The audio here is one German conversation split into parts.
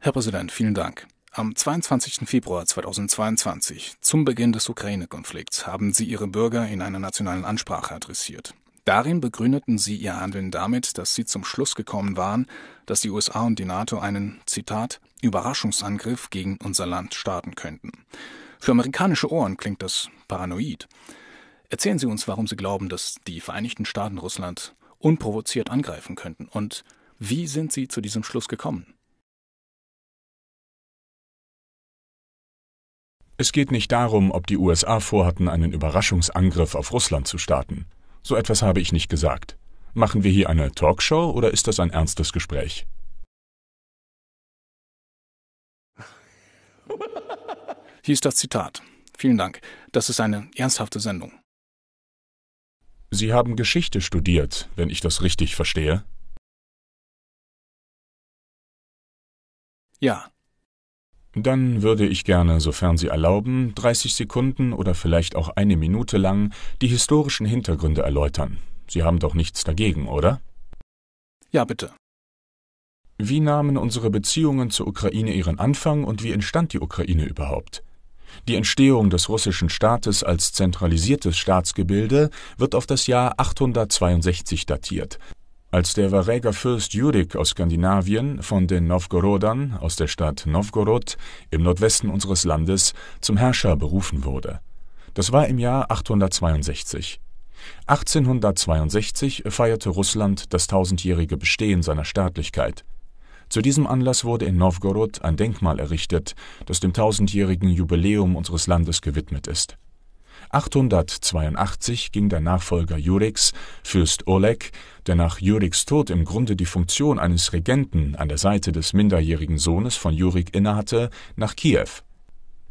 Herr Präsident, vielen Dank. Am 22. Februar 2022, zum Beginn des Ukraine-Konflikts, haben Sie Ihre Bürger in einer nationalen Ansprache adressiert. Darin begründeten Sie Ihr Handeln damit, dass Sie zum Schluss gekommen waren, dass die USA und die NATO einen, Zitat, Überraschungsangriff gegen unser Land starten könnten. Für amerikanische Ohren klingt das paranoid. Erzählen Sie uns, warum Sie glauben, dass die Vereinigten Staaten Russland unprovoziert angreifen könnten und wie sind Sie zu diesem Schluss gekommen? Es geht nicht darum, ob die USA vorhatten, einen Überraschungsangriff auf Russland zu starten. So etwas habe ich nicht gesagt. Machen wir hier eine Talkshow oder ist das ein ernstes Gespräch? Hier ist das Zitat. Vielen Dank. Das ist eine ernsthafte Sendung. Sie haben Geschichte studiert, wenn ich das richtig verstehe. Ja, dann würde ich gerne, sofern Sie erlauben, 30 Sekunden oder vielleicht auch eine Minute lang die historischen Hintergründe erläutern. Sie haben doch nichts dagegen, oder? Ja, bitte. Wie nahmen unsere Beziehungen zur Ukraine ihren Anfang und wie entstand die Ukraine überhaupt? Die Entstehung des russischen Staates als zentralisiertes Staatsgebilde wird auf das Jahr 862 datiert, als der Waräger Fürst Jurik aus Skandinavien von den Novgorodern aus der Stadt Novgorod im Nordwesten unseres Landes zum Herrscher berufen wurde. Das war im Jahr 862. 1862 feierte Russland das tausendjährige Bestehen seiner Staatlichkeit. Zu diesem Anlass wurde in Novgorod ein Denkmal errichtet, das dem tausendjährigen Jubiläum unseres Landes gewidmet ist 882 ging der Nachfolger Juriks, Fürst Oleg, der nach Juriks Tod im Grunde die Funktion eines Regenten an der Seite des minderjährigen Sohnes von Jurik innehatte, nach Kiew.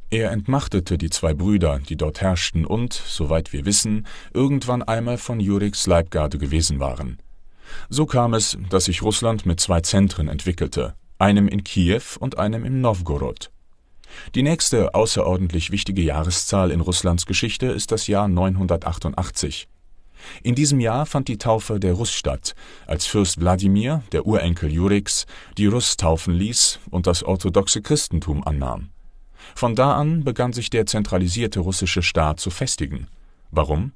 Er entmachtete die zwei Brüder, die dort herrschten und, soweit wir wissen, irgendwann einmal von Juriks Leibgarde gewesen waren. So kam es, dass sich Russland mit zwei Zentren entwickelte, einem in Kiew und einem im Nowgorod. Die nächste außerordentlich wichtige Jahreszahl in Russlands Geschichte ist das Jahr 988. In diesem Jahr fand die Taufe der Russ statt, als Fürst Wladimir, der Urenkel Juriks, die Russ taufen ließ und das orthodoxe Christentum annahm. Von da an begann sich der zentralisierte russische Staat zu festigen. Warum?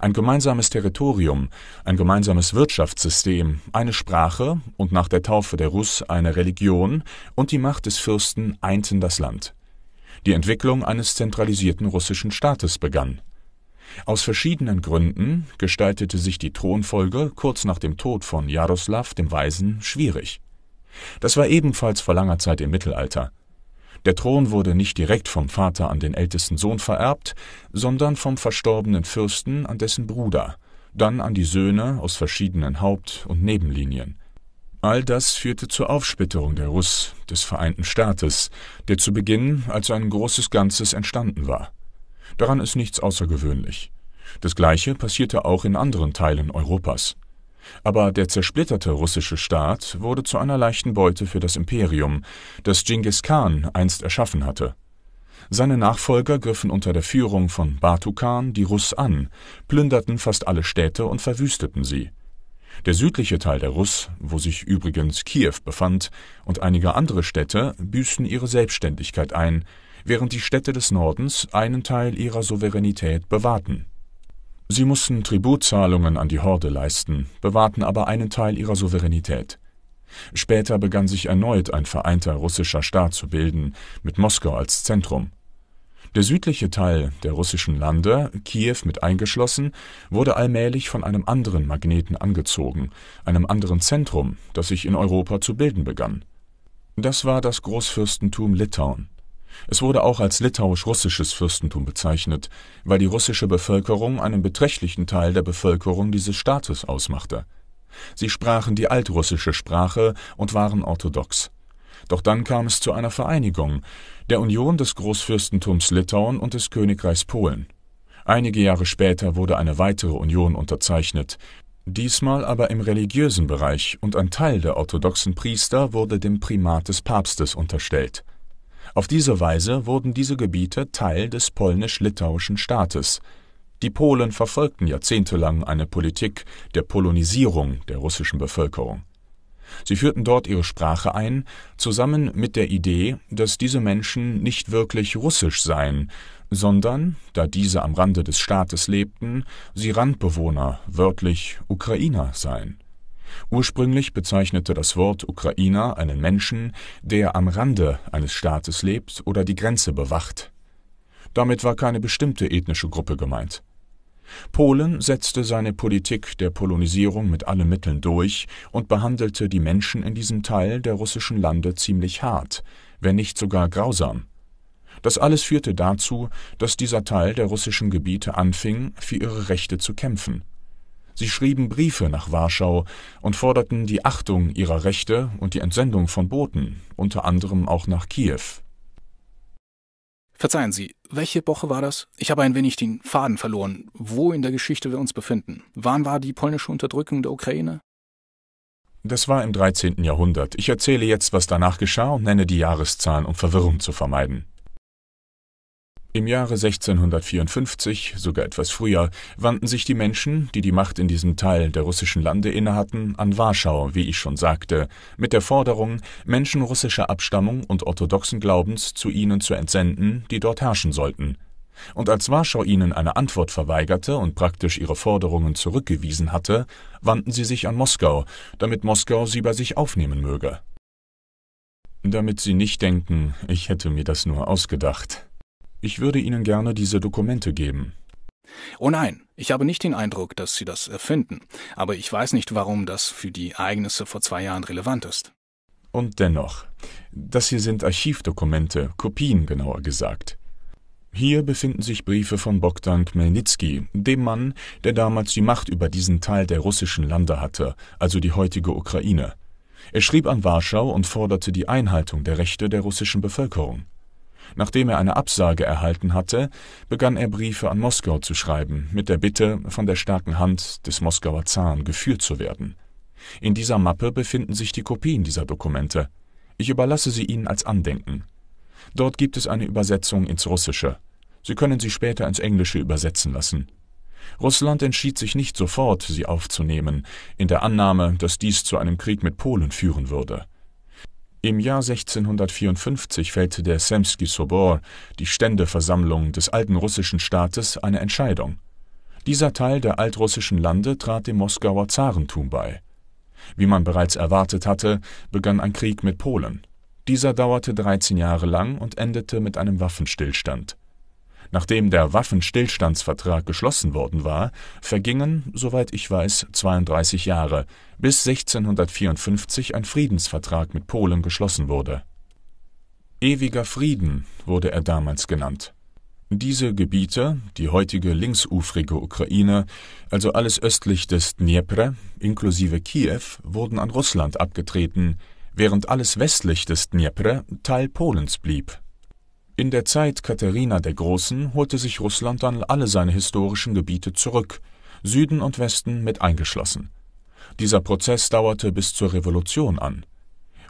ein gemeinsames Territorium, ein gemeinsames Wirtschaftssystem, eine Sprache und nach der Taufe der Russ eine Religion und die Macht des Fürsten einten das Land. Die Entwicklung eines zentralisierten russischen Staates begann. Aus verschiedenen Gründen gestaltete sich die Thronfolge kurz nach dem Tod von Jaroslav dem Weisen schwierig. Das war ebenfalls vor langer Zeit im Mittelalter. Der Thron wurde nicht direkt vom Vater an den ältesten Sohn vererbt, sondern vom verstorbenen Fürsten an dessen Bruder, dann an die Söhne aus verschiedenen Haupt- und Nebenlinien. All das führte zur Aufsplitterung der Russ, des vereinten Staates, der zu Beginn als ein großes Ganzes entstanden war. Daran ist nichts außergewöhnlich. Das gleiche passierte auch in anderen Teilen Europas aber der zersplitterte russische Staat wurde zu einer leichten Beute für das Imperium, das Dschingis Khan einst erschaffen hatte. Seine Nachfolger griffen unter der Führung von Batu-Khan die Rus an, plünderten fast alle Städte und verwüsteten sie. Der südliche Teil der Rus, wo sich übrigens Kiew befand, und einige andere Städte büßten ihre Selbständigkeit ein, während die Städte des Nordens einen Teil ihrer Souveränität bewahrten Sie mussten Tributzahlungen an die Horde leisten, bewahrten aber einen Teil ihrer Souveränität. Später begann sich erneut ein vereinter russischer Staat zu bilden, mit Moskau als Zentrum. Der südliche Teil der russischen Lande, Kiew mit eingeschlossen, wurde allmählich von einem anderen Magneten angezogen, einem anderen Zentrum, das sich in Europa zu bilden begann. Das war das Großfürstentum Litauen es wurde auch als litauisch-russisches Fürstentum bezeichnet, weil die russische Bevölkerung einen beträchtlichen Teil der Bevölkerung dieses Staates ausmachte. Sie sprachen die altrussische Sprache und waren orthodox. Doch dann kam es zu einer Vereinigung, der Union des Großfürstentums Litauen und des Königreichs Polen. Einige Jahre später wurde eine weitere Union unterzeichnet, diesmal aber im religiösen Bereich, und ein Teil der orthodoxen Priester wurde dem Primat des Papstes unterstellt auf diese Weise wurden diese Gebiete Teil des polnisch-litauischen Staates. Die Polen verfolgten jahrzehntelang eine Politik der Polonisierung der russischen Bevölkerung. Sie führten dort ihre Sprache ein, zusammen mit der Idee, dass diese Menschen nicht wirklich russisch seien, sondern, da diese am Rande des Staates lebten, sie Randbewohner, wörtlich Ukrainer seien Ursprünglich bezeichnete das Wort Ukrainer einen Menschen, der am Rande eines Staates lebt oder die Grenze bewacht. Damit war keine bestimmte ethnische Gruppe gemeint. Polen setzte seine Politik der Polonisierung mit allen Mitteln durch und behandelte die Menschen in diesem Teil der russischen Lande ziemlich hart, wenn nicht sogar grausam. Das alles führte dazu, dass dieser Teil der russischen Gebiete anfing, für ihre Rechte zu kämpfen Sie schrieben Briefe nach Warschau und forderten die Achtung ihrer Rechte und die Entsendung von Boten, unter anderem auch nach Kiew. Verzeihen Sie, welche Epoche war das? Ich habe ein wenig den Faden verloren, wo in der Geschichte wir uns befinden. Wann war die polnische Unterdrückung der Ukraine? Das war im 13. Jahrhundert. Ich erzähle jetzt, was danach geschah und nenne die Jahreszahlen, um Verwirrung zu vermeiden. Im Jahre 1654, sogar etwas früher, wandten sich die Menschen, die die Macht in diesem Teil der russischen Lande innehatten, an Warschau, wie ich schon sagte, mit der Forderung, Menschen russischer Abstammung und orthodoxen Glaubens zu ihnen zu entsenden, die dort herrschen sollten. Und als Warschau ihnen eine Antwort verweigerte und praktisch ihre Forderungen zurückgewiesen hatte, wandten sie sich an Moskau, damit Moskau sie bei sich aufnehmen möge. Damit Sie nicht denken, ich hätte mir das nur ausgedacht ich würde Ihnen gerne diese Dokumente geben. Oh nein, ich habe nicht den Eindruck, dass Sie das erfinden, aber ich weiß nicht, warum das für die Ereignisse vor zwei Jahren relevant ist. Und dennoch, das hier sind Archivdokumente, Kopien genauer gesagt. Hier befinden sich Briefe von Bogdan Khmelnytsky, dem Mann, der damals die Macht über diesen Teil der russischen Lande hatte, also die heutige Ukraine. Er schrieb an Warschau und forderte die Einhaltung der Rechte der russischen Bevölkerung. Nachdem er eine Absage erhalten hatte, begann er Briefe an Moskau zu schreiben, mit der Bitte, von der starken Hand des Moskauer Zahn geführt zu werden. In dieser Mappe befinden sich die Kopien dieser Dokumente. Ich überlasse sie Ihnen als Andenken. Dort gibt es eine Übersetzung ins Russische. Sie können sie später ins Englische übersetzen lassen. Russland entschied sich nicht sofort, sie aufzunehmen, in der Annahme, dass dies zu einem Krieg mit Polen führen würde. Im Jahr 1654 fällte der Semski Sobor, die Ständeversammlung des alten russischen Staates, eine Entscheidung. Dieser Teil der altrussischen Lande trat dem Moskauer Zarentum bei. Wie man bereits erwartet hatte, begann ein Krieg mit Polen. Dieser dauerte 13 Jahre lang und endete mit einem Waffenstillstand Nachdem der Waffenstillstandsvertrag geschlossen worden war, vergingen, soweit ich weiß, 32 Jahre, bis 1654 ein Friedensvertrag mit Polen geschlossen wurde. Ewiger Frieden wurde er damals genannt. Diese Gebiete, die heutige linksufrige Ukraine, also alles östlich des Dnjepr inklusive Kiew, wurden an Russland abgetreten, während alles westlich des Dnjepr Teil Polens blieb in der Zeit Katharina der Großen holte sich Russland dann alle seine historischen Gebiete zurück, Süden und Westen mit eingeschlossen. Dieser Prozess dauerte bis zur Revolution an.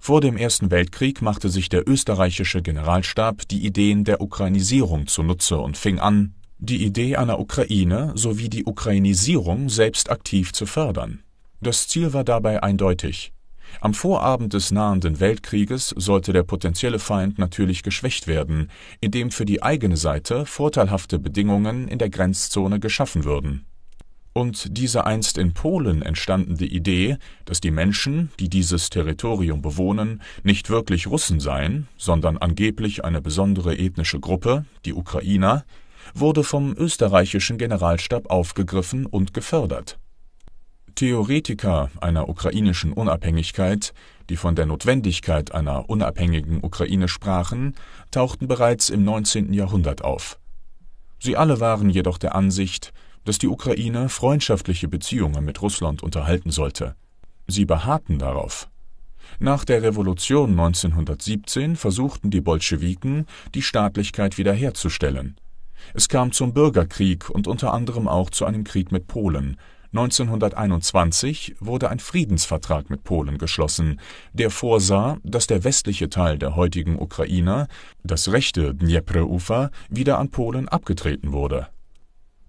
Vor dem Ersten Weltkrieg machte sich der österreichische Generalstab die Ideen der Ukrainisierung zunutze und fing an, die Idee einer Ukraine sowie die Ukrainisierung selbst aktiv zu fördern. Das Ziel war dabei eindeutig am Vorabend des nahenden Weltkrieges sollte der potenzielle Feind natürlich geschwächt werden, indem für die eigene Seite vorteilhafte Bedingungen in der Grenzzone geschaffen würden. Und diese einst in Polen entstandene Idee, dass die Menschen, die dieses Territorium bewohnen, nicht wirklich Russen seien, sondern angeblich eine besondere ethnische Gruppe, die Ukrainer, wurde vom österreichischen Generalstab aufgegriffen und gefördert Theoretiker einer ukrainischen Unabhängigkeit, die von der Notwendigkeit einer unabhängigen Ukraine sprachen, tauchten bereits im 19. Jahrhundert auf. Sie alle waren jedoch der Ansicht, dass die Ukraine freundschaftliche Beziehungen mit Russland unterhalten sollte. Sie beharrten darauf. Nach der Revolution 1917 versuchten die Bolschewiken, die Staatlichkeit wiederherzustellen. Es kam zum Bürgerkrieg und unter anderem auch zu einem Krieg mit Polen, 1921 wurde ein Friedensvertrag mit Polen geschlossen, der vorsah, dass der westliche Teil der heutigen Ukraine, das rechte Dnjepr-Ufer, wieder an Polen abgetreten wurde.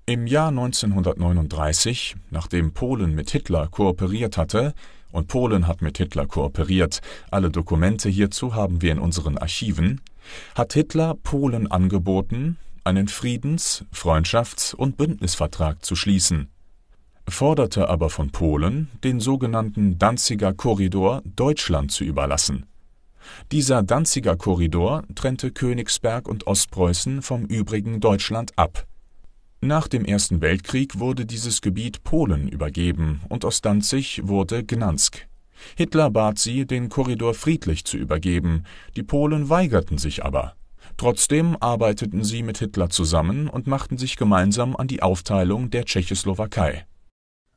Im Jahr 1939, nachdem Polen mit Hitler kooperiert hatte – und Polen hat mit Hitler kooperiert, alle Dokumente hierzu haben wir in unseren Archiven – hat Hitler Polen angeboten, einen Friedens Freundschafts und Bündnisvertrag zu schließen forderte aber von Polen, den sogenannten Danziger Korridor Deutschland zu überlassen. Dieser Danziger Korridor trennte Königsberg und Ostpreußen vom übrigen Deutschland ab. Nach dem Ersten Weltkrieg wurde dieses Gebiet Polen übergeben und aus Danzig wurde Gnansk. Hitler bat sie, den Korridor friedlich zu übergeben, die Polen weigerten sich aber. Trotzdem arbeiteten sie mit Hitler zusammen und machten sich gemeinsam an die Aufteilung der Tschechoslowakei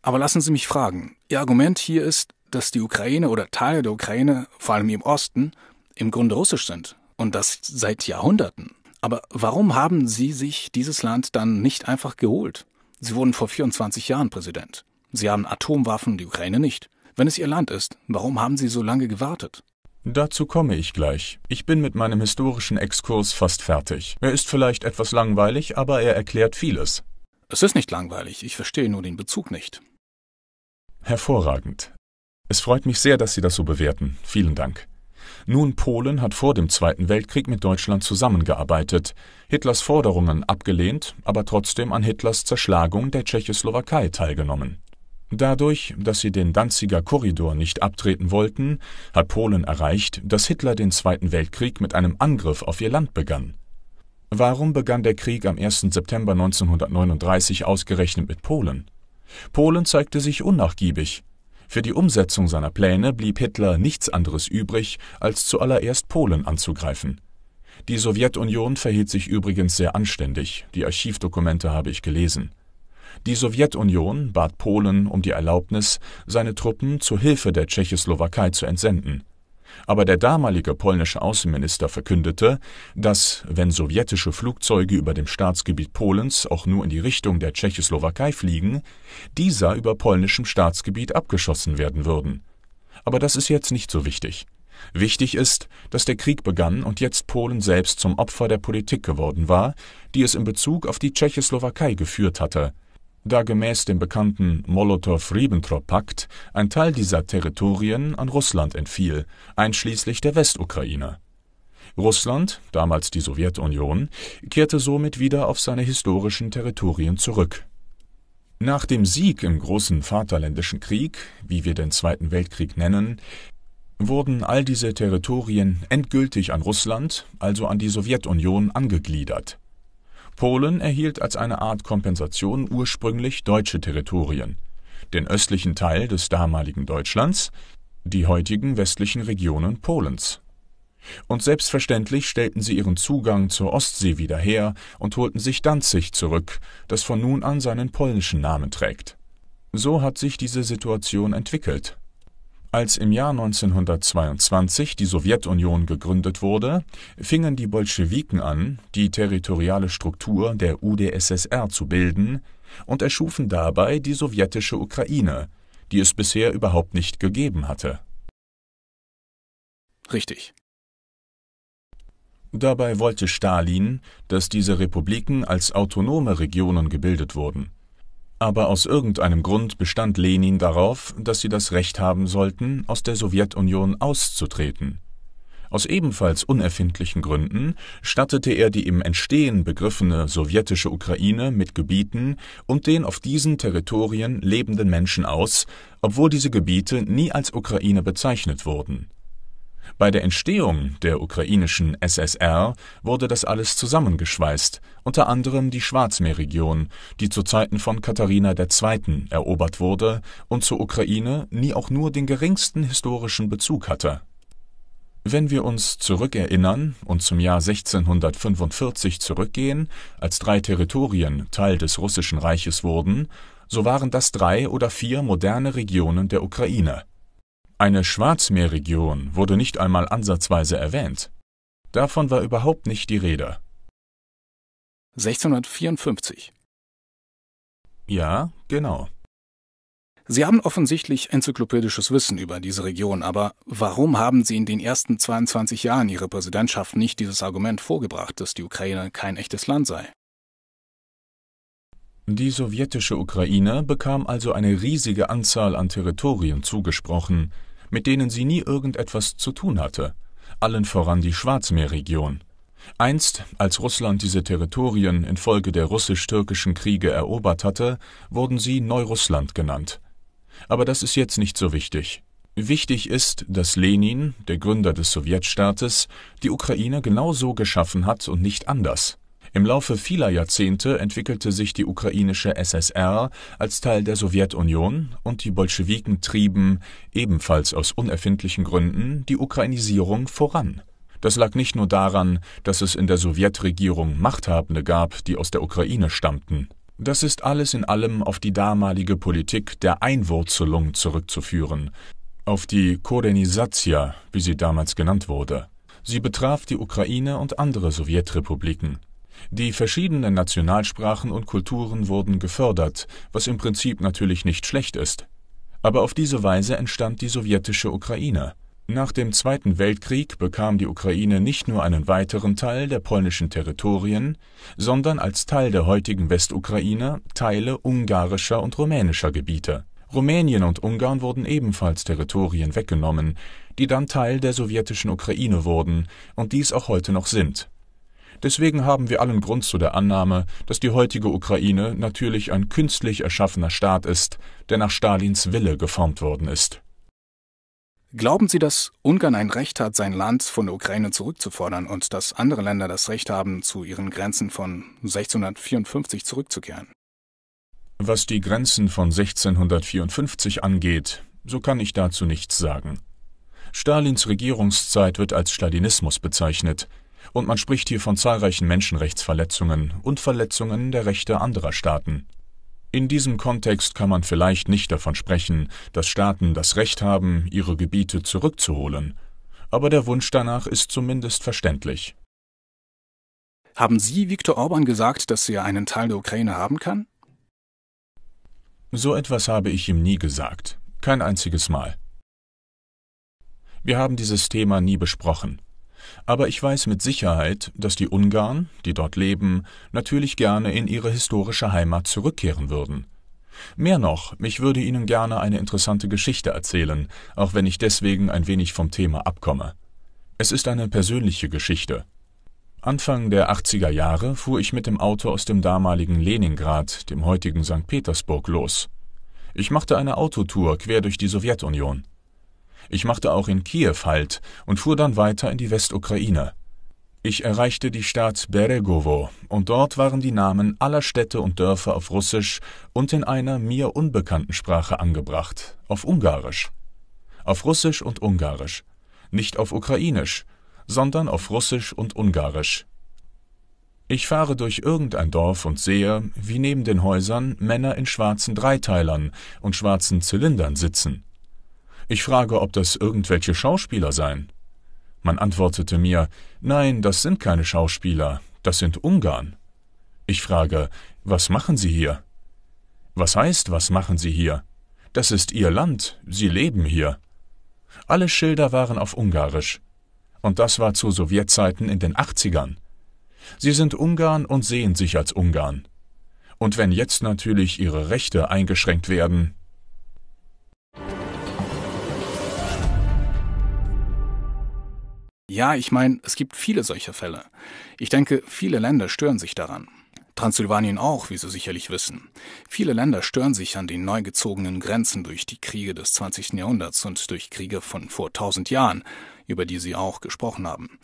aber lassen Sie mich fragen, Ihr Argument hier ist, dass die Ukraine oder Teile der Ukraine, vor allem im Osten, im Grunde russisch sind. Und das seit Jahrhunderten. Aber warum haben Sie sich dieses Land dann nicht einfach geholt? Sie wurden vor 24 Jahren Präsident. Sie haben Atomwaffen, die Ukraine nicht. Wenn es Ihr Land ist, warum haben Sie so lange gewartet? Dazu komme ich gleich. Ich bin mit meinem historischen Exkurs fast fertig. Er ist vielleicht etwas langweilig, aber er erklärt vieles. Es ist nicht langweilig, ich verstehe nur den Bezug nicht. Hervorragend. Es freut mich sehr, dass Sie das so bewerten. Vielen Dank. Nun, Polen hat vor dem Zweiten Weltkrieg mit Deutschland zusammengearbeitet, Hitlers Forderungen abgelehnt, aber trotzdem an Hitlers Zerschlagung der Tschechoslowakei teilgenommen. Dadurch, dass sie den Danziger Korridor nicht abtreten wollten, hat Polen erreicht, dass Hitler den Zweiten Weltkrieg mit einem Angriff auf ihr Land begann. Warum begann der Krieg am 1. September 1939 ausgerechnet mit Polen? Polen zeigte sich unnachgiebig. Für die Umsetzung seiner Pläne blieb Hitler nichts anderes übrig, als zuallererst Polen anzugreifen. Die Sowjetunion verhielt sich übrigens sehr anständig, die Archivdokumente habe ich gelesen. Die Sowjetunion bat Polen um die Erlaubnis, seine Truppen zur Hilfe der Tschechoslowakei zu entsenden aber der damalige polnische Außenminister verkündete, dass, wenn sowjetische Flugzeuge über dem Staatsgebiet Polens auch nur in die Richtung der Tschechoslowakei fliegen, dieser über polnischem Staatsgebiet abgeschossen werden würden. Aber das ist jetzt nicht so wichtig. Wichtig ist, dass der Krieg begann und jetzt Polen selbst zum Opfer der Politik geworden war, die es in Bezug auf die Tschechoslowakei geführt hatte, da gemäß dem bekannten Molotow-Ribbentrop-Pakt ein Teil dieser Territorien an Russland entfiel, einschließlich der Westukraine. Russland, damals die Sowjetunion, kehrte somit wieder auf seine historischen Territorien zurück. Nach dem Sieg im Großen Vaterländischen Krieg, wie wir den Zweiten Weltkrieg nennen, wurden all diese Territorien endgültig an Russland, also an die Sowjetunion, angegliedert Polen erhielt als eine Art Kompensation ursprünglich deutsche Territorien, den östlichen Teil des damaligen Deutschlands, die heutigen westlichen Regionen Polens. Und selbstverständlich stellten sie ihren Zugang zur Ostsee wieder her und holten sich Danzig zurück, das von nun an seinen polnischen Namen trägt. So hat sich diese Situation entwickelt als im Jahr 1922 die Sowjetunion gegründet wurde, fingen die Bolschewiken an, die territoriale Struktur der UdSSR zu bilden und erschufen dabei die sowjetische Ukraine, die es bisher überhaupt nicht gegeben hatte. Richtig. Dabei wollte Stalin, dass diese Republiken als autonome Regionen gebildet wurden aber aus irgendeinem Grund bestand Lenin darauf, dass sie das Recht haben sollten, aus der Sowjetunion auszutreten. Aus ebenfalls unerfindlichen Gründen stattete er die im Entstehen begriffene sowjetische Ukraine mit Gebieten und den auf diesen Territorien lebenden Menschen aus, obwohl diese Gebiete nie als Ukraine bezeichnet wurden bei der Entstehung der ukrainischen SSR wurde das alles zusammengeschweißt, unter anderem die Schwarzmeerregion, die zu Zeiten von Katharina II. erobert wurde und zur Ukraine nie auch nur den geringsten historischen Bezug hatte. Wenn wir uns zurückerinnern und zum Jahr 1645 zurückgehen, als drei Territorien Teil des Russischen Reiches wurden, so waren das drei oder vier moderne Regionen der Ukraine eine Schwarzmeerregion wurde nicht einmal ansatzweise erwähnt. Davon war überhaupt nicht die Rede. 1654. Ja, genau. Sie haben offensichtlich enzyklopädisches Wissen über diese Region, aber warum haben Sie in den ersten 22 Jahren Ihrer Präsidentschaft nicht dieses Argument vorgebracht, dass die Ukraine kein echtes Land sei? Die sowjetische Ukraine bekam also eine riesige Anzahl an Territorien zugesprochen, mit denen sie nie irgendetwas zu tun hatte, allen voran die Schwarzmeerregion. Einst, als Russland diese Territorien infolge der russisch-türkischen Kriege erobert hatte, wurden sie Neurussland genannt. Aber das ist jetzt nicht so wichtig. Wichtig ist, dass Lenin, der Gründer des Sowjetstaates, die Ukraine genau so geschaffen hat und nicht anders. Im Laufe vieler Jahrzehnte entwickelte sich die Ukrainische SSR als Teil der Sowjetunion und die Bolschewiken trieben – ebenfalls aus unerfindlichen Gründen – die Ukrainisierung voran. Das lag nicht nur daran, dass es in der Sowjetregierung Machthabende gab, die aus der Ukraine stammten. Das ist alles in allem auf die damalige Politik der Einwurzelung zurückzuführen, auf die Korenisatia, wie sie damals genannt wurde. Sie betraf die Ukraine und andere Sowjetrepubliken die verschiedenen Nationalsprachen und Kulturen wurden gefördert, was im Prinzip natürlich nicht schlecht ist. Aber auf diese Weise entstand die sowjetische Ukraine. Nach dem Zweiten Weltkrieg bekam die Ukraine nicht nur einen weiteren Teil der polnischen Territorien, sondern als Teil der heutigen Westukraine Teile ungarischer und rumänischer Gebiete. Rumänien und Ungarn wurden ebenfalls Territorien weggenommen, die dann Teil der sowjetischen Ukraine wurden und dies auch heute noch sind Deswegen haben wir allen Grund zu der Annahme, dass die heutige Ukraine natürlich ein künstlich erschaffener Staat ist, der nach Stalins Wille geformt worden ist. Glauben Sie, dass Ungarn ein Recht hat, sein Land von der Ukraine zurückzufordern und dass andere Länder das Recht haben, zu ihren Grenzen von 1654 zurückzukehren? Was die Grenzen von 1654 angeht, so kann ich dazu nichts sagen. Stalins Regierungszeit wird als Stalinismus bezeichnet, und man spricht hier von zahlreichen Menschenrechtsverletzungen und Verletzungen der Rechte anderer Staaten. In diesem Kontext kann man vielleicht nicht davon sprechen, dass Staaten das Recht haben, ihre Gebiete zurückzuholen, aber der Wunsch danach ist zumindest verständlich. Haben Sie Viktor Orban gesagt, dass er einen Teil der Ukraine haben kann? So etwas habe ich ihm nie gesagt, kein einziges Mal. Wir haben dieses Thema nie besprochen. Aber ich weiß mit Sicherheit, dass die Ungarn, die dort leben, natürlich gerne in ihre historische Heimat zurückkehren würden. Mehr noch, ich würde Ihnen gerne eine interessante Geschichte erzählen, auch wenn ich deswegen ein wenig vom Thema abkomme. Es ist eine persönliche Geschichte. Anfang der 80er Jahre fuhr ich mit dem Auto aus dem damaligen Leningrad, dem heutigen St. Petersburg, los. Ich machte eine Autotour quer durch die Sowjetunion. Ich machte auch in Kiew Halt und fuhr dann weiter in die Westukraine. Ich erreichte die Stadt Beregovo und dort waren die Namen aller Städte und Dörfer auf Russisch und in einer mir unbekannten Sprache angebracht, auf Ungarisch. Auf Russisch und Ungarisch. Nicht auf Ukrainisch, sondern auf Russisch und Ungarisch. Ich fahre durch irgendein Dorf und sehe, wie neben den Häusern Männer in schwarzen Dreiteilern und schwarzen Zylindern sitzen. Ich frage, ob das irgendwelche Schauspieler seien. Man antwortete mir, nein, das sind keine Schauspieler, das sind Ungarn. Ich frage, was machen Sie hier? Was heißt, was machen Sie hier? Das ist Ihr Land, Sie leben hier. Alle Schilder waren auf Ungarisch. Und das war zu Sowjetzeiten in den 80ern. Sie sind Ungarn und sehen sich als Ungarn. Und wenn jetzt natürlich ihre Rechte eingeschränkt werden, Ja, ich meine, es gibt viele solcher Fälle. Ich denke, viele Länder stören sich daran. Transsilvanien auch, wie Sie sicherlich wissen. Viele Länder stören sich an den neu gezogenen Grenzen durch die Kriege des 20. Jahrhunderts und durch Kriege von vor 1000 Jahren über die Sie auch gesprochen haben.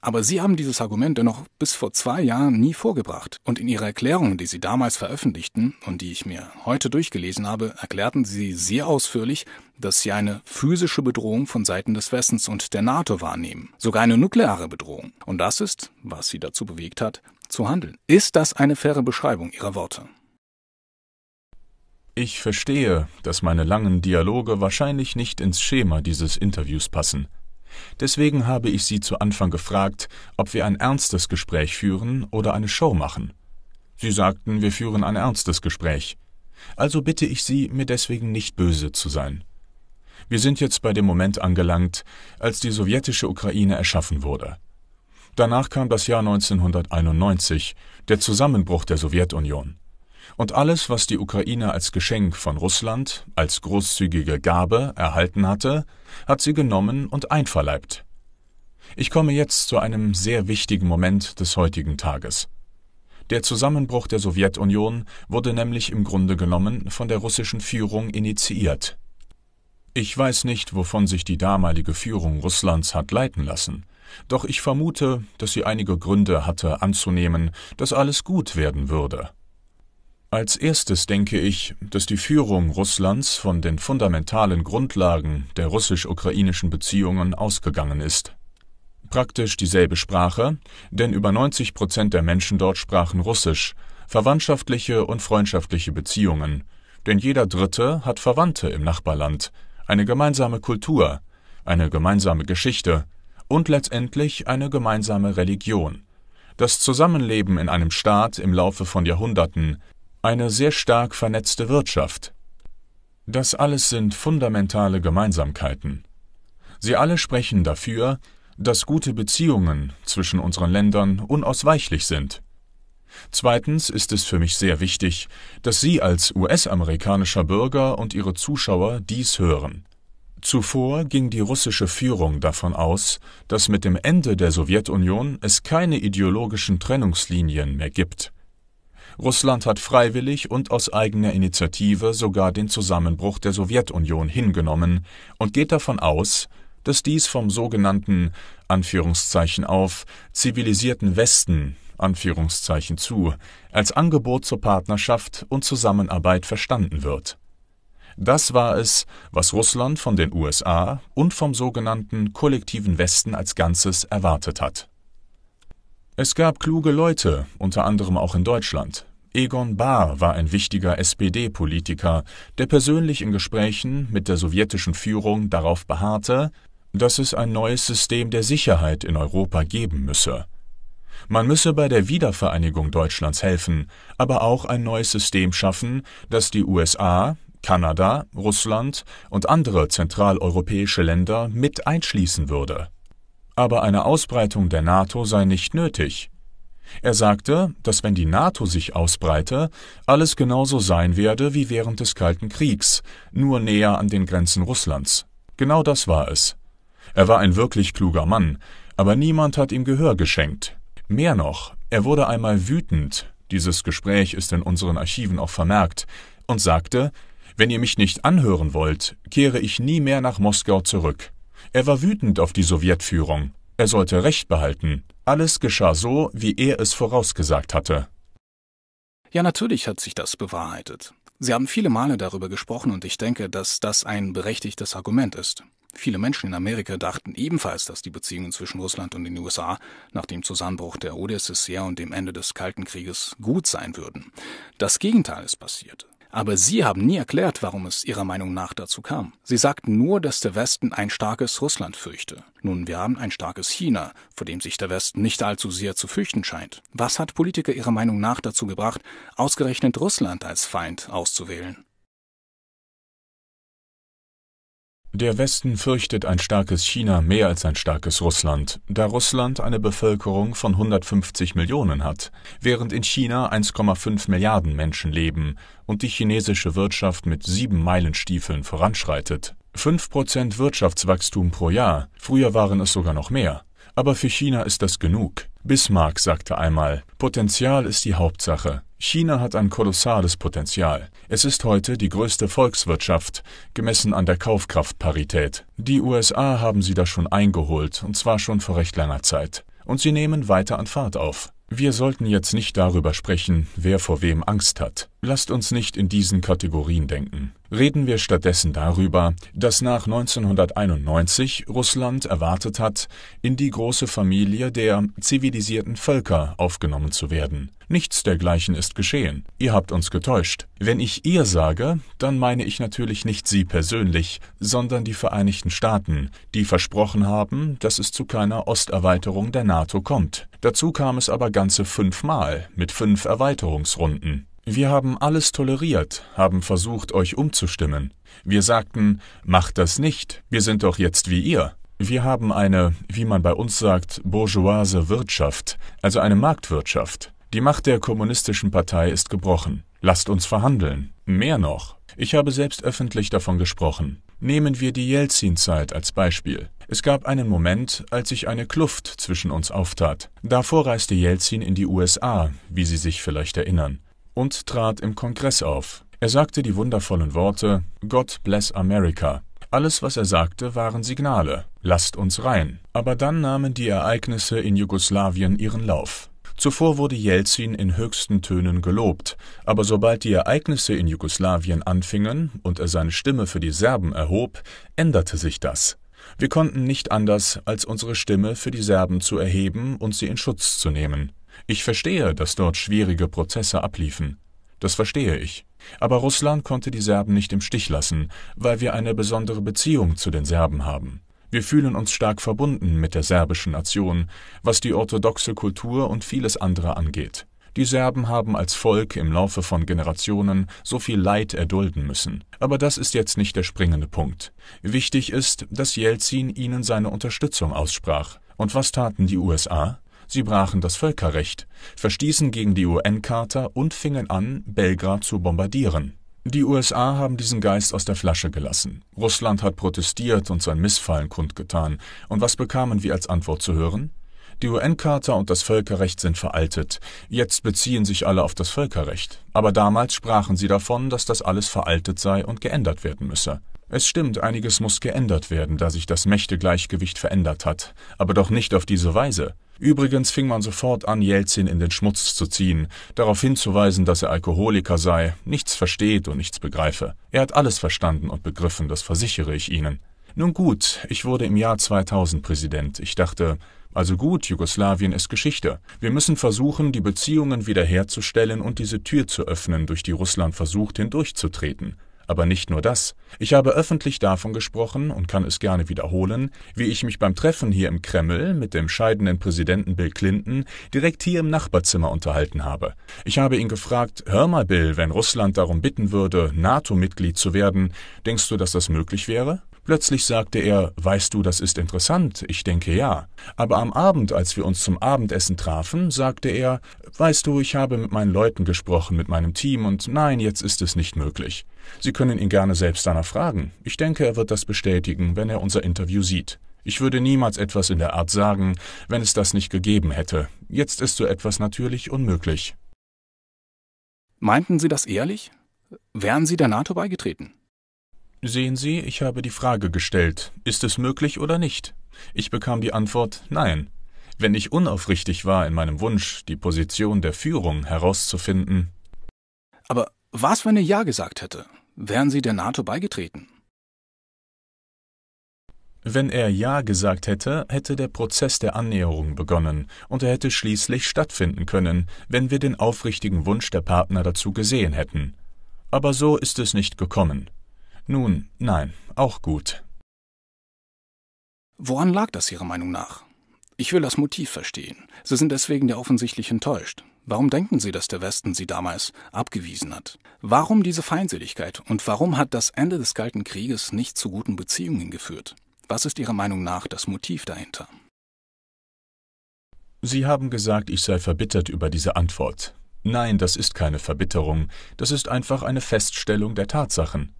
Aber Sie haben dieses Argument dennoch bis vor zwei Jahren nie vorgebracht. Und in Ihrer Erklärung, die Sie damals veröffentlichten und die ich mir heute durchgelesen habe, erklärten Sie sehr ausführlich, dass Sie eine physische Bedrohung von Seiten des Westens und der NATO wahrnehmen. Sogar eine nukleare Bedrohung. Und das ist, was Sie dazu bewegt hat, zu handeln. Ist das eine faire Beschreibung Ihrer Worte? Ich verstehe, dass meine langen Dialoge wahrscheinlich nicht ins Schema dieses Interviews passen. Deswegen habe ich Sie zu Anfang gefragt, ob wir ein ernstes Gespräch führen oder eine Show machen. Sie sagten, wir führen ein ernstes Gespräch. Also bitte ich Sie, mir deswegen nicht böse zu sein. Wir sind jetzt bei dem Moment angelangt, als die sowjetische Ukraine erschaffen wurde. Danach kam das Jahr 1991, der Zusammenbruch der Sowjetunion. Und alles, was die Ukraine als Geschenk von Russland, als großzügige Gabe erhalten hatte, hat sie genommen und einverleibt. Ich komme jetzt zu einem sehr wichtigen Moment des heutigen Tages. Der Zusammenbruch der Sowjetunion wurde nämlich im Grunde genommen von der russischen Führung initiiert. Ich weiß nicht, wovon sich die damalige Führung Russlands hat leiten lassen, doch ich vermute, dass sie einige Gründe hatte anzunehmen, dass alles gut werden würde. Als Erstes denke ich, dass die Führung Russlands von den fundamentalen Grundlagen der russisch-ukrainischen Beziehungen ausgegangen ist. Praktisch dieselbe Sprache, denn über 90 Prozent der Menschen dort sprachen Russisch, verwandtschaftliche und freundschaftliche Beziehungen, denn jeder Dritte hat Verwandte im Nachbarland, eine gemeinsame Kultur, eine gemeinsame Geschichte und letztendlich eine gemeinsame Religion. Das Zusammenleben in einem Staat im Laufe von Jahrhunderten eine sehr stark vernetzte Wirtschaft. Das alles sind fundamentale Gemeinsamkeiten. Sie alle sprechen dafür, dass gute Beziehungen zwischen unseren Ländern unausweichlich sind. Zweitens ist es für mich sehr wichtig, dass Sie als US-amerikanischer Bürger und Ihre Zuschauer dies hören. Zuvor ging die russische Führung davon aus, dass mit dem Ende der Sowjetunion es keine ideologischen Trennungslinien mehr gibt. Russland hat freiwillig und aus eigener Initiative sogar den Zusammenbruch der Sowjetunion hingenommen und geht davon aus, dass dies vom sogenannten Anführungszeichen „auf zivilisierten Westen” Anführungszeichen zu als Angebot zur Partnerschaft und Zusammenarbeit verstanden wird. Das war es, was Russland von den USA und vom sogenannten kollektiven Westen als Ganzes erwartet hat es gab kluge Leute, unter anderem auch in Deutschland. Egon Bahr war ein wichtiger SPD-Politiker, der persönlich in Gesprächen mit der sowjetischen Führung darauf beharrte, dass es ein neues System der Sicherheit in Europa geben müsse. Man müsse bei der Wiedervereinigung Deutschlands helfen, aber auch ein neues System schaffen, das die USA, Kanada, Russland und andere zentraleuropäische Länder mit einschließen würde aber eine Ausbreitung der NATO sei nicht nötig. Er sagte, dass wenn die NATO sich ausbreite, alles genauso sein werde wie während des Kalten Kriegs, nur näher an den Grenzen Russlands. Genau das war es. Er war ein wirklich kluger Mann, aber niemand hat ihm Gehör geschenkt. Mehr noch, er wurde einmal wütend, dieses Gespräch ist in unseren Archiven auch vermerkt, und sagte, wenn ihr mich nicht anhören wollt, kehre ich nie mehr nach Moskau zurück. Er war wütend auf die Sowjetführung, er sollte Recht behalten, alles geschah so, wie er es vorausgesagt hatte. Ja, natürlich hat sich das bewahrheitet. Sie haben viele Male darüber gesprochen und ich denke, dass das ein berechtigtes Argument ist. Viele Menschen in Amerika dachten ebenfalls, dass die Beziehungen zwischen Russland und den USA nach dem Zusammenbruch der UdSSR und dem Ende des Kalten Krieges gut sein würden. Das Gegenteil ist passiert. Aber sie haben nie erklärt, warum es ihrer Meinung nach dazu kam. Sie sagten nur, dass der Westen ein starkes Russland fürchte. Nun, wir haben ein starkes China, vor dem sich der Westen nicht allzu sehr zu fürchten scheint. Was hat Politiker ihrer Meinung nach dazu gebracht, ausgerechnet Russland als Feind auszuwählen? Der Westen fürchtet ein starkes China mehr als ein starkes Russland, da Russland eine Bevölkerung von 150 Millionen hat, während in China 1,5 Milliarden Menschen leben und die chinesische Wirtschaft mit sieben Meilenstiefeln voranschreitet. 5% Wirtschaftswachstum pro Jahr, früher waren es sogar noch mehr. Aber für China ist das genug. Bismarck sagte einmal, Potenzial ist die Hauptsache. China hat ein kolossales Potenzial. Es ist heute die größte Volkswirtschaft, gemessen an der Kaufkraftparität. Die USA haben sie da schon eingeholt, und zwar schon vor recht langer Zeit. Und sie nehmen weiter an Fahrt auf. Wir sollten jetzt nicht darüber sprechen, wer vor wem Angst hat. Lasst uns nicht in diesen Kategorien denken. Reden wir stattdessen darüber, dass nach 1991 Russland erwartet hat, in die große Familie der zivilisierten Völker aufgenommen zu werden. Nichts dergleichen ist geschehen. Ihr habt uns getäuscht. Wenn ich ihr sage, dann meine ich natürlich nicht sie persönlich, sondern die Vereinigten Staaten, die versprochen haben, dass es zu keiner Osterweiterung der NATO kommt. Dazu kam es aber ganze fünfmal mit fünf Erweiterungsrunden. Wir haben alles toleriert, haben versucht, euch umzustimmen. Wir sagten, macht das nicht, wir sind doch jetzt wie ihr. Wir haben eine, wie man bei uns sagt, bourgeoise Wirtschaft, also eine Marktwirtschaft. Die Macht der kommunistischen Partei ist gebrochen. Lasst uns verhandeln. Mehr noch. Ich habe selbst öffentlich davon gesprochen. Nehmen wir die Jelzin-Zeit als Beispiel. Es gab einen Moment, als sich eine Kluft zwischen uns auftat. Davor reiste Jelzin in die USA, wie Sie sich vielleicht erinnern und trat im Kongress auf. Er sagte die wundervollen Worte God bless America. Alles, was er sagte, waren Signale. Lasst uns rein. Aber dann nahmen die Ereignisse in Jugoslawien ihren Lauf. Zuvor wurde Jelzin in höchsten Tönen gelobt, aber sobald die Ereignisse in Jugoslawien anfingen und er seine Stimme für die Serben erhob, änderte sich das. Wir konnten nicht anders, als unsere Stimme für die Serben zu erheben und sie in Schutz zu nehmen. Ich verstehe, dass dort schwierige Prozesse abliefen. Das verstehe ich. Aber Russland konnte die Serben nicht im Stich lassen, weil wir eine besondere Beziehung zu den Serben haben. Wir fühlen uns stark verbunden mit der serbischen Nation, was die orthodoxe Kultur und vieles andere angeht. Die Serben haben als Volk im Laufe von Generationen so viel Leid erdulden müssen. Aber das ist jetzt nicht der springende Punkt. Wichtig ist, dass Jelzin ihnen seine Unterstützung aussprach. Und was taten die USA? Sie brachen das Völkerrecht, verstießen gegen die UN-Charta und fingen an, Belgrad zu bombardieren. Die USA haben diesen Geist aus der Flasche gelassen. Russland hat protestiert und sein Missfallen kundgetan. Und was bekamen wir als Antwort zu hören? Die UN-Charta und das Völkerrecht sind veraltet. Jetzt beziehen sich alle auf das Völkerrecht. Aber damals sprachen sie davon, dass das alles veraltet sei und geändert werden müsse. Es stimmt, einiges muss geändert werden, da sich das Mächtegleichgewicht verändert hat, aber doch nicht auf diese Weise. Übrigens fing man sofort an, Jelzin in den Schmutz zu ziehen, darauf hinzuweisen, dass er Alkoholiker sei, nichts versteht und nichts begreife. Er hat alles verstanden und begriffen, das versichere ich Ihnen. Nun gut, ich wurde im Jahr 2000 Präsident. Ich dachte, also gut, Jugoslawien ist Geschichte. Wir müssen versuchen, die Beziehungen wiederherzustellen und diese Tür zu öffnen, durch die Russland versucht hindurchzutreten. Aber nicht nur das. Ich habe öffentlich davon gesprochen und kann es gerne wiederholen, wie ich mich beim Treffen hier im Kreml mit dem scheidenden Präsidenten Bill Clinton direkt hier im Nachbarzimmer unterhalten habe. Ich habe ihn gefragt, hör mal Bill, wenn Russland darum bitten würde, NATO-Mitglied zu werden, denkst du, dass das möglich wäre? Plötzlich sagte er, weißt du, das ist interessant, ich denke ja. Aber am Abend, als wir uns zum Abendessen trafen, sagte er, weißt du, ich habe mit meinen Leuten gesprochen, mit meinem Team, und nein, jetzt ist es nicht möglich. Sie können ihn gerne selbst danach fragen. Ich denke, er wird das bestätigen, wenn er unser Interview sieht. Ich würde niemals etwas in der Art sagen, wenn es das nicht gegeben hätte. Jetzt ist so etwas natürlich unmöglich. Meinten Sie das ehrlich? Wären Sie der NATO beigetreten? Sehen Sie, ich habe die Frage gestellt, ist es möglich oder nicht? Ich bekam die Antwort Nein. Wenn ich unaufrichtig war in meinem Wunsch, die Position der Führung herauszufinden. Aber was, wenn er Ja gesagt hätte? Wären sie der NATO beigetreten? Wenn er Ja gesagt hätte, hätte der Prozess der Annäherung begonnen und er hätte schließlich stattfinden können, wenn wir den aufrichtigen Wunsch der Partner dazu gesehen hätten. Aber so ist es nicht gekommen. Nun, nein, auch gut. Woran lag das Ihrer Meinung nach? Ich will das Motiv verstehen. Sie sind deswegen ja offensichtlich enttäuscht. Warum denken Sie, dass der Westen sie damals abgewiesen hat? Warum diese Feindseligkeit und warum hat das Ende des Kalten Krieges nicht zu guten Beziehungen geführt? Was ist Ihrer Meinung nach das Motiv dahinter? Sie haben gesagt, ich sei verbittert über diese Antwort. Nein, das ist keine Verbitterung, das ist einfach eine Feststellung der Tatsachen.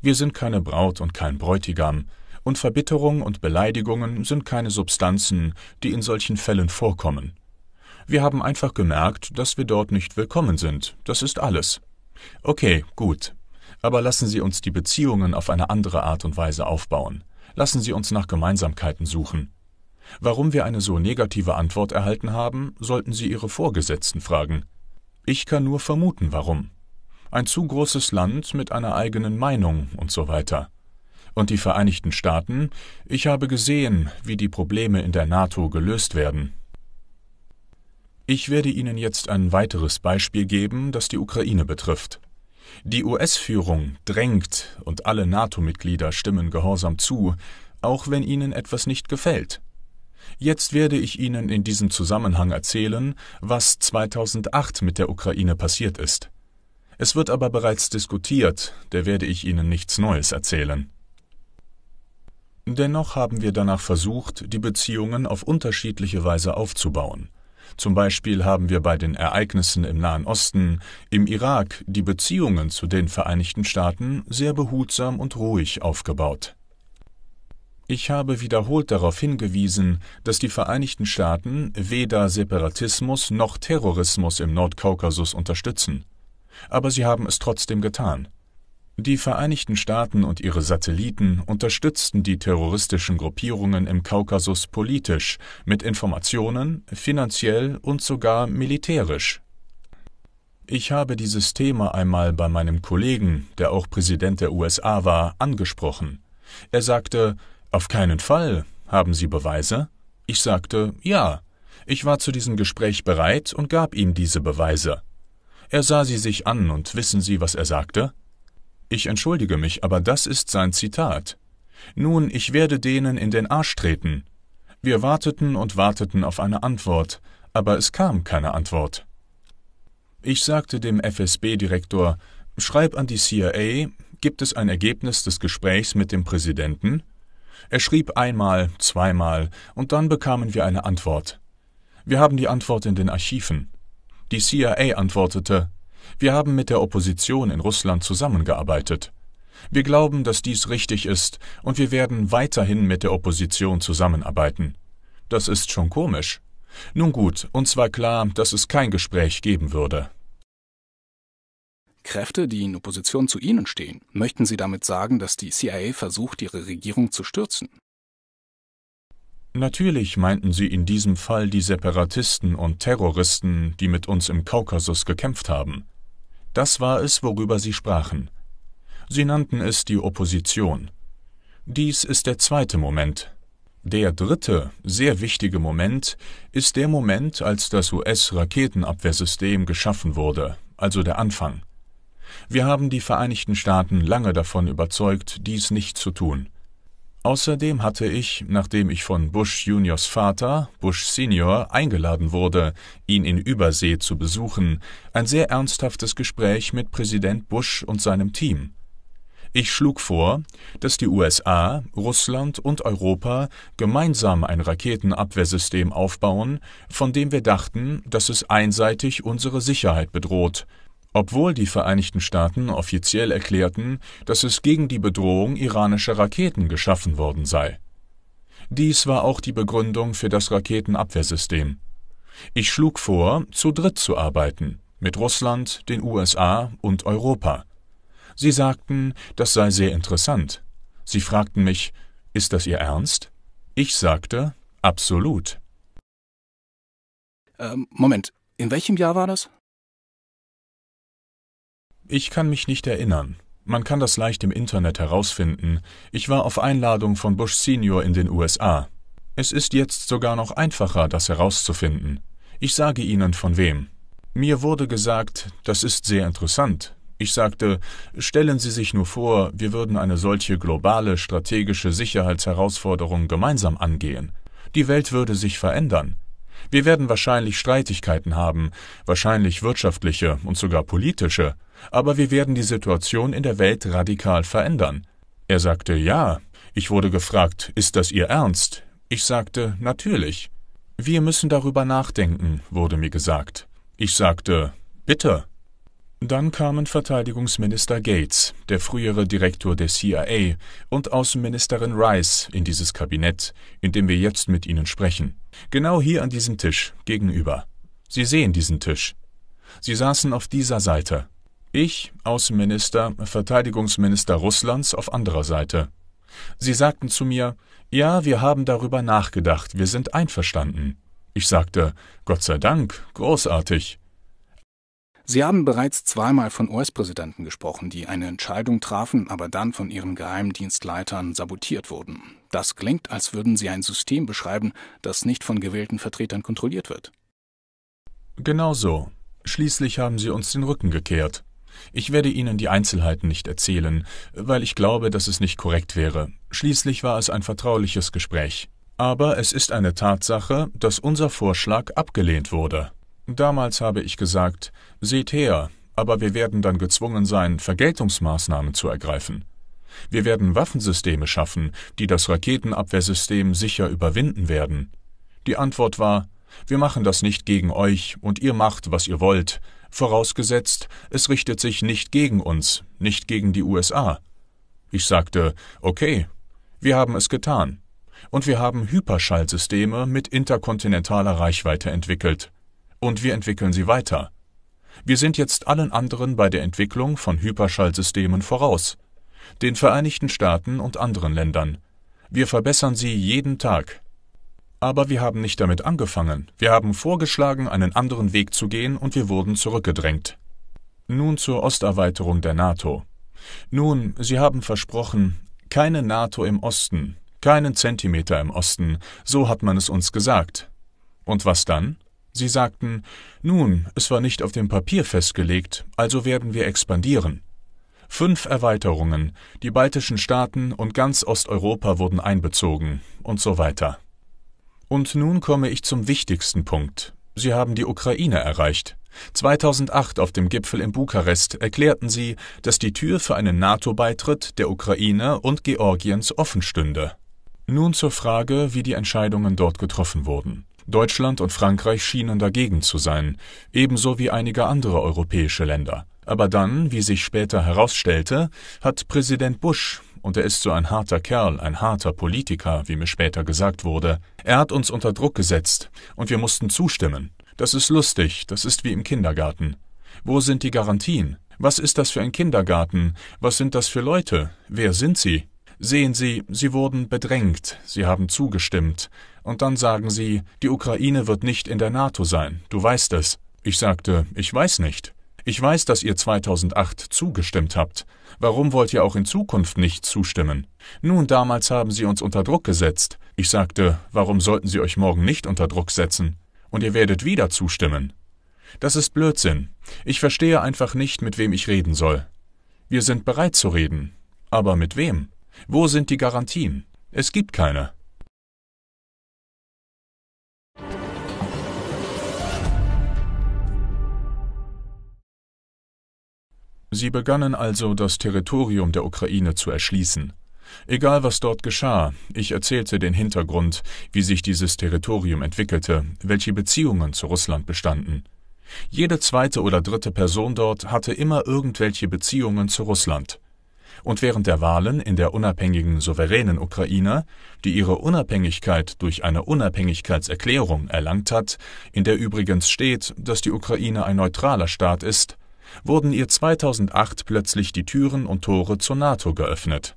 Wir sind keine Braut und kein Bräutigam, und Verbitterung und Beleidigungen sind keine Substanzen, die in solchen Fällen vorkommen. Wir haben einfach gemerkt, dass wir dort nicht willkommen sind. Das ist alles. Okay, gut. Aber lassen Sie uns die Beziehungen auf eine andere Art und Weise aufbauen. Lassen Sie uns nach Gemeinsamkeiten suchen. Warum wir eine so negative Antwort erhalten haben, sollten Sie Ihre Vorgesetzten fragen. Ich kann nur vermuten, warum. Ein zu großes Land mit einer eigenen Meinung und so weiter. Und die Vereinigten Staaten, ich habe gesehen, wie die Probleme in der NATO gelöst werden. Ich werde Ihnen jetzt ein weiteres Beispiel geben, das die Ukraine betrifft. Die US-Führung drängt und alle NATO-Mitglieder stimmen gehorsam zu, auch wenn ihnen etwas nicht gefällt. Jetzt werde ich Ihnen in diesem Zusammenhang erzählen, was 2008 mit der Ukraine passiert ist. Es wird aber bereits diskutiert, da werde ich Ihnen nichts Neues erzählen. Dennoch haben wir danach versucht, die Beziehungen auf unterschiedliche Weise aufzubauen. Zum Beispiel haben wir bei den Ereignissen im Nahen Osten, im Irak die Beziehungen zu den Vereinigten Staaten sehr behutsam und ruhig aufgebaut. Ich habe wiederholt darauf hingewiesen, dass die Vereinigten Staaten weder Separatismus noch Terrorismus im Nordkaukasus unterstützen. Aber sie haben es trotzdem getan. Die Vereinigten Staaten und ihre Satelliten unterstützten die terroristischen Gruppierungen im Kaukasus politisch, mit Informationen, finanziell und sogar militärisch. Ich habe dieses Thema einmal bei meinem Kollegen, der auch Präsident der USA war, angesprochen. Er sagte, auf keinen Fall, haben Sie Beweise? Ich sagte, ja. Ich war zu diesem Gespräch bereit und gab ihm diese Beweise. Er sah sie sich an und wissen Sie, was er sagte? Ich entschuldige mich, aber das ist sein Zitat. Nun, ich werde denen in den Arsch treten. Wir warteten und warteten auf eine Antwort, aber es kam keine Antwort. Ich sagte dem FSB-Direktor, schreib an die CIA, gibt es ein Ergebnis des Gesprächs mit dem Präsidenten? Er schrieb einmal, zweimal, und dann bekamen wir eine Antwort. Wir haben die Antwort in den Archiven. Die CIA antwortete, wir haben mit der Opposition in Russland zusammengearbeitet. Wir glauben, dass dies richtig ist, und wir werden weiterhin mit der Opposition zusammenarbeiten. Das ist schon komisch. Nun gut, uns war klar, dass es kein Gespräch geben würde. Kräfte, die in Opposition zu Ihnen stehen, möchten Sie damit sagen, dass die CIA versucht, Ihre Regierung zu stürzen? Natürlich meinten sie in diesem Fall die Separatisten und Terroristen, die mit uns im Kaukasus gekämpft haben. Das war es, worüber sie sprachen. Sie nannten es die Opposition. Dies ist der zweite Moment. Der dritte, sehr wichtige Moment ist der Moment, als das US-Raketenabwehrsystem geschaffen wurde, also der Anfang. Wir haben die Vereinigten Staaten lange davon überzeugt, dies nicht zu tun. Außerdem hatte ich, nachdem ich von Bush Juniors Vater, Bush Senior, eingeladen wurde, ihn in Übersee zu besuchen, ein sehr ernsthaftes Gespräch mit Präsident Bush und seinem Team. Ich schlug vor, dass die USA, Russland und Europa gemeinsam ein Raketenabwehrsystem aufbauen, von dem wir dachten, dass es einseitig unsere Sicherheit bedroht obwohl die Vereinigten Staaten offiziell erklärten, dass es gegen die Bedrohung iranischer Raketen geschaffen worden sei. Dies war auch die Begründung für das Raketenabwehrsystem. Ich schlug vor, zu dritt zu arbeiten, mit Russland, den USA und Europa. Sie sagten, das sei sehr interessant. Sie fragten mich, ist das Ihr Ernst? Ich sagte, absolut. Ähm, Moment, in welchem Jahr war das? Ich kann mich nicht erinnern. Man kann das leicht im Internet herausfinden. Ich war auf Einladung von Bush Senior in den USA. Es ist jetzt sogar noch einfacher, das herauszufinden. Ich sage Ihnen von wem. Mir wurde gesagt, das ist sehr interessant. Ich sagte, stellen Sie sich nur vor, wir würden eine solche globale strategische Sicherheitsherausforderung gemeinsam angehen. Die Welt würde sich verändern. Wir werden wahrscheinlich Streitigkeiten haben, wahrscheinlich wirtschaftliche und sogar politische, aber wir werden die Situation in der Welt radikal verändern. Er sagte ja. Ich wurde gefragt, ist das Ihr Ernst? Ich sagte natürlich. Wir müssen darüber nachdenken, wurde mir gesagt. Ich sagte bitte. Dann kamen Verteidigungsminister Gates, der frühere Direktor der CIA, und Außenministerin Rice in dieses Kabinett, in dem wir jetzt mit Ihnen sprechen. Genau hier an diesem Tisch, gegenüber. Sie sehen diesen Tisch. Sie saßen auf dieser Seite. Ich, Außenminister, Verteidigungsminister Russlands auf anderer Seite. Sie sagten zu mir, ja, wir haben darüber nachgedacht, wir sind einverstanden. Ich sagte, Gott sei Dank, großartig. Sie haben bereits zweimal von US-Präsidenten gesprochen, die eine Entscheidung trafen, aber dann von ihren Geheimdienstleitern sabotiert wurden. Das klingt, als würden Sie ein System beschreiben, das nicht von gewählten Vertretern kontrolliert wird. Genau so. Schließlich haben Sie uns den Rücken gekehrt. Ich werde Ihnen die Einzelheiten nicht erzählen, weil ich glaube, dass es nicht korrekt wäre. Schließlich war es ein vertrauliches Gespräch. Aber es ist eine Tatsache, dass unser Vorschlag abgelehnt wurde. Damals habe ich gesagt, seht her, aber wir werden dann gezwungen sein, Vergeltungsmaßnahmen zu ergreifen. Wir werden Waffensysteme schaffen, die das Raketenabwehrsystem sicher überwinden werden. Die Antwort war, wir machen das nicht gegen euch und ihr macht, was ihr wollt, vorausgesetzt, es richtet sich nicht gegen uns, nicht gegen die USA. Ich sagte, okay, wir haben es getan. Und wir haben Hyperschallsysteme mit interkontinentaler Reichweite entwickelt und wir entwickeln sie weiter. Wir sind jetzt allen anderen bei der Entwicklung von Hyperschallsystemen voraus, den Vereinigten Staaten und anderen Ländern. Wir verbessern sie jeden Tag. Aber wir haben nicht damit angefangen, wir haben vorgeschlagen, einen anderen Weg zu gehen und wir wurden zurückgedrängt. Nun zur Osterweiterung der NATO. Nun, Sie haben versprochen, keine NATO im Osten, keinen Zentimeter im Osten, so hat man es uns gesagt. Und was dann? Sie sagten, nun, es war nicht auf dem Papier festgelegt, also werden wir expandieren. Fünf Erweiterungen, die baltischen Staaten und ganz Osteuropa wurden einbezogen und so weiter. Und nun komme ich zum wichtigsten Punkt. Sie haben die Ukraine erreicht. 2008 auf dem Gipfel in Bukarest erklärten sie, dass die Tür für einen NATO-Beitritt der Ukraine und Georgiens offen stünde. Nun zur Frage, wie die Entscheidungen dort getroffen wurden. Deutschland und Frankreich schienen dagegen zu sein, ebenso wie einige andere europäische Länder. Aber dann, wie sich später herausstellte, hat Präsident Bush und er ist so ein harter Kerl, ein harter Politiker, wie mir später gesagt wurde. Er hat uns unter Druck gesetzt, und wir mussten zustimmen. Das ist lustig, das ist wie im Kindergarten. Wo sind die Garantien? Was ist das für ein Kindergarten? Was sind das für Leute? Wer sind sie? Sehen Sie, Sie wurden bedrängt, Sie haben zugestimmt, und dann sagen sie, die Ukraine wird nicht in der NATO sein, du weißt es. Ich sagte, ich weiß nicht. Ich weiß, dass ihr 2008 zugestimmt habt. Warum wollt ihr auch in Zukunft nicht zustimmen? Nun, damals haben sie uns unter Druck gesetzt. Ich sagte, warum sollten sie euch morgen nicht unter Druck setzen? Und ihr werdet wieder zustimmen. Das ist Blödsinn. Ich verstehe einfach nicht, mit wem ich reden soll. Wir sind bereit zu reden. Aber mit wem? Wo sind die Garantien? Es gibt keine. Sie begannen also, das Territorium der Ukraine zu erschließen. Egal was dort geschah, ich erzählte den Hintergrund, wie sich dieses Territorium entwickelte, welche Beziehungen zu Russland bestanden. Jede zweite oder dritte Person dort hatte immer irgendwelche Beziehungen zu Russland. Und während der Wahlen in der unabhängigen souveränen Ukraine, die ihre Unabhängigkeit durch eine Unabhängigkeitserklärung erlangt hat, in der übrigens steht, dass die Ukraine ein neutraler Staat ist, wurden ihr 2008 plötzlich die Türen und Tore zur NATO geöffnet.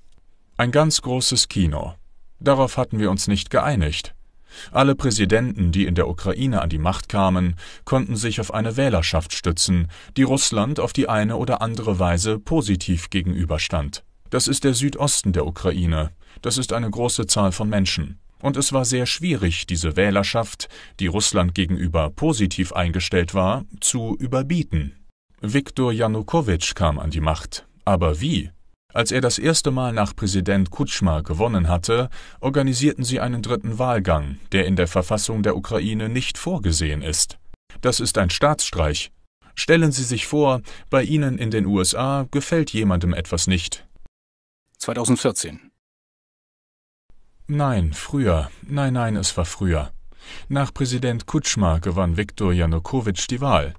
Ein ganz großes Kino. Darauf hatten wir uns nicht geeinigt. Alle Präsidenten, die in der Ukraine an die Macht kamen, konnten sich auf eine Wählerschaft stützen, die Russland auf die eine oder andere Weise positiv gegenüberstand. Das ist der Südosten der Ukraine, das ist eine große Zahl von Menschen. Und es war sehr schwierig, diese Wählerschaft, die Russland gegenüber positiv eingestellt war, zu überbieten. Viktor Janukowitsch kam an die Macht. Aber wie? Als er das erste Mal nach Präsident Kutschma gewonnen hatte, organisierten sie einen dritten Wahlgang, der in der Verfassung der Ukraine nicht vorgesehen ist. Das ist ein Staatsstreich. Stellen Sie sich vor, bei Ihnen in den USA gefällt jemandem etwas nicht. 2014. Nein, früher. Nein, nein, es war früher. Nach Präsident Kutschma gewann Viktor Janukowitsch die Wahl.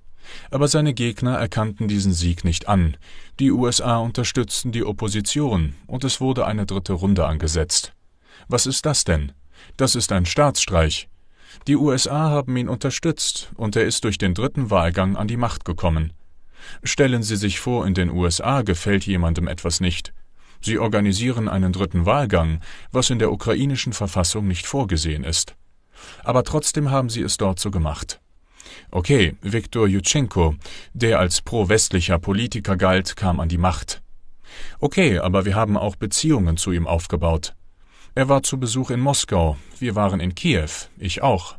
Aber seine Gegner erkannten diesen Sieg nicht an, die USA unterstützten die Opposition und es wurde eine dritte Runde angesetzt. Was ist das denn? Das ist ein Staatsstreich. Die USA haben ihn unterstützt und er ist durch den dritten Wahlgang an die Macht gekommen. Stellen Sie sich vor, in den USA gefällt jemandem etwas nicht. Sie organisieren einen dritten Wahlgang, was in der ukrainischen Verfassung nicht vorgesehen ist. Aber trotzdem haben sie es dort so gemacht. Okay, Viktor Jutschenko, der als pro-westlicher Politiker galt, kam an die Macht. Okay, aber wir haben auch Beziehungen zu ihm aufgebaut. Er war zu Besuch in Moskau, wir waren in Kiew, ich auch.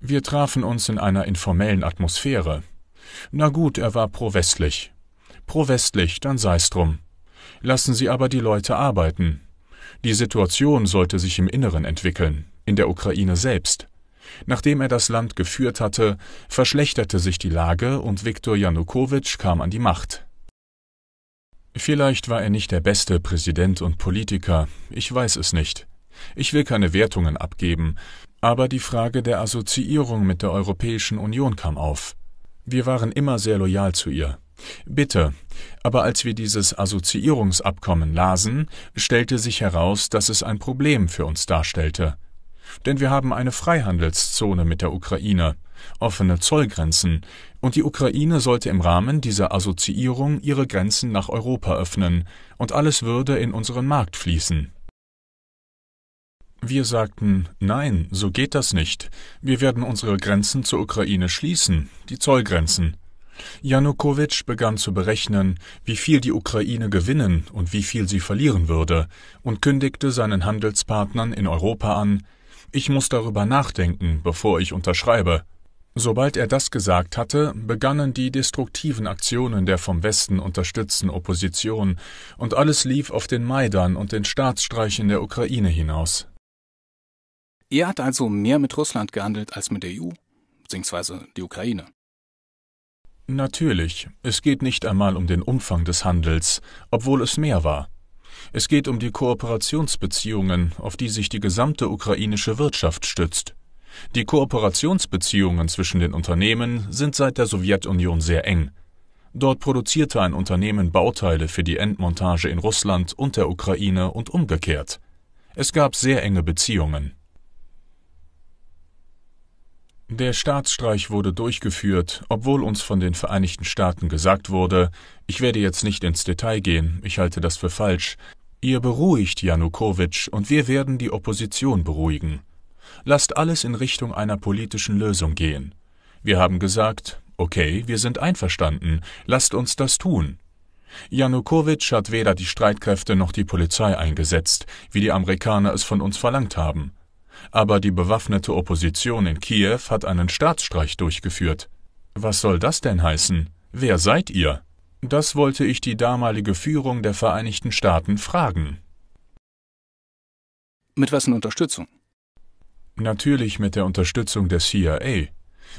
Wir trafen uns in einer informellen Atmosphäre. Na gut, er war pro-westlich. Pro-westlich, dann sei's drum. Lassen Sie aber die Leute arbeiten. Die Situation sollte sich im Inneren entwickeln, in der Ukraine selbst. Nachdem er das Land geführt hatte, verschlechterte sich die Lage und Viktor Janukowitsch kam an die Macht. Vielleicht war er nicht der beste Präsident und Politiker, ich weiß es nicht. Ich will keine Wertungen abgeben, aber die Frage der Assoziierung mit der Europäischen Union kam auf. Wir waren immer sehr loyal zu ihr. Bitte. Aber als wir dieses Assoziierungsabkommen lasen, stellte sich heraus, dass es ein Problem für uns darstellte. Denn wir haben eine Freihandelszone mit der Ukraine, offene Zollgrenzen, und die Ukraine sollte im Rahmen dieser Assoziierung ihre Grenzen nach Europa öffnen, und alles würde in unseren Markt fließen. Wir sagten, nein, so geht das nicht. Wir werden unsere Grenzen zur Ukraine schließen, die Zollgrenzen. Janukowitsch begann zu berechnen, wie viel die Ukraine gewinnen und wie viel sie verlieren würde, und kündigte seinen Handelspartnern in Europa an, ich muss darüber nachdenken, bevor ich unterschreibe. Sobald er das gesagt hatte, begannen die destruktiven Aktionen der vom Westen unterstützten Opposition, und alles lief auf den Maidan und den Staatsstreich in der Ukraine hinaus. Er hat also mehr mit Russland gehandelt als mit der EU, beziehungsweise die Ukraine. Natürlich, es geht nicht einmal um den Umfang des Handels, obwohl es mehr war. Es geht um die Kooperationsbeziehungen, auf die sich die gesamte ukrainische Wirtschaft stützt. Die Kooperationsbeziehungen zwischen den Unternehmen sind seit der Sowjetunion sehr eng. Dort produzierte ein Unternehmen Bauteile für die Endmontage in Russland und der Ukraine und umgekehrt. Es gab sehr enge Beziehungen. Der Staatsstreich wurde durchgeführt, obwohl uns von den Vereinigten Staaten gesagt wurde, ich werde jetzt nicht ins Detail gehen, ich halte das für falsch, Ihr beruhigt Janukowitsch und wir werden die Opposition beruhigen. Lasst alles in Richtung einer politischen Lösung gehen. Wir haben gesagt, okay, wir sind einverstanden, lasst uns das tun. Janukowitsch hat weder die Streitkräfte noch die Polizei eingesetzt, wie die Amerikaner es von uns verlangt haben. Aber die bewaffnete Opposition in Kiew hat einen Staatsstreich durchgeführt. Was soll das denn heißen? Wer seid ihr? Das wollte ich die damalige Führung der Vereinigten Staaten fragen. Mit wessen Unterstützung? Natürlich mit der Unterstützung der CIA,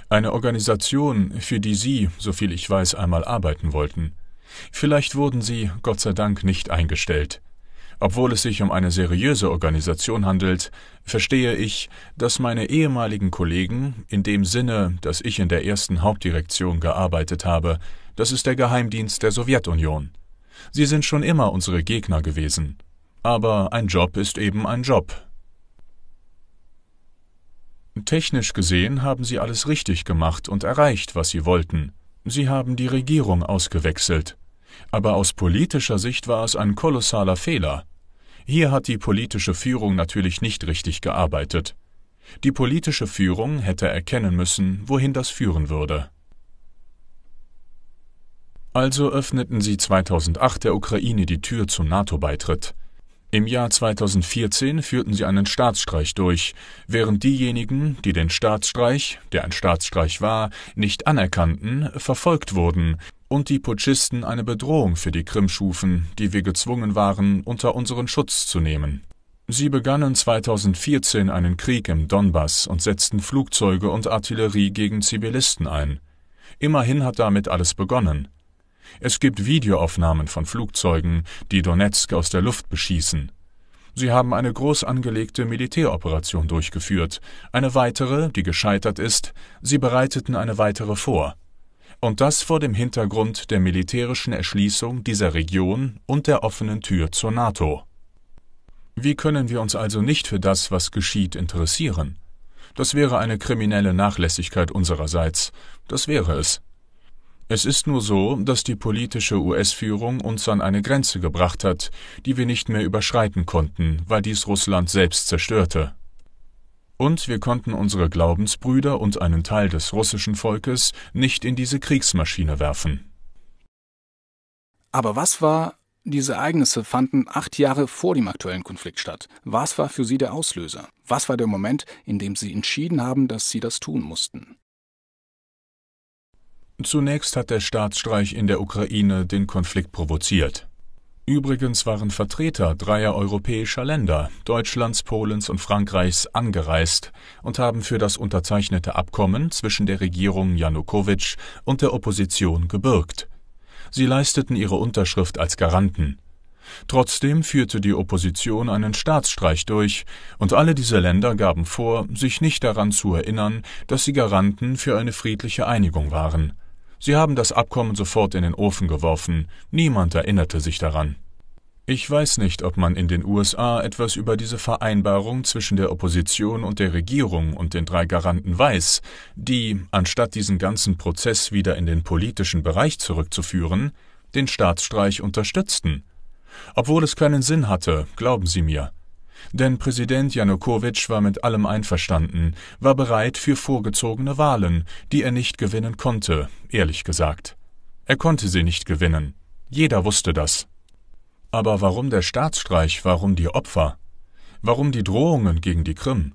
eine Organisation, für die Sie, soviel ich weiß, einmal arbeiten wollten. Vielleicht wurden Sie, Gott sei Dank, nicht eingestellt. Obwohl es sich um eine seriöse Organisation handelt, verstehe ich, dass meine ehemaligen Kollegen, in dem Sinne, dass ich in der ersten Hauptdirektion gearbeitet habe, das ist der Geheimdienst der Sowjetunion. Sie sind schon immer unsere Gegner gewesen. Aber ein Job ist eben ein Job. Technisch gesehen haben sie alles richtig gemacht und erreicht, was sie wollten. Sie haben die Regierung ausgewechselt. Aber aus politischer Sicht war es ein kolossaler Fehler. Hier hat die politische Führung natürlich nicht richtig gearbeitet. Die politische Führung hätte erkennen müssen, wohin das führen würde. Also öffneten sie 2008 der Ukraine die Tür zum NATO-Beitritt. Im Jahr 2014 führten sie einen Staatsstreich durch, während diejenigen, die den Staatsstreich, der ein Staatsstreich war, nicht anerkannten, verfolgt wurden und die Putschisten eine Bedrohung für die Krim schufen, die wir gezwungen waren, unter unseren Schutz zu nehmen. Sie begannen 2014 einen Krieg im Donbass und setzten Flugzeuge und Artillerie gegen Zivilisten ein. Immerhin hat damit alles begonnen. Es gibt Videoaufnahmen von Flugzeugen, die Donetsk aus der Luft beschießen. Sie haben eine groß angelegte Militäroperation durchgeführt, eine weitere, die gescheitert ist, sie bereiteten eine weitere vor. Und das vor dem Hintergrund der militärischen Erschließung dieser Region und der offenen Tür zur NATO. Wie können wir uns also nicht für das, was geschieht, interessieren? Das wäre eine kriminelle Nachlässigkeit unsererseits. Das wäre es. Es ist nur so, dass die politische US-Führung uns an eine Grenze gebracht hat, die wir nicht mehr überschreiten konnten, weil dies Russland selbst zerstörte. Und wir konnten unsere Glaubensbrüder und einen Teil des russischen Volkes nicht in diese Kriegsmaschine werfen. Aber was war, diese Ereignisse fanden acht Jahre vor dem aktuellen Konflikt statt. Was war für Sie der Auslöser? Was war der Moment, in dem Sie entschieden haben, dass Sie das tun mussten? Zunächst hat der Staatsstreich in der Ukraine den Konflikt provoziert. Übrigens waren Vertreter dreier europäischer Länder, Deutschlands, Polens und Frankreichs, angereist und haben für das unterzeichnete Abkommen zwischen der Regierung Janukowitsch und der Opposition gebürgt. Sie leisteten ihre Unterschrift als Garanten. Trotzdem führte die Opposition einen Staatsstreich durch, und alle diese Länder gaben vor, sich nicht daran zu erinnern, dass sie Garanten für eine friedliche Einigung waren. Sie haben das Abkommen sofort in den Ofen geworfen, niemand erinnerte sich daran. Ich weiß nicht, ob man in den USA etwas über diese Vereinbarung zwischen der Opposition und der Regierung und den drei Garanten weiß, die, anstatt diesen ganzen Prozess wieder in den politischen Bereich zurückzuführen, den Staatsstreich unterstützten. Obwohl es keinen Sinn hatte, glauben Sie mir. Denn Präsident Janukowitsch war mit allem einverstanden, war bereit für vorgezogene Wahlen, die er nicht gewinnen konnte, ehrlich gesagt. Er konnte sie nicht gewinnen. Jeder wusste das. Aber warum der Staatsstreich, warum die Opfer? Warum die Drohungen gegen die Krim?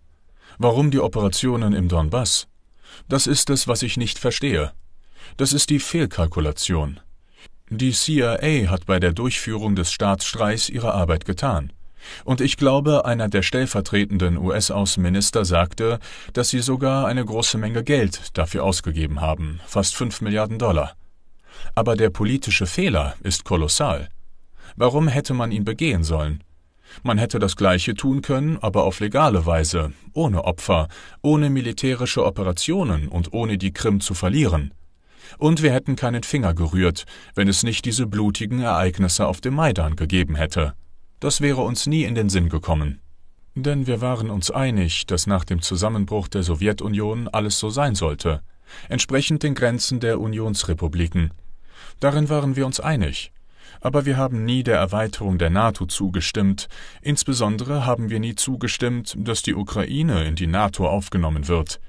Warum die Operationen im Donbass? Das ist es, was ich nicht verstehe. Das ist die Fehlkalkulation. Die CIA hat bei der Durchführung des Staatsstreichs ihre Arbeit getan. Und ich glaube, einer der stellvertretenden US-Außenminister sagte, dass sie sogar eine große Menge Geld dafür ausgegeben haben, fast fünf Milliarden Dollar. Aber der politische Fehler ist kolossal. Warum hätte man ihn begehen sollen? Man hätte das Gleiche tun können, aber auf legale Weise, ohne Opfer, ohne militärische Operationen und ohne die Krim zu verlieren. Und wir hätten keinen Finger gerührt, wenn es nicht diese blutigen Ereignisse auf dem Maidan gegeben hätte. Das wäre uns nie in den Sinn gekommen. Denn wir waren uns einig, dass nach dem Zusammenbruch der Sowjetunion alles so sein sollte, entsprechend den Grenzen der Unionsrepubliken. Darin waren wir uns einig. Aber wir haben nie der Erweiterung der NATO zugestimmt, insbesondere haben wir nie zugestimmt, dass die Ukraine in die NATO aufgenommen wird.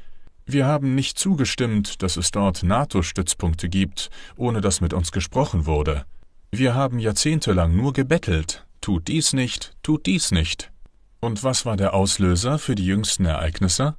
Wir haben nicht zugestimmt, dass es dort NATO-Stützpunkte gibt, ohne dass mit uns gesprochen wurde. Wir haben jahrzehntelang nur gebettelt, tut dies nicht, tut dies nicht. Und was war der Auslöser für die jüngsten Ereignisse?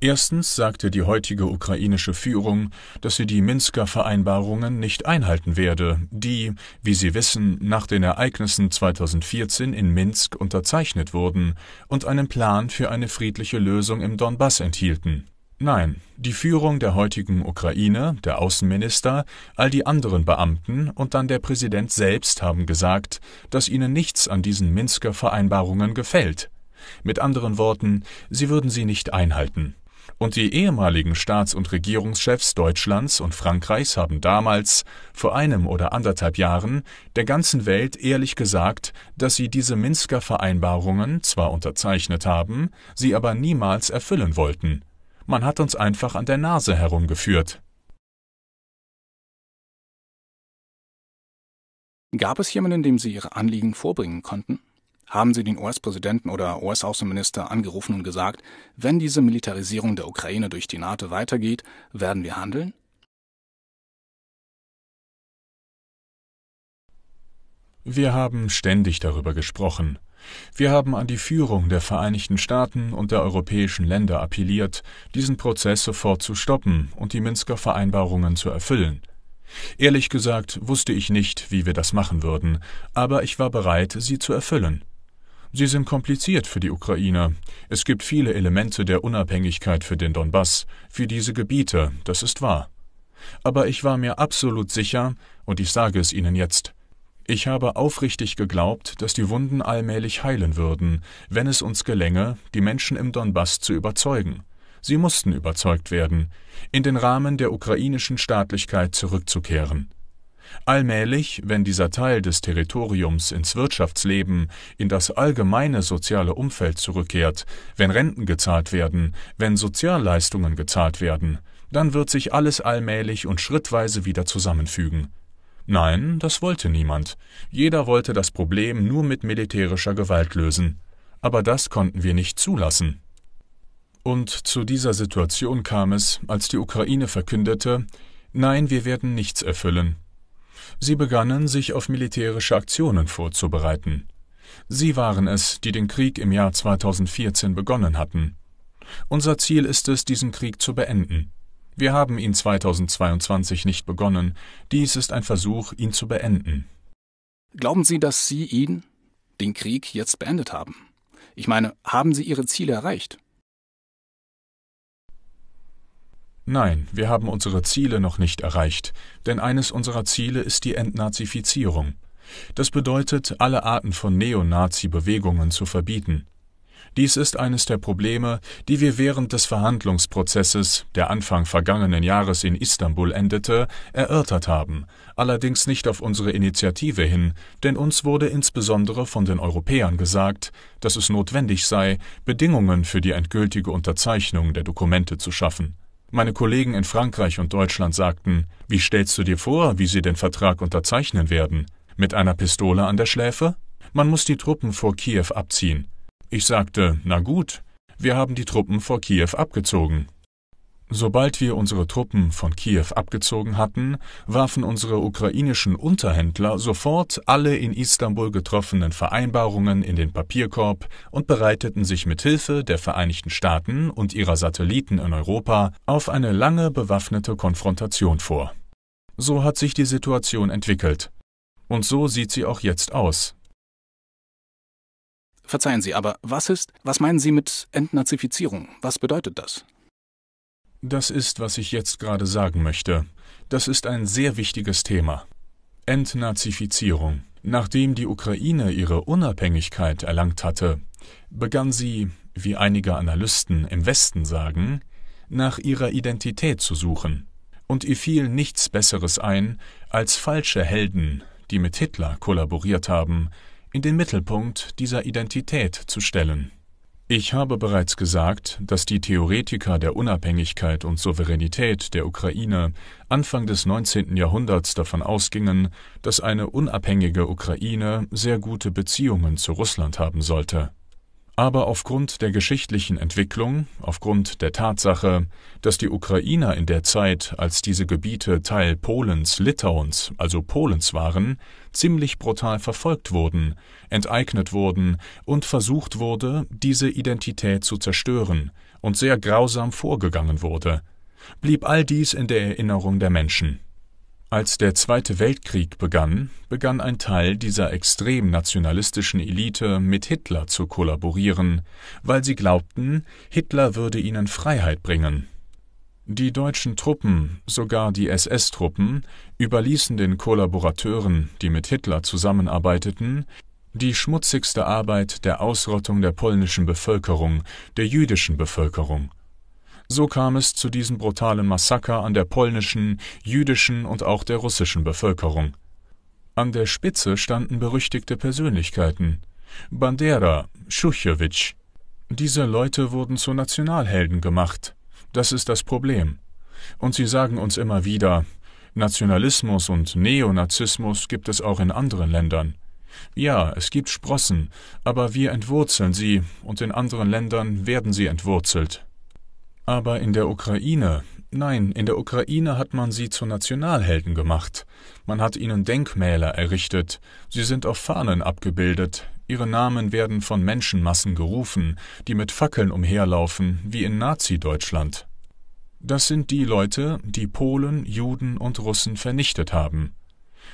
Erstens sagte die heutige ukrainische Führung, dass sie die Minsker Vereinbarungen nicht einhalten werde, die, wie Sie wissen, nach den Ereignissen 2014 in Minsk unterzeichnet wurden und einen Plan für eine friedliche Lösung im Donbass enthielten. Nein, die Führung der heutigen Ukraine, der Außenminister, all die anderen Beamten und dann der Präsident selbst haben gesagt, dass ihnen nichts an diesen Minsker Vereinbarungen gefällt. Mit anderen Worten, sie würden sie nicht einhalten. Und die ehemaligen Staats- und Regierungschefs Deutschlands und Frankreichs haben damals, vor einem oder anderthalb Jahren, der ganzen Welt ehrlich gesagt, dass sie diese Minsker Vereinbarungen zwar unterzeichnet haben, sie aber niemals erfüllen wollten man hat uns einfach an der Nase herumgeführt. Gab es jemanden, dem Sie Ihre Anliegen vorbringen konnten? Haben Sie den US-Präsidenten oder US-Außenminister angerufen und gesagt, wenn diese Militarisierung der Ukraine durch die NATO weitergeht, werden wir handeln? Wir haben ständig darüber gesprochen. Wir haben an die Führung der Vereinigten Staaten und der europäischen Länder appelliert, diesen Prozess sofort zu stoppen und die Minsker Vereinbarungen zu erfüllen. Ehrlich gesagt wusste ich nicht, wie wir das machen würden, aber ich war bereit, sie zu erfüllen. Sie sind kompliziert für die Ukrainer. Es gibt viele Elemente der Unabhängigkeit für den Donbass, für diese Gebiete, das ist wahr. Aber ich war mir absolut sicher, und ich sage es Ihnen jetzt, ich habe aufrichtig geglaubt, dass die Wunden allmählich heilen würden, wenn es uns gelänge, die Menschen im Donbass zu überzeugen. Sie mussten überzeugt werden, in den Rahmen der ukrainischen Staatlichkeit zurückzukehren. Allmählich, wenn dieser Teil des Territoriums ins Wirtschaftsleben, in das allgemeine soziale Umfeld zurückkehrt, wenn Renten gezahlt werden, wenn Sozialleistungen gezahlt werden, dann wird sich alles allmählich und schrittweise wieder zusammenfügen. Nein, das wollte niemand. Jeder wollte das Problem nur mit militärischer Gewalt lösen. Aber das konnten wir nicht zulassen. Und zu dieser Situation kam es, als die Ukraine verkündete, Nein, wir werden nichts erfüllen. Sie begannen, sich auf militärische Aktionen vorzubereiten. Sie waren es, die den Krieg im Jahr 2014 begonnen hatten. Unser Ziel ist es, diesen Krieg zu beenden. Wir haben ihn 2022 nicht begonnen. Dies ist ein Versuch, ihn zu beenden. Glauben Sie, dass Sie ihn, den Krieg, jetzt beendet haben? Ich meine, haben Sie Ihre Ziele erreicht? Nein, wir haben unsere Ziele noch nicht erreicht, denn eines unserer Ziele ist die Entnazifizierung. Das bedeutet, alle Arten von Neonazi-Bewegungen zu verbieten. Dies ist eines der Probleme, die wir während des Verhandlungsprozesses, der Anfang vergangenen Jahres in Istanbul endete, erörtert haben, allerdings nicht auf unsere Initiative hin, denn uns wurde insbesondere von den Europäern gesagt, dass es notwendig sei, Bedingungen für die endgültige Unterzeichnung der Dokumente zu schaffen. Meine Kollegen in Frankreich und Deutschland sagten, wie stellst du dir vor, wie sie den Vertrag unterzeichnen werden? Mit einer Pistole an der Schläfe? Man muss die Truppen vor Kiew abziehen. Ich sagte, na gut, wir haben die Truppen vor Kiew abgezogen. Sobald wir unsere Truppen von Kiew abgezogen hatten, warfen unsere ukrainischen Unterhändler sofort alle in Istanbul getroffenen Vereinbarungen in den Papierkorb und bereiteten sich mit Hilfe der Vereinigten Staaten und ihrer Satelliten in Europa auf eine lange bewaffnete Konfrontation vor. So hat sich die Situation entwickelt. Und so sieht sie auch jetzt aus. Verzeihen Sie, aber was ist, was meinen Sie mit Entnazifizierung? Was bedeutet das? Das ist, was ich jetzt gerade sagen möchte. Das ist ein sehr wichtiges Thema. Entnazifizierung. Nachdem die Ukraine ihre Unabhängigkeit erlangt hatte, begann sie, wie einige Analysten im Westen sagen, nach ihrer Identität zu suchen. Und ihr fiel nichts Besseres ein, als falsche Helden, die mit Hitler kollaboriert haben, in den Mittelpunkt dieser Identität zu stellen. Ich habe bereits gesagt, dass die Theoretiker der Unabhängigkeit und Souveränität der Ukraine Anfang des 19. Jahrhunderts davon ausgingen, dass eine unabhängige Ukraine sehr gute Beziehungen zu Russland haben sollte. Aber aufgrund der geschichtlichen Entwicklung, aufgrund der Tatsache, dass die Ukrainer in der Zeit, als diese Gebiete Teil Polens, Litauens, also Polens waren, ziemlich brutal verfolgt wurden, enteignet wurden und versucht wurde, diese Identität zu zerstören und sehr grausam vorgegangen wurde, blieb all dies in der Erinnerung der Menschen als der Zweite Weltkrieg begann, begann ein Teil dieser extrem nationalistischen Elite mit Hitler zu kollaborieren, weil sie glaubten, Hitler würde ihnen Freiheit bringen. Die deutschen Truppen, sogar die SS-Truppen, überließen den Kollaborateuren, die mit Hitler zusammenarbeiteten, die schmutzigste Arbeit der Ausrottung der polnischen Bevölkerung, der jüdischen Bevölkerung so kam es zu diesem brutalen Massaker an der polnischen, jüdischen und auch der russischen Bevölkerung. An der Spitze standen berüchtigte Persönlichkeiten. Bandera, Schuchewitsch. Diese Leute wurden zu Nationalhelden gemacht. Das ist das Problem. Und sie sagen uns immer wieder, Nationalismus und Neonazismus gibt es auch in anderen Ländern. Ja, es gibt Sprossen, aber wir entwurzeln sie, und in anderen Ländern werden sie entwurzelt. Aber in der Ukraine, nein, in der Ukraine hat man sie zu Nationalhelden gemacht. Man hat ihnen Denkmäler errichtet, sie sind auf Fahnen abgebildet, ihre Namen werden von Menschenmassen gerufen, die mit Fackeln umherlaufen, wie in Nazi-Deutschland. Das sind die Leute, die Polen, Juden und Russen vernichtet haben.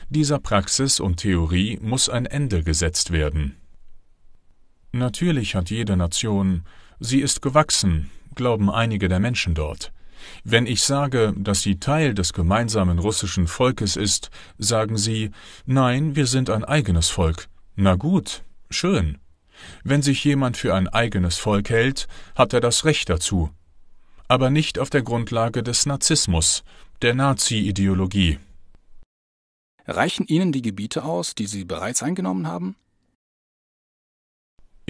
Dieser Praxis und Theorie muss ein Ende gesetzt werden. Natürlich hat jede Nation, sie ist gewachsen, glauben einige der Menschen dort. Wenn ich sage, dass sie Teil des gemeinsamen russischen Volkes ist, sagen sie, nein, wir sind ein eigenes Volk. Na gut, schön. Wenn sich jemand für ein eigenes Volk hält, hat er das Recht dazu. Aber nicht auf der Grundlage des Narzissmus, der Nazi-Ideologie. Reichen Ihnen die Gebiete aus, die Sie bereits eingenommen haben?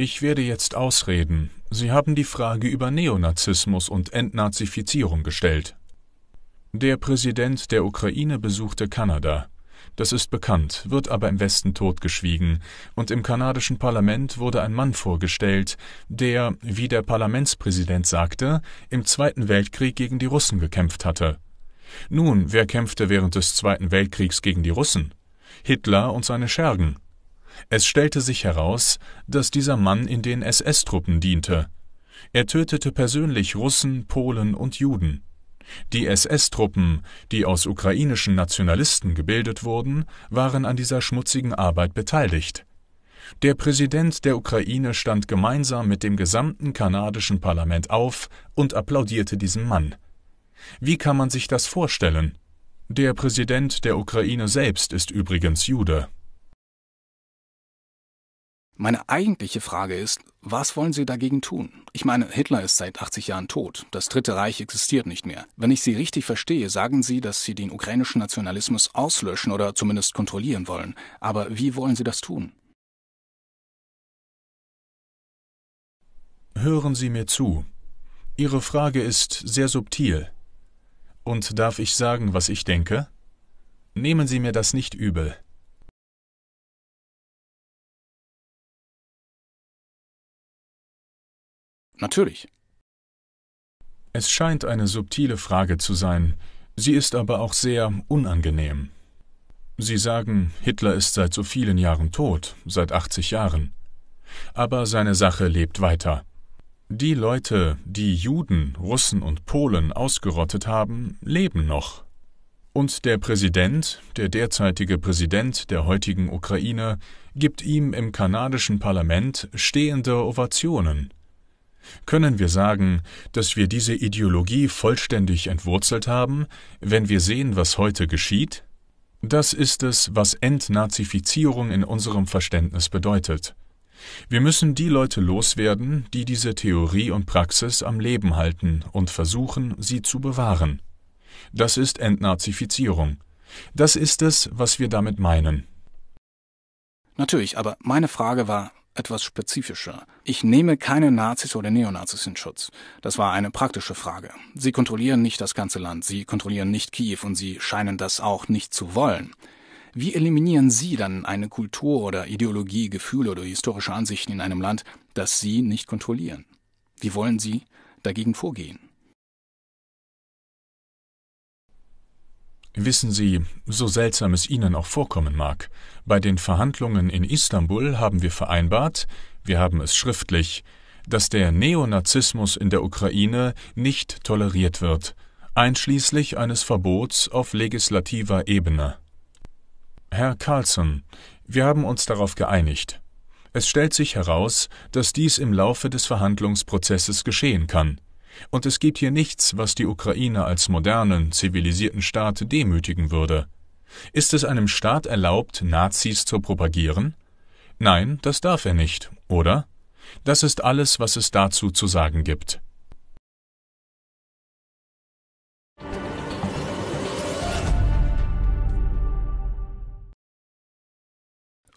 Ich werde jetzt ausreden. Sie haben die Frage über Neonazismus und Entnazifizierung gestellt. Der Präsident der Ukraine besuchte Kanada. Das ist bekannt, wird aber im Westen totgeschwiegen, und im kanadischen Parlament wurde ein Mann vorgestellt, der, wie der Parlamentspräsident sagte, im Zweiten Weltkrieg gegen die Russen gekämpft hatte. Nun, wer kämpfte während des Zweiten Weltkriegs gegen die Russen? Hitler und seine Schergen. Es stellte sich heraus, dass dieser Mann in den SS-Truppen diente. Er tötete persönlich Russen, Polen und Juden. Die SS-Truppen, die aus ukrainischen Nationalisten gebildet wurden, waren an dieser schmutzigen Arbeit beteiligt. Der Präsident der Ukraine stand gemeinsam mit dem gesamten kanadischen Parlament auf und applaudierte diesem Mann. Wie kann man sich das vorstellen? Der Präsident der Ukraine selbst ist übrigens Jude. Meine eigentliche Frage ist, was wollen Sie dagegen tun? Ich meine, Hitler ist seit 80 Jahren tot. Das Dritte Reich existiert nicht mehr. Wenn ich Sie richtig verstehe, sagen Sie, dass Sie den ukrainischen Nationalismus auslöschen oder zumindest kontrollieren wollen. Aber wie wollen Sie das tun? Hören Sie mir zu. Ihre Frage ist sehr subtil. Und darf ich sagen, was ich denke? Nehmen Sie mir das nicht übel. Natürlich. Es scheint eine subtile Frage zu sein, sie ist aber auch sehr unangenehm. Sie sagen, Hitler ist seit so vielen Jahren tot, seit 80 Jahren. Aber seine Sache lebt weiter. Die Leute, die Juden, Russen und Polen ausgerottet haben, leben noch. Und der Präsident, der derzeitige Präsident der heutigen Ukraine, gibt ihm im kanadischen Parlament stehende Ovationen. Können wir sagen, dass wir diese Ideologie vollständig entwurzelt haben, wenn wir sehen, was heute geschieht? Das ist es, was Entnazifizierung in unserem Verständnis bedeutet. Wir müssen die Leute loswerden, die diese Theorie und Praxis am Leben halten und versuchen, sie zu bewahren. Das ist Entnazifizierung. Das ist es, was wir damit meinen. Natürlich, aber meine Frage war, etwas spezifischer. Ich nehme keine Nazis oder Neonazis in Schutz. Das war eine praktische Frage. Sie kontrollieren nicht das ganze Land, sie kontrollieren nicht Kiew und sie scheinen das auch nicht zu wollen. Wie eliminieren Sie dann eine Kultur oder Ideologie, Gefühle oder historische Ansichten in einem Land, das Sie nicht kontrollieren? Wie wollen Sie dagegen vorgehen? Wissen Sie, so seltsam es Ihnen auch vorkommen mag, bei den Verhandlungen in Istanbul haben wir vereinbart, wir haben es schriftlich, dass der Neonazismus in der Ukraine nicht toleriert wird, einschließlich eines Verbots auf legislativer Ebene. Herr Carlson, wir haben uns darauf geeinigt. Es stellt sich heraus, dass dies im Laufe des Verhandlungsprozesses geschehen kann. Und es gibt hier nichts, was die Ukraine als modernen, zivilisierten Staat demütigen würde. Ist es einem Staat erlaubt, Nazis zu propagieren? Nein, das darf er nicht, oder? Das ist alles, was es dazu zu sagen gibt.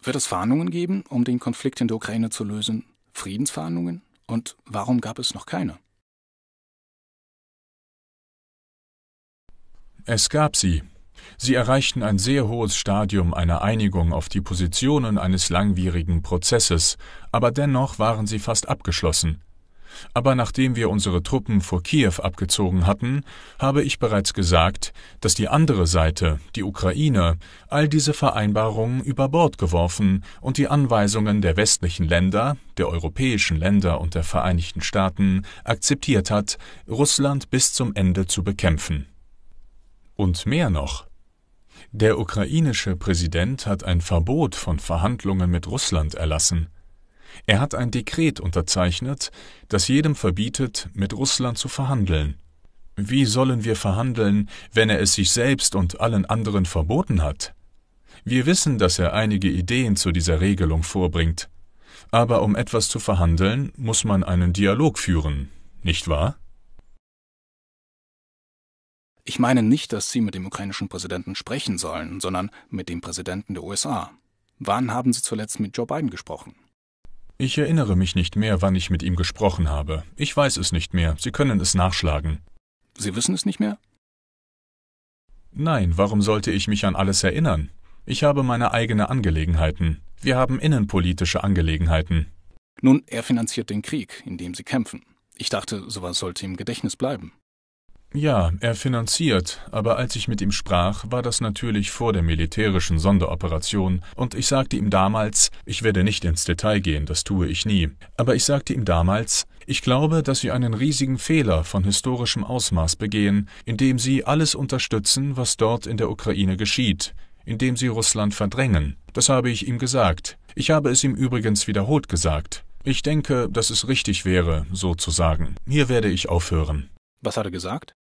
Wird es Verhandlungen geben, um den Konflikt in der Ukraine zu lösen? Friedensverhandlungen? Und warum gab es noch keine? Es gab sie. Sie erreichten ein sehr hohes Stadium einer Einigung auf die Positionen eines langwierigen Prozesses, aber dennoch waren sie fast abgeschlossen. Aber nachdem wir unsere Truppen vor Kiew abgezogen hatten, habe ich bereits gesagt, dass die andere Seite, die Ukraine, all diese Vereinbarungen über Bord geworfen und die Anweisungen der westlichen Länder, der europäischen Länder und der Vereinigten Staaten akzeptiert hat, Russland bis zum Ende zu bekämpfen. Und mehr noch. Der ukrainische Präsident hat ein Verbot von Verhandlungen mit Russland erlassen. Er hat ein Dekret unterzeichnet, das jedem verbietet, mit Russland zu verhandeln. Wie sollen wir verhandeln, wenn er es sich selbst und allen anderen verboten hat? Wir wissen, dass er einige Ideen zu dieser Regelung vorbringt. Aber um etwas zu verhandeln, muss man einen Dialog führen, nicht wahr? Ich meine nicht, dass Sie mit dem ukrainischen Präsidenten sprechen sollen, sondern mit dem Präsidenten der USA. Wann haben Sie zuletzt mit Joe Biden gesprochen? Ich erinnere mich nicht mehr, wann ich mit ihm gesprochen habe. Ich weiß es nicht mehr. Sie können es nachschlagen. Sie wissen es nicht mehr? Nein, warum sollte ich mich an alles erinnern? Ich habe meine eigenen Angelegenheiten. Wir haben innenpolitische Angelegenheiten. Nun, er finanziert den Krieg, in dem Sie kämpfen. Ich dachte, sowas sollte im Gedächtnis bleiben. Ja, er finanziert, aber als ich mit ihm sprach, war das natürlich vor der militärischen Sonderoperation, und ich sagte ihm damals, ich werde nicht ins Detail gehen, das tue ich nie, aber ich sagte ihm damals, ich glaube, dass Sie einen riesigen Fehler von historischem Ausmaß begehen, indem Sie alles unterstützen, was dort in der Ukraine geschieht, indem Sie Russland verdrängen. Das habe ich ihm gesagt. Ich habe es ihm übrigens wiederholt gesagt. Ich denke, dass es richtig wäre, so zu sagen. Hier werde ich aufhören. Was hat er gesagt?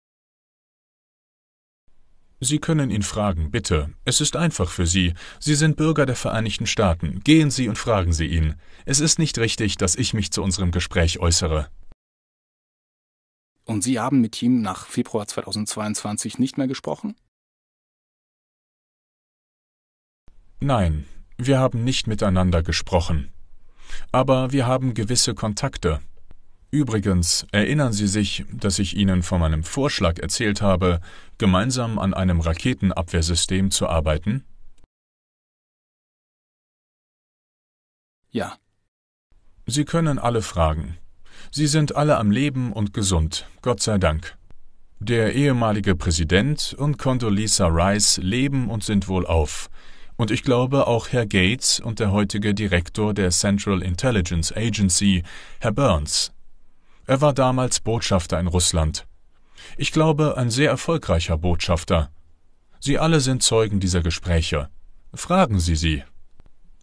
Sie können ihn fragen, bitte. Es ist einfach für Sie. Sie sind Bürger der Vereinigten Staaten. Gehen Sie und fragen Sie ihn. Es ist nicht richtig, dass ich mich zu unserem Gespräch äußere. Und Sie haben mit ihm nach Februar 2022 nicht mehr gesprochen? Nein, wir haben nicht miteinander gesprochen. Aber wir haben gewisse Kontakte. Übrigens erinnern Sie sich, dass ich Ihnen von meinem Vorschlag erzählt habe, gemeinsam an einem Raketenabwehrsystem zu arbeiten? Ja. Sie können alle fragen. Sie sind alle am Leben und gesund, Gott sei Dank. Der ehemalige Präsident und Condoleezza Rice leben und sind wohlauf. Und ich glaube, auch Herr Gates und der heutige Direktor der Central Intelligence Agency, Herr Burns, er war damals Botschafter in Russland. Ich glaube, ein sehr erfolgreicher Botschafter. Sie alle sind Zeugen dieser Gespräche. Fragen Sie sie.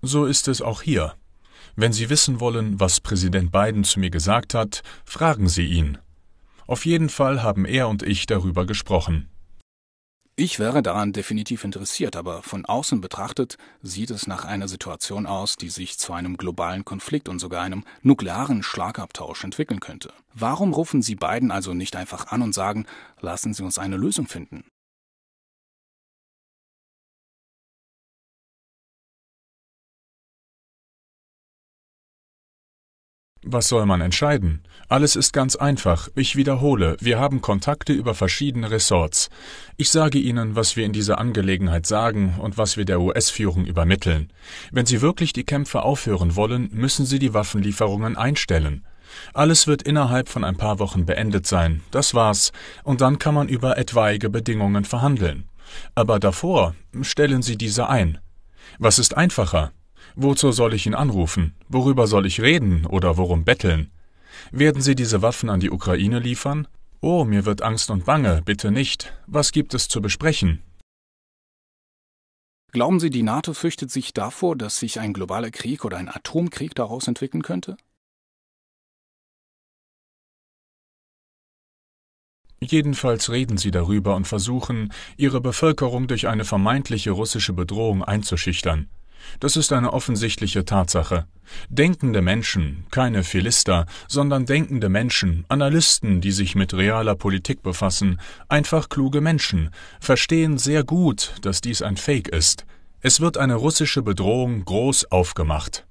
So ist es auch hier. Wenn Sie wissen wollen, was Präsident Biden zu mir gesagt hat, fragen Sie ihn. Auf jeden Fall haben er und ich darüber gesprochen. Ich wäre daran definitiv interessiert, aber von außen betrachtet sieht es nach einer Situation aus, die sich zu einem globalen Konflikt und sogar einem nuklearen Schlagabtausch entwickeln könnte. Warum rufen Sie beiden also nicht einfach an und sagen, lassen Sie uns eine Lösung finden? Was soll man entscheiden? Alles ist ganz einfach. Ich wiederhole, wir haben Kontakte über verschiedene Ressorts. Ich sage Ihnen, was wir in dieser Angelegenheit sagen und was wir der US-Führung übermitteln. Wenn Sie wirklich die Kämpfe aufhören wollen, müssen Sie die Waffenlieferungen einstellen. Alles wird innerhalb von ein paar Wochen beendet sein. Das war's. Und dann kann man über etwaige Bedingungen verhandeln. Aber davor stellen Sie diese ein. Was ist einfacher? Wozu soll ich ihn anrufen? Worüber soll ich reden oder worum betteln? Werden Sie diese Waffen an die Ukraine liefern? Oh, mir wird Angst und Bange, bitte nicht. Was gibt es zu besprechen? Glauben Sie, die NATO fürchtet sich davor, dass sich ein globaler Krieg oder ein Atomkrieg daraus entwickeln könnte? Jedenfalls reden sie darüber und versuchen, ihre Bevölkerung durch eine vermeintliche russische Bedrohung einzuschüchtern. Das ist eine offensichtliche Tatsache. Denkende Menschen, keine Philister, sondern denkende Menschen, Analysten, die sich mit realer Politik befassen, einfach kluge Menschen, verstehen sehr gut, dass dies ein Fake ist. Es wird eine russische Bedrohung groß aufgemacht.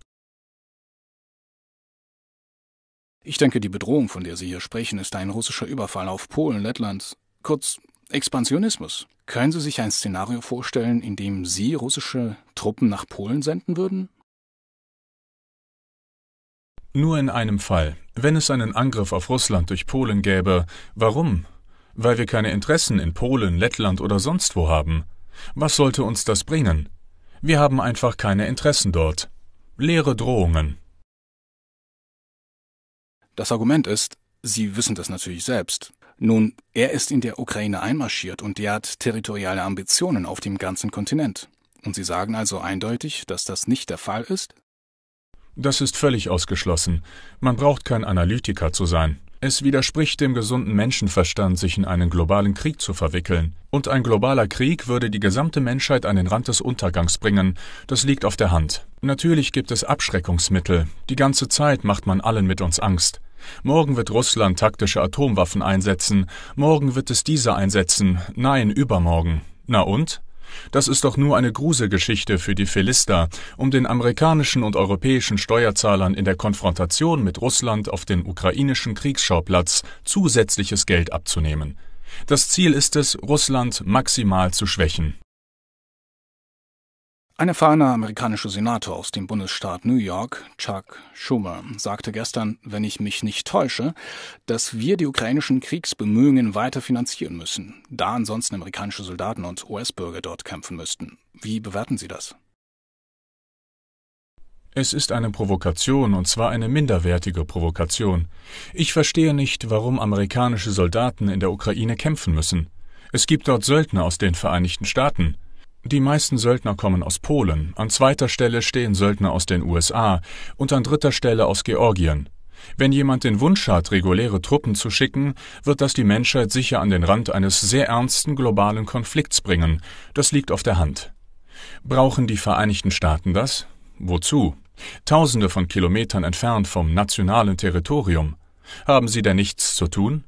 Ich denke, die Bedrohung, von der Sie hier sprechen, ist ein russischer Überfall auf Polen, Lettland, kurz Expansionismus. Können Sie sich ein Szenario vorstellen, in dem Sie russische Truppen nach Polen senden würden? Nur in einem Fall. Wenn es einen Angriff auf Russland durch Polen gäbe, warum? Weil wir keine Interessen in Polen, Lettland oder sonst wo haben. Was sollte uns das bringen? Wir haben einfach keine Interessen dort. Leere Drohungen. Das Argument ist, Sie wissen das natürlich selbst. Nun, er ist in der Ukraine einmarschiert und der hat territoriale Ambitionen auf dem ganzen Kontinent. Und Sie sagen also eindeutig, dass das nicht der Fall ist? Das ist völlig ausgeschlossen. Man braucht kein Analytiker zu sein. Es widerspricht dem gesunden Menschenverstand, sich in einen globalen Krieg zu verwickeln, und ein globaler Krieg würde die gesamte Menschheit an den Rand des Untergangs bringen, das liegt auf der Hand. Natürlich gibt es Abschreckungsmittel, die ganze Zeit macht man allen mit uns Angst. Morgen wird Russland taktische Atomwaffen einsetzen, morgen wird es diese einsetzen, nein, übermorgen. Na und? Das ist doch nur eine Gruselgeschichte für die Philister, um den amerikanischen und europäischen Steuerzahlern in der Konfrontation mit Russland auf den ukrainischen Kriegsschauplatz zusätzliches Geld abzunehmen. Das Ziel ist es, Russland maximal zu schwächen ein erfahrener amerikanischer Senator aus dem Bundesstaat New York, Chuck Schumer, sagte gestern, wenn ich mich nicht täusche, dass wir die ukrainischen Kriegsbemühungen weiter finanzieren müssen, da ansonsten amerikanische Soldaten und US-Bürger dort kämpfen müssten. Wie bewerten Sie das? Es ist eine Provokation, und zwar eine minderwertige Provokation. Ich verstehe nicht, warum amerikanische Soldaten in der Ukraine kämpfen müssen. Es gibt dort Söldner aus den Vereinigten Staaten. Die meisten Söldner kommen aus Polen, an zweiter Stelle stehen Söldner aus den USA und an dritter Stelle aus Georgien. Wenn jemand den Wunsch hat, reguläre Truppen zu schicken, wird das die Menschheit sicher an den Rand eines sehr ernsten globalen Konflikts bringen, das liegt auf der Hand. Brauchen die Vereinigten Staaten das? Wozu? Tausende von Kilometern entfernt vom nationalen Territorium. Haben sie da nichts zu tun?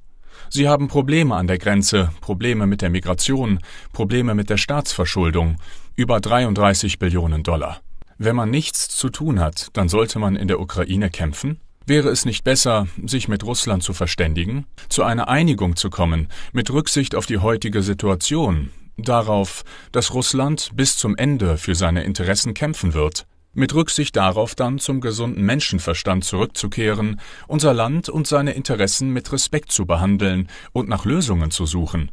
Sie haben Probleme an der Grenze, Probleme mit der Migration, Probleme mit der Staatsverschuldung, über 33 Billionen Dollar. Wenn man nichts zu tun hat, dann sollte man in der Ukraine kämpfen? Wäre es nicht besser, sich mit Russland zu verständigen, zu einer Einigung zu kommen, mit Rücksicht auf die heutige Situation, darauf, dass Russland bis zum Ende für seine Interessen kämpfen wird, mit Rücksicht darauf dann zum gesunden Menschenverstand zurückzukehren, unser Land und seine Interessen mit Respekt zu behandeln und nach Lösungen zu suchen.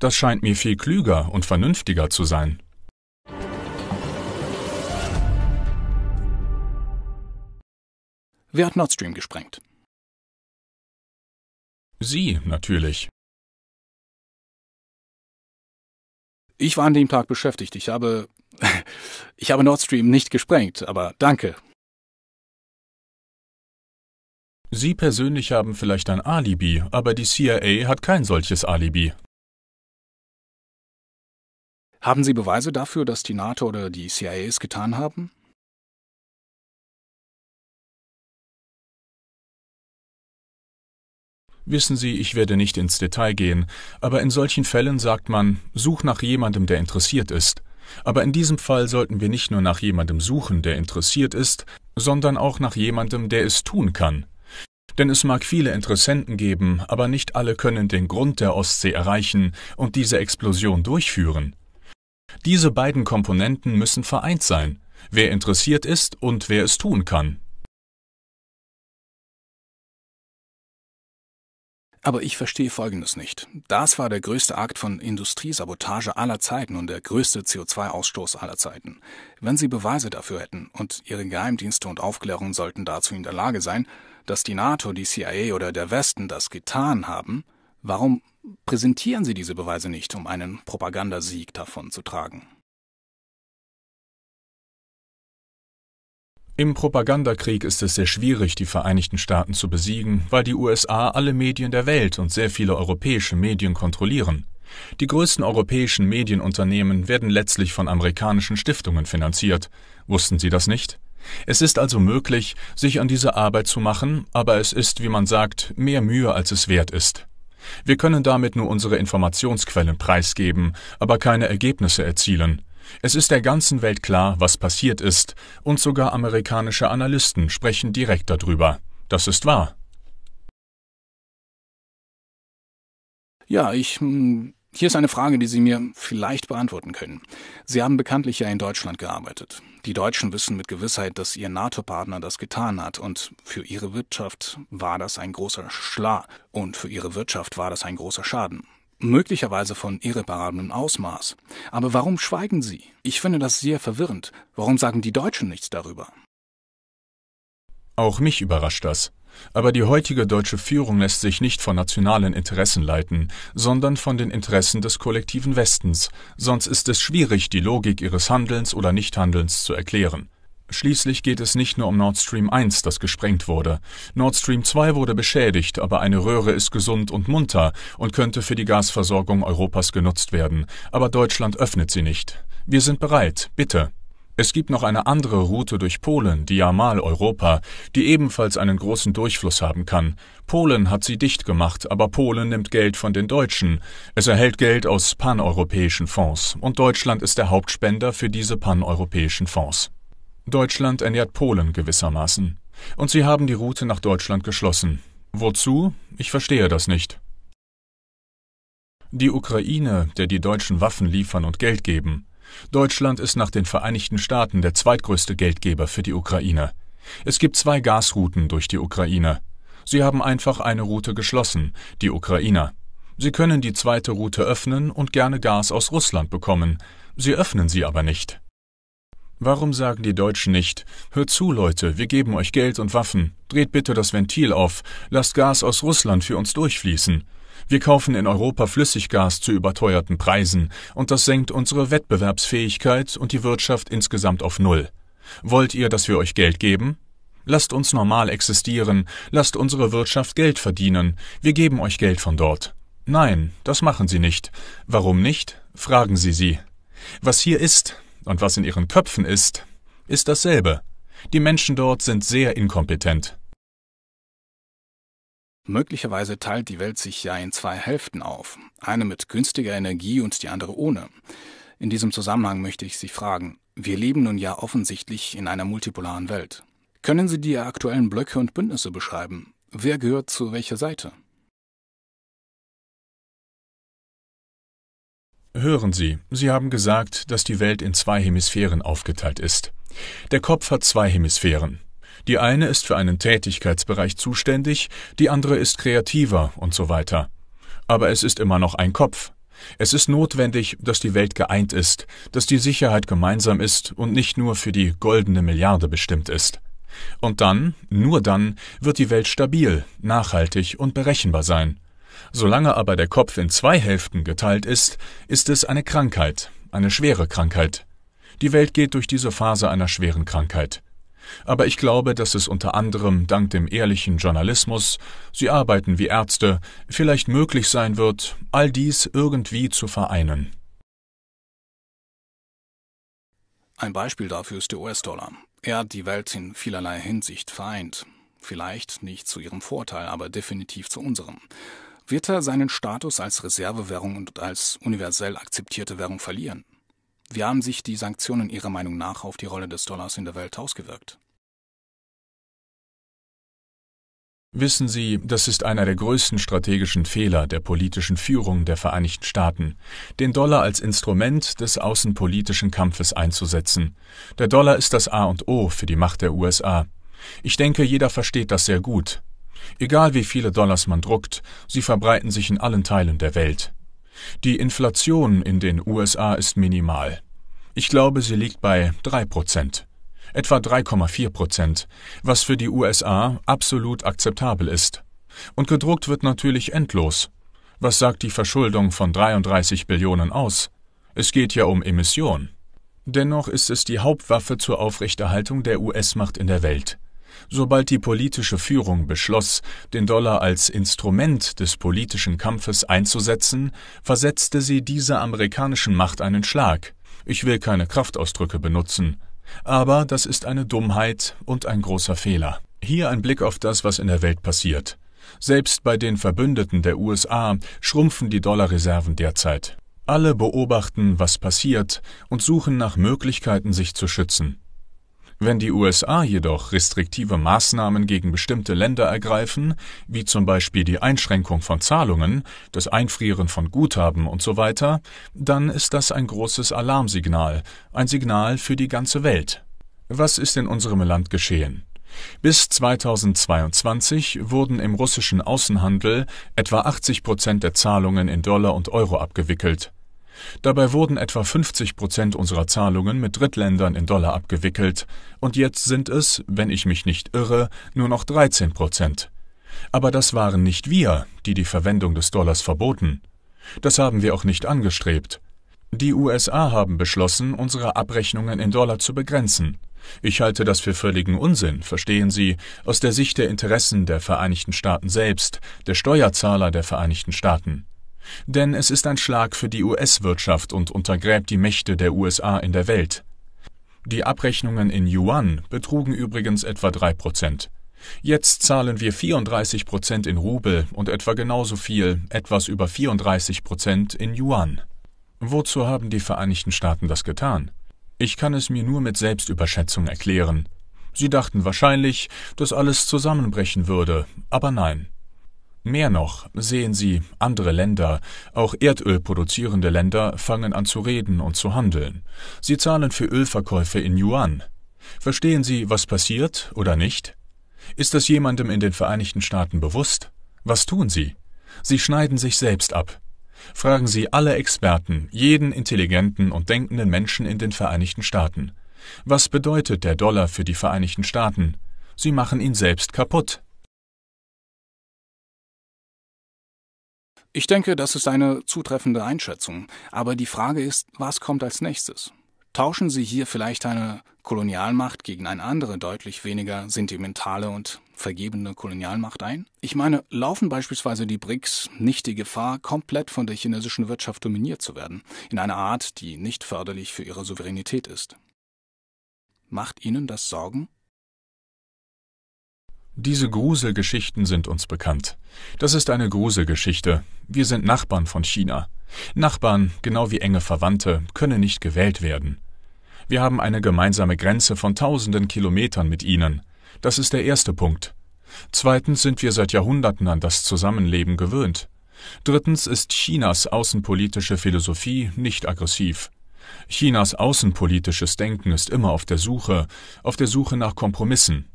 Das scheint mir viel klüger und vernünftiger zu sein. Wer hat Nord Stream gesprengt? Sie, natürlich. Ich war an dem Tag beschäftigt. Ich habe Ich habe Nord Stream nicht gesprengt, aber danke. Sie persönlich haben vielleicht ein Alibi, aber die CIA hat kein solches Alibi. Haben Sie Beweise dafür, dass die NATO oder die CIA es getan haben? Wissen Sie, ich werde nicht ins Detail gehen, aber in solchen Fällen sagt man, such nach jemandem, der interessiert ist. Aber in diesem Fall sollten wir nicht nur nach jemandem suchen, der interessiert ist, sondern auch nach jemandem, der es tun kann. Denn es mag viele Interessenten geben, aber nicht alle können den Grund der Ostsee erreichen und diese Explosion durchführen. Diese beiden Komponenten müssen vereint sein, wer interessiert ist und wer es tun kann. Aber ich verstehe Folgendes nicht. Das war der größte Akt von Industriesabotage aller Zeiten und der größte CO2-Ausstoß aller Zeiten. Wenn Sie Beweise dafür hätten, und Ihre Geheimdienste und Aufklärung sollten dazu in der Lage sein, dass die NATO, die CIA oder der Westen das getan haben, warum präsentieren Sie diese Beweise nicht, um einen Propagandasieg davon zu tragen? Im Propagandakrieg ist es sehr schwierig, die Vereinigten Staaten zu besiegen, weil die USA alle Medien der Welt und sehr viele europäische Medien kontrollieren. Die größten europäischen Medienunternehmen werden letztlich von amerikanischen Stiftungen finanziert. Wussten Sie das nicht? Es ist also möglich, sich an diese Arbeit zu machen, aber es ist, wie man sagt, mehr Mühe, als es wert ist. Wir können damit nur unsere Informationsquellen preisgeben, aber keine Ergebnisse erzielen. Es ist der ganzen Welt klar, was passiert ist, und sogar amerikanische Analysten sprechen direkt darüber. Das ist wahr. Ja, ich. Hm, hier ist eine Frage, die Sie mir vielleicht beantworten können. Sie haben bekanntlich ja in Deutschland gearbeitet. Die Deutschen wissen mit Gewissheit, dass ihr NATO-Partner das getan hat und für ihre Wirtschaft war das ein großer Schlag und für ihre Wirtschaft war das ein großer Schaden möglicherweise von irreparablem Ausmaß. Aber warum schweigen sie? Ich finde das sehr verwirrend. Warum sagen die Deutschen nichts darüber? Auch mich überrascht das. Aber die heutige deutsche Führung lässt sich nicht von nationalen Interessen leiten, sondern von den Interessen des kollektiven Westens, sonst ist es schwierig, die Logik ihres Handelns oder Nichthandelns zu erklären. Schließlich geht es nicht nur um Nord Stream 1, das gesprengt wurde. Nord Stream 2 wurde beschädigt, aber eine Röhre ist gesund und munter und könnte für die Gasversorgung Europas genutzt werden. Aber Deutschland öffnet sie nicht. Wir sind bereit, bitte. Es gibt noch eine andere Route durch Polen, die Jamal Europa, die ebenfalls einen großen Durchfluss haben kann. Polen hat sie dicht gemacht, aber Polen nimmt Geld von den Deutschen. Es erhält Geld aus paneuropäischen Fonds und Deutschland ist der Hauptspender für diese paneuropäischen Fonds. Deutschland ernährt Polen gewissermaßen. Und sie haben die Route nach Deutschland geschlossen. Wozu? Ich verstehe das nicht. Die Ukraine, der die Deutschen Waffen liefern und Geld geben. Deutschland ist nach den Vereinigten Staaten der zweitgrößte Geldgeber für die Ukraine. Es gibt zwei Gasrouten durch die Ukraine. Sie haben einfach eine Route geschlossen, die Ukrainer. Sie können die zweite Route öffnen und gerne Gas aus Russland bekommen. Sie öffnen sie aber nicht. Warum sagen die Deutschen nicht, hört zu, Leute, wir geben euch Geld und Waffen, dreht bitte das Ventil auf, lasst Gas aus Russland für uns durchfließen. Wir kaufen in Europa Flüssiggas zu überteuerten Preisen, und das senkt unsere Wettbewerbsfähigkeit und die Wirtschaft insgesamt auf Null. Wollt ihr, dass wir euch Geld geben? Lasst uns normal existieren, lasst unsere Wirtschaft Geld verdienen, wir geben euch Geld von dort. Nein, das machen sie nicht. Warum nicht? Fragen Sie sie. Was hier ist, und was in ihren Köpfen ist, ist dasselbe. Die Menschen dort sind sehr inkompetent. Möglicherweise teilt die Welt sich ja in zwei Hälften auf, eine mit günstiger Energie und die andere ohne. In diesem Zusammenhang möchte ich Sie fragen, wir leben nun ja offensichtlich in einer multipolaren Welt. Können Sie die aktuellen Blöcke und Bündnisse beschreiben? Wer gehört zu welcher Seite? Hören Sie, Sie haben gesagt, dass die Welt in zwei Hemisphären aufgeteilt ist. Der Kopf hat zwei Hemisphären. Die eine ist für einen Tätigkeitsbereich zuständig, die andere ist kreativer und so weiter. Aber es ist immer noch ein Kopf. Es ist notwendig, dass die Welt geeint ist, dass die Sicherheit gemeinsam ist und nicht nur für die goldene Milliarde bestimmt ist. Und dann, nur dann, wird die Welt stabil, nachhaltig und berechenbar sein. Solange aber der Kopf in zwei Hälften geteilt ist, ist es eine Krankheit, eine schwere Krankheit. Die Welt geht durch diese Phase einer schweren Krankheit. Aber ich glaube, dass es unter anderem dank dem ehrlichen Journalismus, Sie arbeiten wie Ärzte, vielleicht möglich sein wird, all dies irgendwie zu vereinen. Ein Beispiel dafür ist der US-Dollar. Er hat die Welt in vielerlei Hinsicht vereint. Vielleicht nicht zu ihrem Vorteil, aber definitiv zu unserem wird er seinen Status als Reservewährung und als universell akzeptierte Währung verlieren. Wie haben sich die Sanktionen Ihrer Meinung nach auf die Rolle des Dollars in der Welt ausgewirkt? Wissen Sie, das ist einer der größten strategischen Fehler der politischen Führung der Vereinigten Staaten, den Dollar als Instrument des außenpolitischen Kampfes einzusetzen. Der Dollar ist das A und O für die Macht der USA. Ich denke, jeder versteht das sehr gut. Egal wie viele Dollars man druckt, sie verbreiten sich in allen Teilen der Welt. Die Inflation in den USA ist minimal. Ich glaube, sie liegt bei 3 Prozent. Etwa 3,4 Prozent, was für die USA absolut akzeptabel ist. Und gedruckt wird natürlich endlos. Was sagt die Verschuldung von 33 Billionen aus? Es geht ja um Emissionen. Dennoch ist es die Hauptwaffe zur Aufrechterhaltung der US-Macht in der Welt. Sobald die politische Führung beschloss, den Dollar als Instrument des politischen Kampfes einzusetzen, versetzte sie dieser amerikanischen Macht einen Schlag. Ich will keine Kraftausdrücke benutzen. Aber das ist eine Dummheit und ein großer Fehler. Hier ein Blick auf das, was in der Welt passiert. Selbst bei den Verbündeten der USA schrumpfen die Dollarreserven derzeit. Alle beobachten, was passiert, und suchen nach Möglichkeiten, sich zu schützen. Wenn die USA jedoch restriktive Maßnahmen gegen bestimmte Länder ergreifen, wie zum Beispiel die Einschränkung von Zahlungen, das Einfrieren von Guthaben usw., dann ist das ein großes Alarmsignal, ein Signal für die ganze Welt. Was ist in unserem Land geschehen? Bis 2022 wurden im russischen Außenhandel etwa 80 Prozent der Zahlungen in Dollar und Euro abgewickelt. Dabei wurden etwa 50 Prozent unserer Zahlungen mit Drittländern in Dollar abgewickelt, und jetzt sind es, wenn ich mich nicht irre, nur noch 13 Prozent. Aber das waren nicht wir, die die Verwendung des Dollars verboten. Das haben wir auch nicht angestrebt. Die USA haben beschlossen, unsere Abrechnungen in Dollar zu begrenzen. Ich halte das für völligen Unsinn, verstehen Sie, aus der Sicht der Interessen der Vereinigten Staaten selbst, der Steuerzahler der Vereinigten Staaten. Denn es ist ein Schlag für die US-Wirtschaft und untergräbt die Mächte der USA in der Welt. Die Abrechnungen in Yuan betrugen übrigens etwa 3 Jetzt zahlen wir 34 in Rubel und etwa genauso viel, etwas über 34 in Yuan. Wozu haben die Vereinigten Staaten das getan? Ich kann es mir nur mit Selbstüberschätzung erklären. Sie dachten wahrscheinlich, dass alles zusammenbrechen würde, aber nein. Mehr noch sehen Sie, andere Länder, auch Erdöl produzierende Länder, fangen an zu reden und zu handeln. Sie zahlen für Ölverkäufe in Yuan. Verstehen Sie, was passiert oder nicht? Ist das jemandem in den Vereinigten Staaten bewusst? Was tun Sie? Sie schneiden sich selbst ab. Fragen Sie alle Experten, jeden intelligenten und denkenden Menschen in den Vereinigten Staaten. Was bedeutet der Dollar für die Vereinigten Staaten? Sie machen ihn selbst kaputt. Ich denke, das ist eine zutreffende Einschätzung. Aber die Frage ist, was kommt als nächstes? Tauschen Sie hier vielleicht eine Kolonialmacht gegen eine andere deutlich weniger sentimentale und vergebene Kolonialmacht ein? Ich meine, laufen beispielsweise die BRICS nicht die Gefahr, komplett von der chinesischen Wirtschaft dominiert zu werden, in einer Art, die nicht förderlich für ihre Souveränität ist? Macht Ihnen das Sorgen? Diese Gruselgeschichten sind uns bekannt. Das ist eine Gruselgeschichte. Wir sind Nachbarn von China. Nachbarn, genau wie enge Verwandte, können nicht gewählt werden. Wir haben eine gemeinsame Grenze von tausenden Kilometern mit ihnen. Das ist der erste Punkt. Zweitens sind wir seit Jahrhunderten an das Zusammenleben gewöhnt. Drittens ist Chinas außenpolitische Philosophie nicht aggressiv. Chinas außenpolitisches Denken ist immer auf der Suche, auf der Suche nach Kompromissen.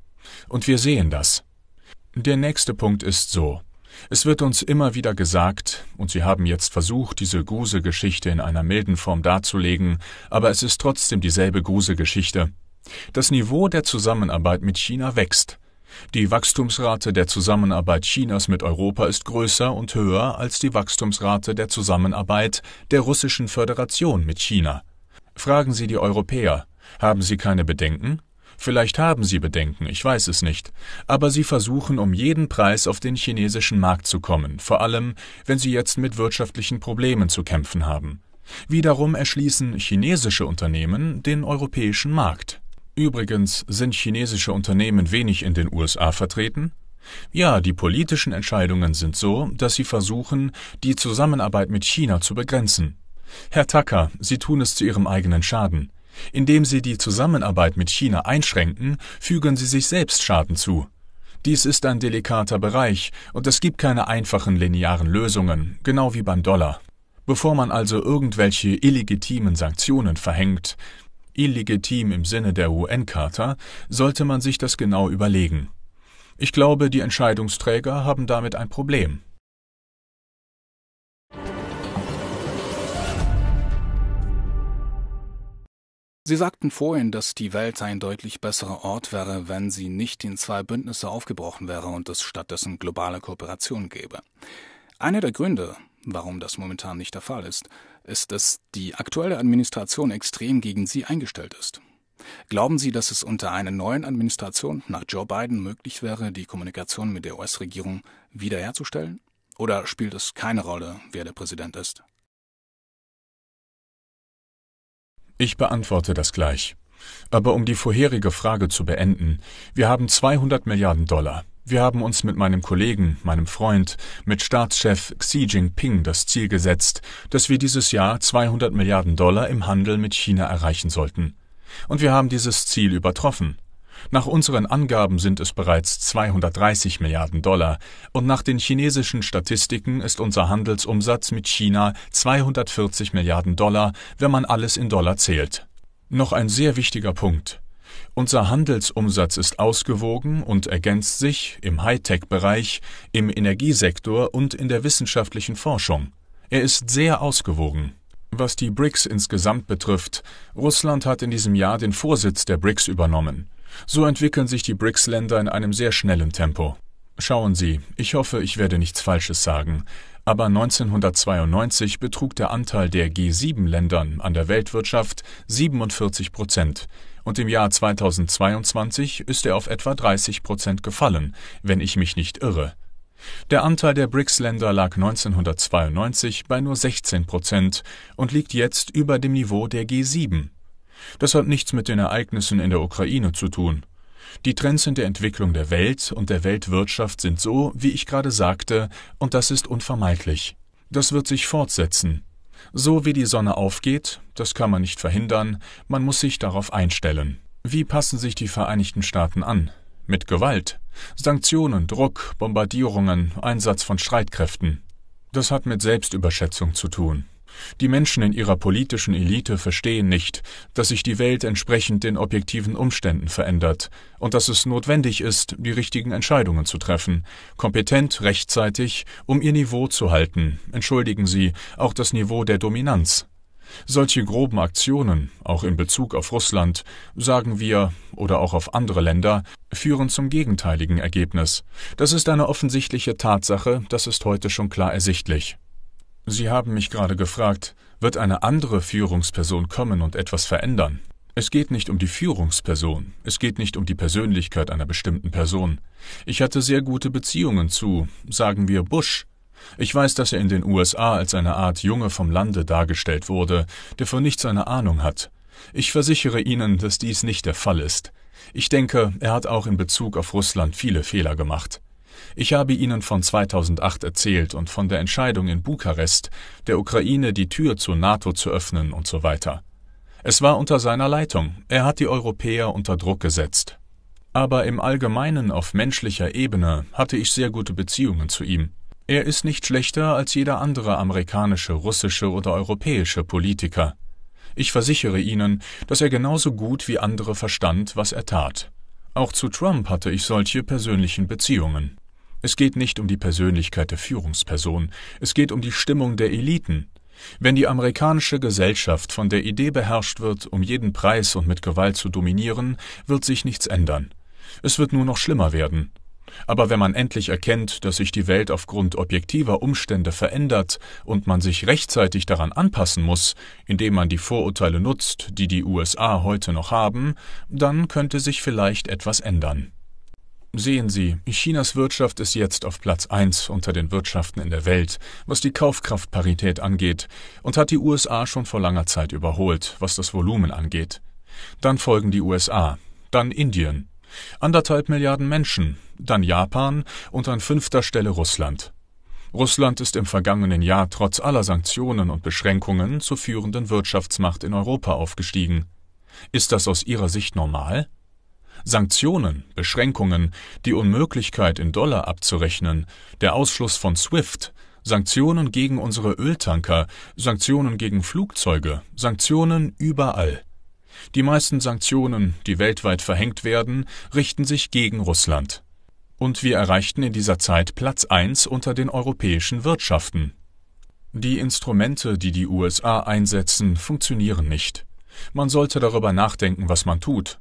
Und wir sehen das. Der nächste Punkt ist so. Es wird uns immer wieder gesagt, und Sie haben jetzt versucht, diese Gruselgeschichte in einer milden Form darzulegen, aber es ist trotzdem dieselbe Gruselgeschichte. Das Niveau der Zusammenarbeit mit China wächst. Die Wachstumsrate der Zusammenarbeit Chinas mit Europa ist größer und höher als die Wachstumsrate der Zusammenarbeit der Russischen Föderation mit China. Fragen Sie die Europäer, haben Sie keine Bedenken? Vielleicht haben sie Bedenken, ich weiß es nicht, aber sie versuchen um jeden Preis auf den chinesischen Markt zu kommen, vor allem wenn sie jetzt mit wirtschaftlichen Problemen zu kämpfen haben. Wiederum erschließen chinesische Unternehmen den europäischen Markt. Übrigens sind chinesische Unternehmen wenig in den USA vertreten? Ja, die politischen Entscheidungen sind so, dass sie versuchen, die Zusammenarbeit mit China zu begrenzen. Herr Tucker, Sie tun es zu Ihrem eigenen Schaden. Indem sie die Zusammenarbeit mit China einschränken, fügen sie sich selbst Schaden zu. Dies ist ein delikater Bereich und es gibt keine einfachen linearen Lösungen, genau wie beim Dollar. Bevor man also irgendwelche illegitimen Sanktionen verhängt, illegitim im Sinne der UN-Charta, sollte man sich das genau überlegen. Ich glaube, die Entscheidungsträger haben damit ein Problem. Sie sagten vorhin, dass die Welt ein deutlich besserer Ort wäre, wenn sie nicht in zwei Bündnisse aufgebrochen wäre und es stattdessen globale Kooperation gäbe. Einer der Gründe, warum das momentan nicht der Fall ist, ist, dass die aktuelle Administration extrem gegen sie eingestellt ist. Glauben Sie, dass es unter einer neuen Administration nach Joe Biden möglich wäre, die Kommunikation mit der US-Regierung wiederherzustellen? Oder spielt es keine Rolle, wer der Präsident ist? Ich beantworte das gleich. Aber um die vorherige Frage zu beenden, wir haben 200 Milliarden Dollar. Wir haben uns mit meinem Kollegen, meinem Freund, mit Staatschef Xi Jinping das Ziel gesetzt, dass wir dieses Jahr 200 Milliarden Dollar im Handel mit China erreichen sollten. Und wir haben dieses Ziel übertroffen. Nach unseren Angaben sind es bereits 230 Milliarden Dollar und nach den chinesischen Statistiken ist unser Handelsumsatz mit China 240 Milliarden Dollar, wenn man alles in Dollar zählt. Noch ein sehr wichtiger Punkt. Unser Handelsumsatz ist ausgewogen und ergänzt sich im Hightech-Bereich, im Energiesektor und in der wissenschaftlichen Forschung. Er ist sehr ausgewogen. Was die BRICS insgesamt betrifft, Russland hat in diesem Jahr den Vorsitz der BRICS übernommen. So entwickeln sich die BRICS-Länder in einem sehr schnellen Tempo. Schauen Sie, ich hoffe, ich werde nichts Falsches sagen, aber 1992 betrug der Anteil der G7-Ländern an der Weltwirtschaft 47 Prozent und im Jahr 2022 ist er auf etwa 30 Prozent gefallen, wenn ich mich nicht irre. Der Anteil der BRICS-Länder lag 1992 bei nur 16 Prozent und liegt jetzt über dem Niveau der G7. Das hat nichts mit den Ereignissen in der Ukraine zu tun. Die Trends in der Entwicklung der Welt und der Weltwirtschaft sind so, wie ich gerade sagte, und das ist unvermeidlich. Das wird sich fortsetzen. So wie die Sonne aufgeht, das kann man nicht verhindern, man muss sich darauf einstellen. Wie passen sich die Vereinigten Staaten an? Mit Gewalt, Sanktionen, Druck, Bombardierungen, Einsatz von Streitkräften. Das hat mit Selbstüberschätzung zu tun. Die Menschen in ihrer politischen Elite verstehen nicht, dass sich die Welt entsprechend den objektiven Umständen verändert und dass es notwendig ist, die richtigen Entscheidungen zu treffen, kompetent, rechtzeitig, um ihr Niveau zu halten, entschuldigen Sie, auch das Niveau der Dominanz. Solche groben Aktionen, auch in Bezug auf Russland, sagen wir, oder auch auf andere Länder, führen zum gegenteiligen Ergebnis. Das ist eine offensichtliche Tatsache, das ist heute schon klar ersichtlich. Sie haben mich gerade gefragt, wird eine andere Führungsperson kommen und etwas verändern? Es geht nicht um die Führungsperson, es geht nicht um die Persönlichkeit einer bestimmten Person. Ich hatte sehr gute Beziehungen zu, sagen wir, Bush. Ich weiß, dass er in den USA als eine Art Junge vom Lande dargestellt wurde, der von nichts eine Ahnung hat. Ich versichere Ihnen, dass dies nicht der Fall ist. Ich denke, er hat auch in Bezug auf Russland viele Fehler gemacht. Ich habe Ihnen von 2008 erzählt und von der Entscheidung in Bukarest, der Ukraine die Tür zur NATO zu öffnen und so weiter. Es war unter seiner Leitung, er hat die Europäer unter Druck gesetzt. Aber im Allgemeinen auf menschlicher Ebene hatte ich sehr gute Beziehungen zu ihm. Er ist nicht schlechter als jeder andere amerikanische, russische oder europäische Politiker. Ich versichere Ihnen, dass er genauso gut wie andere verstand, was er tat. Auch zu Trump hatte ich solche persönlichen Beziehungen. Es geht nicht um die Persönlichkeit der Führungsperson, es geht um die Stimmung der Eliten. Wenn die amerikanische Gesellschaft von der Idee beherrscht wird, um jeden Preis und mit Gewalt zu dominieren, wird sich nichts ändern. Es wird nur noch schlimmer werden. Aber wenn man endlich erkennt, dass sich die Welt aufgrund objektiver Umstände verändert und man sich rechtzeitig daran anpassen muss, indem man die Vorurteile nutzt, die die USA heute noch haben, dann könnte sich vielleicht etwas ändern. Sehen Sie, Chinas Wirtschaft ist jetzt auf Platz 1 unter den Wirtschaften in der Welt, was die Kaufkraftparität angeht, und hat die USA schon vor langer Zeit überholt, was das Volumen angeht. Dann folgen die USA, dann Indien, anderthalb Milliarden Menschen, dann Japan und an fünfter Stelle Russland. Russland ist im vergangenen Jahr trotz aller Sanktionen und Beschränkungen zur führenden Wirtschaftsmacht in Europa aufgestiegen. Ist das aus Ihrer Sicht normal? Sanktionen, Beschränkungen, die Unmöglichkeit, in Dollar abzurechnen, der Ausschluss von SWIFT, Sanktionen gegen unsere Öltanker, Sanktionen gegen Flugzeuge, Sanktionen überall. Die meisten Sanktionen, die weltweit verhängt werden, richten sich gegen Russland. Und wir erreichten in dieser Zeit Platz 1 unter den europäischen Wirtschaften. Die Instrumente, die die USA einsetzen, funktionieren nicht. Man sollte darüber nachdenken, was man tut.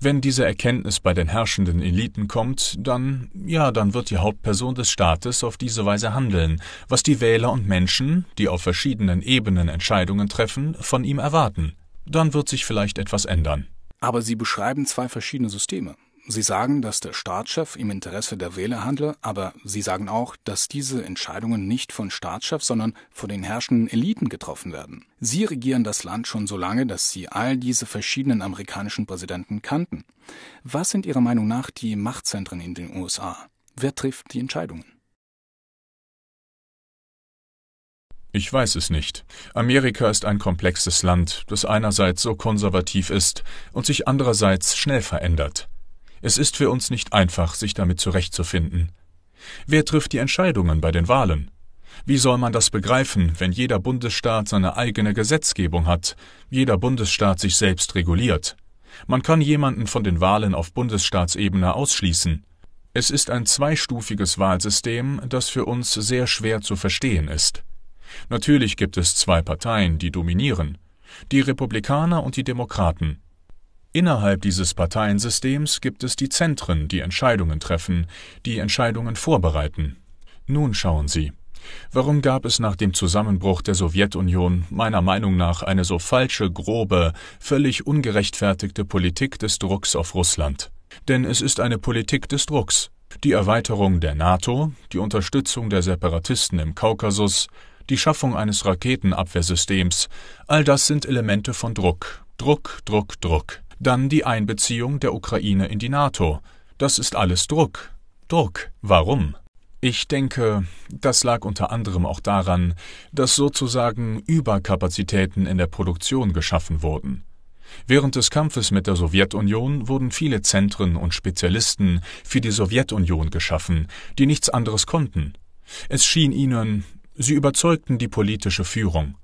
Wenn diese Erkenntnis bei den herrschenden Eliten kommt, dann, ja, dann wird die Hauptperson des Staates auf diese Weise handeln, was die Wähler und Menschen, die auf verschiedenen Ebenen Entscheidungen treffen, von ihm erwarten. Dann wird sich vielleicht etwas ändern. Aber Sie beschreiben zwei verschiedene Systeme. Sie sagen, dass der Staatschef im Interesse der Wähler handle, aber Sie sagen auch, dass diese Entscheidungen nicht von Staatschefs, sondern von den herrschenden Eliten getroffen werden. Sie regieren das Land schon so lange, dass Sie all diese verschiedenen amerikanischen Präsidenten kannten. Was sind Ihrer Meinung nach die Machtzentren in den USA? Wer trifft die Entscheidungen? Ich weiß es nicht. Amerika ist ein komplexes Land, das einerseits so konservativ ist und sich andererseits schnell verändert. Es ist für uns nicht einfach, sich damit zurechtzufinden. Wer trifft die Entscheidungen bei den Wahlen? Wie soll man das begreifen, wenn jeder Bundesstaat seine eigene Gesetzgebung hat, jeder Bundesstaat sich selbst reguliert? Man kann jemanden von den Wahlen auf Bundesstaatsebene ausschließen. Es ist ein zweistufiges Wahlsystem, das für uns sehr schwer zu verstehen ist. Natürlich gibt es zwei Parteien, die dominieren, die Republikaner und die Demokraten. Innerhalb dieses Parteiensystems gibt es die Zentren, die Entscheidungen treffen, die Entscheidungen vorbereiten. Nun schauen Sie. Warum gab es nach dem Zusammenbruch der Sowjetunion meiner Meinung nach eine so falsche, grobe, völlig ungerechtfertigte Politik des Drucks auf Russland? Denn es ist eine Politik des Drucks. Die Erweiterung der NATO, die Unterstützung der Separatisten im Kaukasus, die Schaffung eines Raketenabwehrsystems, all das sind Elemente von Druck. Druck, Druck, Druck dann die Einbeziehung der Ukraine in die NATO. Das ist alles Druck. Druck. Warum? Ich denke, das lag unter anderem auch daran, dass sozusagen Überkapazitäten in der Produktion geschaffen wurden. Während des Kampfes mit der Sowjetunion wurden viele Zentren und Spezialisten für die Sowjetunion geschaffen, die nichts anderes konnten. Es schien ihnen, sie überzeugten die politische Führung.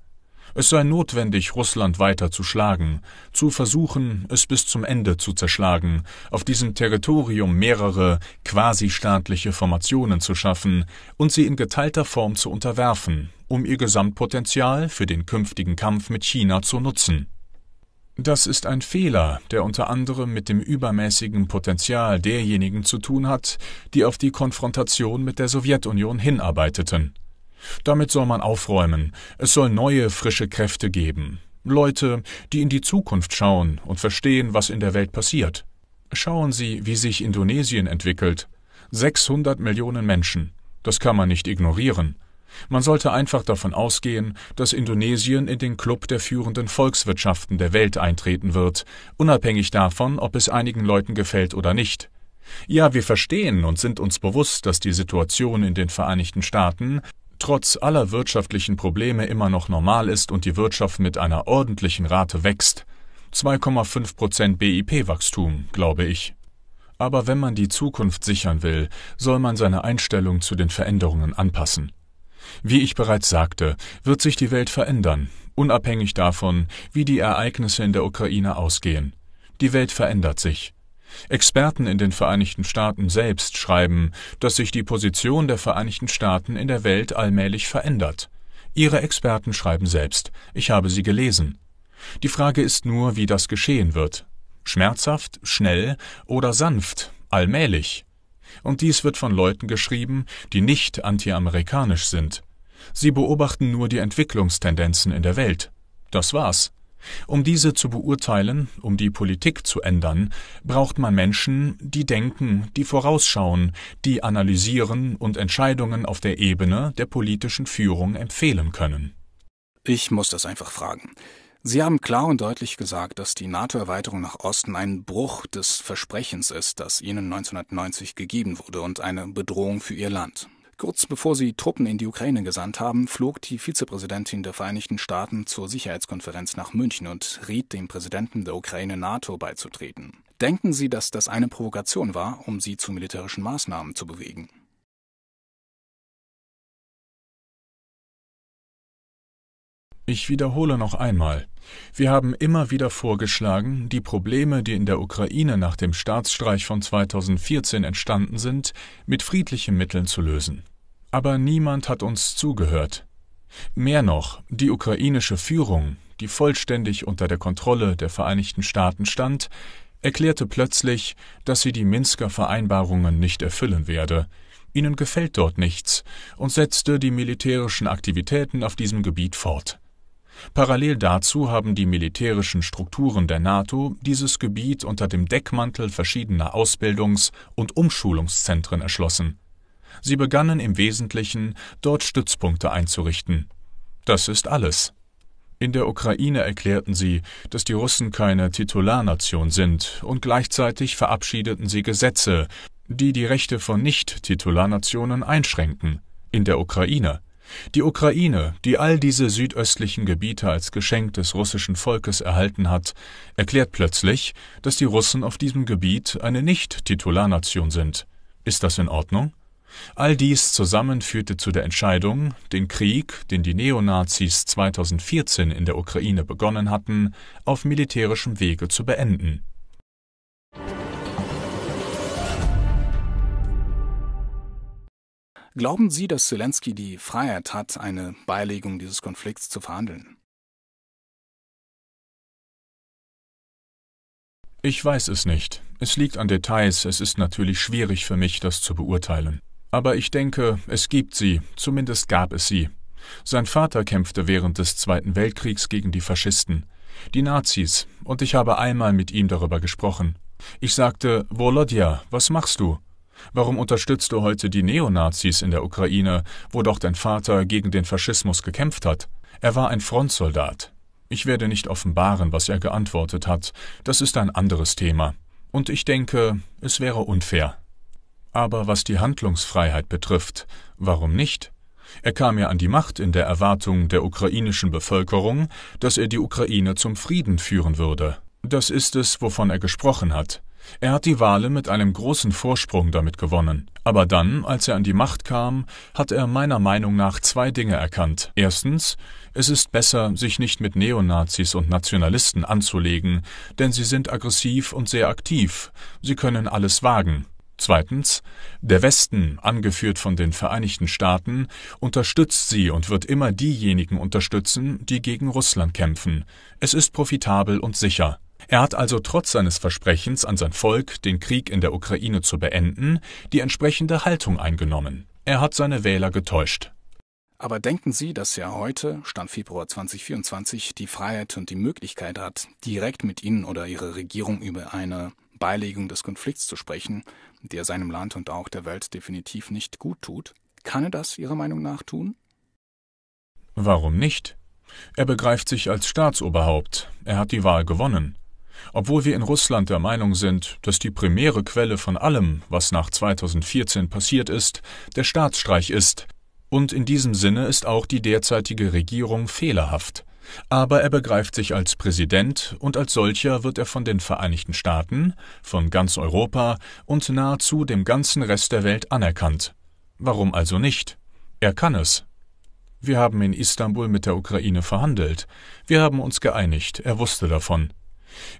Es sei notwendig, Russland weiter zu schlagen, zu versuchen, es bis zum Ende zu zerschlagen, auf diesem Territorium mehrere quasi-staatliche Formationen zu schaffen und sie in geteilter Form zu unterwerfen, um ihr Gesamtpotenzial für den künftigen Kampf mit China zu nutzen. Das ist ein Fehler, der unter anderem mit dem übermäßigen Potenzial derjenigen zu tun hat, die auf die Konfrontation mit der Sowjetunion hinarbeiteten. Damit soll man aufräumen. Es soll neue, frische Kräfte geben. Leute, die in die Zukunft schauen und verstehen, was in der Welt passiert. Schauen Sie, wie sich Indonesien entwickelt. 600 Millionen Menschen. Das kann man nicht ignorieren. Man sollte einfach davon ausgehen, dass Indonesien in den Club der führenden Volkswirtschaften der Welt eintreten wird, unabhängig davon, ob es einigen Leuten gefällt oder nicht. Ja, wir verstehen und sind uns bewusst, dass die Situation in den Vereinigten Staaten trotz aller wirtschaftlichen Probleme immer noch normal ist und die Wirtschaft mit einer ordentlichen Rate wächst. 2,5 Prozent BIP-Wachstum, glaube ich. Aber wenn man die Zukunft sichern will, soll man seine Einstellung zu den Veränderungen anpassen. Wie ich bereits sagte, wird sich die Welt verändern, unabhängig davon, wie die Ereignisse in der Ukraine ausgehen. Die Welt verändert sich. Experten in den Vereinigten Staaten selbst schreiben, dass sich die Position der Vereinigten Staaten in der Welt allmählich verändert. Ihre Experten schreiben selbst, ich habe sie gelesen. Die Frage ist nur, wie das geschehen wird. Schmerzhaft, schnell oder sanft, allmählich. Und dies wird von Leuten geschrieben, die nicht antiamerikanisch sind. Sie beobachten nur die Entwicklungstendenzen in der Welt. Das war's. Um diese zu beurteilen, um die Politik zu ändern, braucht man Menschen, die denken, die vorausschauen, die analysieren und Entscheidungen auf der Ebene der politischen Führung empfehlen können. Ich muss das einfach fragen. Sie haben klar und deutlich gesagt, dass die NATO-Erweiterung nach Osten ein Bruch des Versprechens ist, das Ihnen 1990 gegeben wurde und eine Bedrohung für Ihr Land. Kurz bevor sie Truppen in die Ukraine gesandt haben, flog die Vizepräsidentin der Vereinigten Staaten zur Sicherheitskonferenz nach München und riet dem Präsidenten der Ukraine NATO beizutreten. Denken Sie, dass das eine Provokation war, um sie zu militärischen Maßnahmen zu bewegen? Ich wiederhole noch einmal, wir haben immer wieder vorgeschlagen, die Probleme, die in der Ukraine nach dem Staatsstreich von 2014 entstanden sind, mit friedlichen Mitteln zu lösen. Aber niemand hat uns zugehört. Mehr noch, die ukrainische Führung, die vollständig unter der Kontrolle der Vereinigten Staaten stand, erklärte plötzlich, dass sie die Minsker Vereinbarungen nicht erfüllen werde, ihnen gefällt dort nichts, und setzte die militärischen Aktivitäten auf diesem Gebiet fort. Parallel dazu haben die militärischen Strukturen der NATO dieses Gebiet unter dem Deckmantel verschiedener Ausbildungs- und Umschulungszentren erschlossen. Sie begannen im Wesentlichen, dort Stützpunkte einzurichten. Das ist alles. In der Ukraine erklärten sie, dass die Russen keine Titularnation sind, und gleichzeitig verabschiedeten sie Gesetze, die die Rechte von Nicht-Titularnationen einschränken. In der Ukraine die Ukraine, die all diese südöstlichen Gebiete als Geschenk des russischen Volkes erhalten hat, erklärt plötzlich, dass die Russen auf diesem Gebiet eine Nicht-Titularnation sind. Ist das in Ordnung? All dies zusammen führte zu der Entscheidung, den Krieg, den die Neonazis 2014 in der Ukraine begonnen hatten, auf militärischem Wege zu beenden Glauben Sie, dass Zelensky die Freiheit hat, eine Beilegung dieses Konflikts zu verhandeln? Ich weiß es nicht. Es liegt an Details, es ist natürlich schwierig für mich, das zu beurteilen. Aber ich denke, es gibt sie, zumindest gab es sie. Sein Vater kämpfte während des Zweiten Weltkriegs gegen die Faschisten, die Nazis, und ich habe einmal mit ihm darüber gesprochen. Ich sagte, Volodya, was machst du? Warum unterstützt du heute die Neonazis in der Ukraine, wo doch dein Vater gegen den Faschismus gekämpft hat? Er war ein Frontsoldat. Ich werde nicht offenbaren, was er geantwortet hat, das ist ein anderes Thema. Und ich denke, es wäre unfair. Aber was die Handlungsfreiheit betrifft, warum nicht? Er kam ja an die Macht in der Erwartung der ukrainischen Bevölkerung, dass er die Ukraine zum Frieden führen würde. Das ist es, wovon er gesprochen hat. Er hat die Wahlen mit einem großen Vorsprung damit gewonnen. Aber dann, als er an die Macht kam, hat er meiner Meinung nach zwei Dinge erkannt. Erstens, es ist besser, sich nicht mit Neonazis und Nationalisten anzulegen, denn sie sind aggressiv und sehr aktiv. Sie können alles wagen. Zweitens, der Westen, angeführt von den Vereinigten Staaten, unterstützt sie und wird immer diejenigen unterstützen, die gegen Russland kämpfen. Es ist profitabel und sicher. Er hat also trotz seines Versprechens an sein Volk, den Krieg in der Ukraine zu beenden, die entsprechende Haltung eingenommen. Er hat seine Wähler getäuscht. Aber denken Sie, dass er heute, Stand Februar 2024, die Freiheit und die Möglichkeit hat, direkt mit Ihnen oder Ihrer Regierung über eine Beilegung des Konflikts zu sprechen, der seinem Land und auch der Welt definitiv nicht gut tut? Kann er das Ihrer Meinung nach tun? Warum nicht? Er begreift sich als Staatsoberhaupt. Er hat die Wahl gewonnen obwohl wir in Russland der Meinung sind, dass die primäre Quelle von allem, was nach 2014 passiert ist, der Staatsstreich ist, und in diesem Sinne ist auch die derzeitige Regierung fehlerhaft. Aber er begreift sich als Präsident und als solcher wird er von den Vereinigten Staaten, von ganz Europa und nahezu dem ganzen Rest der Welt anerkannt. Warum also nicht? Er kann es. Wir haben in Istanbul mit der Ukraine verhandelt. Wir haben uns geeinigt, er wusste davon.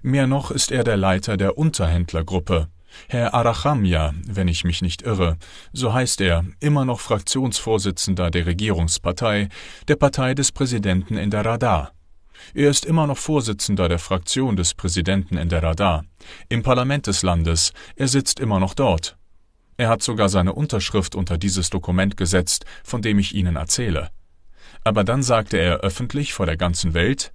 Mehr noch ist er der Leiter der Unterhändlergruppe. Herr Arachamja, wenn ich mich nicht irre, so heißt er, immer noch Fraktionsvorsitzender der Regierungspartei, der Partei des Präsidenten in der Radar. Er ist immer noch Vorsitzender der Fraktion des Präsidenten in der Radar. Im Parlament des Landes, er sitzt immer noch dort. Er hat sogar seine Unterschrift unter dieses Dokument gesetzt, von dem ich Ihnen erzähle. Aber dann sagte er öffentlich vor der ganzen Welt,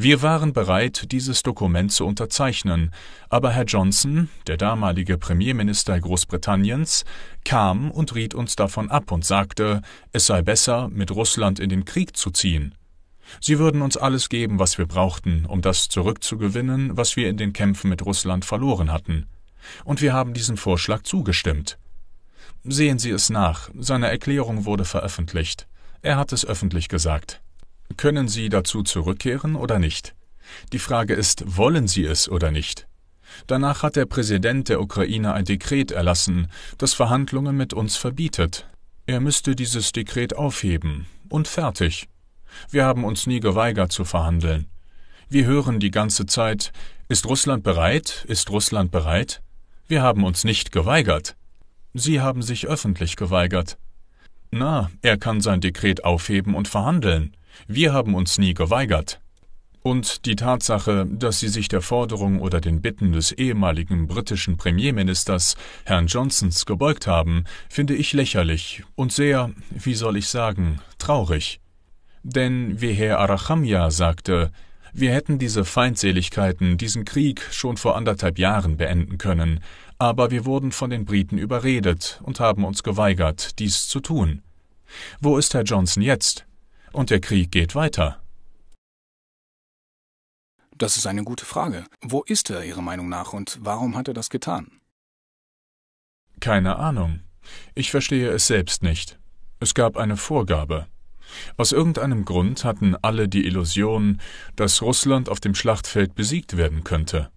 wir waren bereit, dieses Dokument zu unterzeichnen, aber Herr Johnson, der damalige Premierminister Großbritanniens, kam und riet uns davon ab und sagte, es sei besser, mit Russland in den Krieg zu ziehen. Sie würden uns alles geben, was wir brauchten, um das zurückzugewinnen, was wir in den Kämpfen mit Russland verloren hatten. Und wir haben diesem Vorschlag zugestimmt. Sehen Sie es nach, seine Erklärung wurde veröffentlicht. Er hat es öffentlich gesagt. Können Sie dazu zurückkehren oder nicht? Die Frage ist, wollen Sie es oder nicht? Danach hat der Präsident der Ukraine ein Dekret erlassen, das Verhandlungen mit uns verbietet. Er müsste dieses Dekret aufheben. Und fertig. Wir haben uns nie geweigert zu verhandeln. Wir hören die ganze Zeit, ist Russland bereit? Ist Russland bereit? Wir haben uns nicht geweigert. Sie haben sich öffentlich geweigert. Na, er kann sein Dekret aufheben und verhandeln. Wir haben uns nie geweigert. Und die Tatsache, dass sie sich der Forderung oder den Bitten des ehemaligen britischen Premierministers, Herrn Johnsons, gebeugt haben, finde ich lächerlich und sehr, wie soll ich sagen, traurig. Denn wie Herr Arachamia sagte, wir hätten diese Feindseligkeiten, diesen Krieg schon vor anderthalb Jahren beenden können, aber wir wurden von den Briten überredet und haben uns geweigert, dies zu tun. Wo ist Herr Johnson jetzt? und der Krieg geht weiter? Das ist eine gute Frage. Wo ist er Ihrer Meinung nach und warum hat er das getan? Keine Ahnung. Ich verstehe es selbst nicht. Es gab eine Vorgabe. Aus irgendeinem Grund hatten alle die Illusion, dass Russland auf dem Schlachtfeld besiegt werden könnte.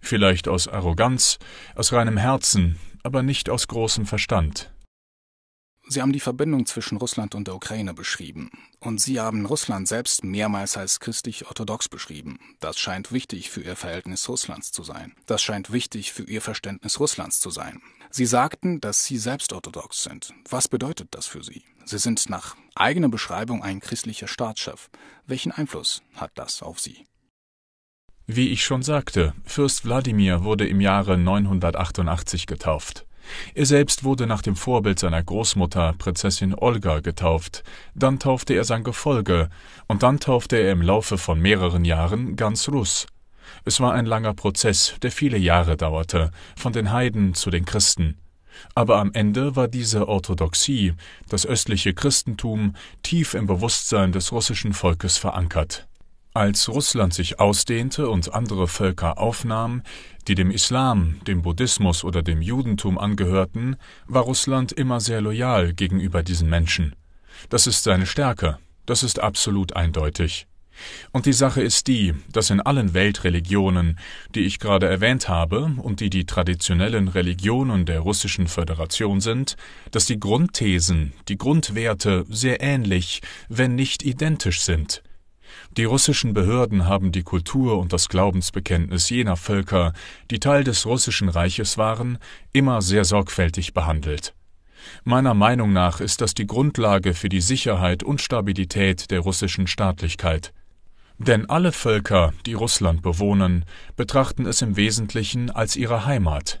Vielleicht aus Arroganz, aus reinem Herzen, aber nicht aus großem Verstand. Sie haben die Verbindung zwischen Russland und der Ukraine beschrieben. Und Sie haben Russland selbst mehrmals als christlich-orthodox beschrieben. Das scheint wichtig für Ihr Verhältnis Russlands zu sein. Das scheint wichtig für Ihr Verständnis Russlands zu sein. Sie sagten, dass Sie selbst orthodox sind. Was bedeutet das für Sie? Sie sind nach eigener Beschreibung ein christlicher Staatschef. Welchen Einfluss hat das auf Sie? Wie ich schon sagte, Fürst Wladimir wurde im Jahre 988 getauft. Er selbst wurde nach dem Vorbild seiner Großmutter, Prinzessin Olga, getauft, dann taufte er sein Gefolge, und dann taufte er im Laufe von mehreren Jahren ganz Rus. Es war ein langer Prozess, der viele Jahre dauerte, von den Heiden zu den Christen. Aber am Ende war diese Orthodoxie, das östliche Christentum, tief im Bewusstsein des russischen Volkes verankert. Als Russland sich ausdehnte und andere Völker aufnahm, die dem Islam, dem Buddhismus oder dem Judentum angehörten, war Russland immer sehr loyal gegenüber diesen Menschen. Das ist seine Stärke, das ist absolut eindeutig. Und die Sache ist die, dass in allen Weltreligionen, die ich gerade erwähnt habe und die die traditionellen Religionen der Russischen Föderation sind, dass die Grundthesen, die Grundwerte sehr ähnlich, wenn nicht identisch sind – die russischen Behörden haben die Kultur und das Glaubensbekenntnis jener Völker, die Teil des russischen Reiches waren, immer sehr sorgfältig behandelt. Meiner Meinung nach ist das die Grundlage für die Sicherheit und Stabilität der russischen Staatlichkeit. Denn alle Völker, die Russland bewohnen, betrachten es im Wesentlichen als ihre Heimat.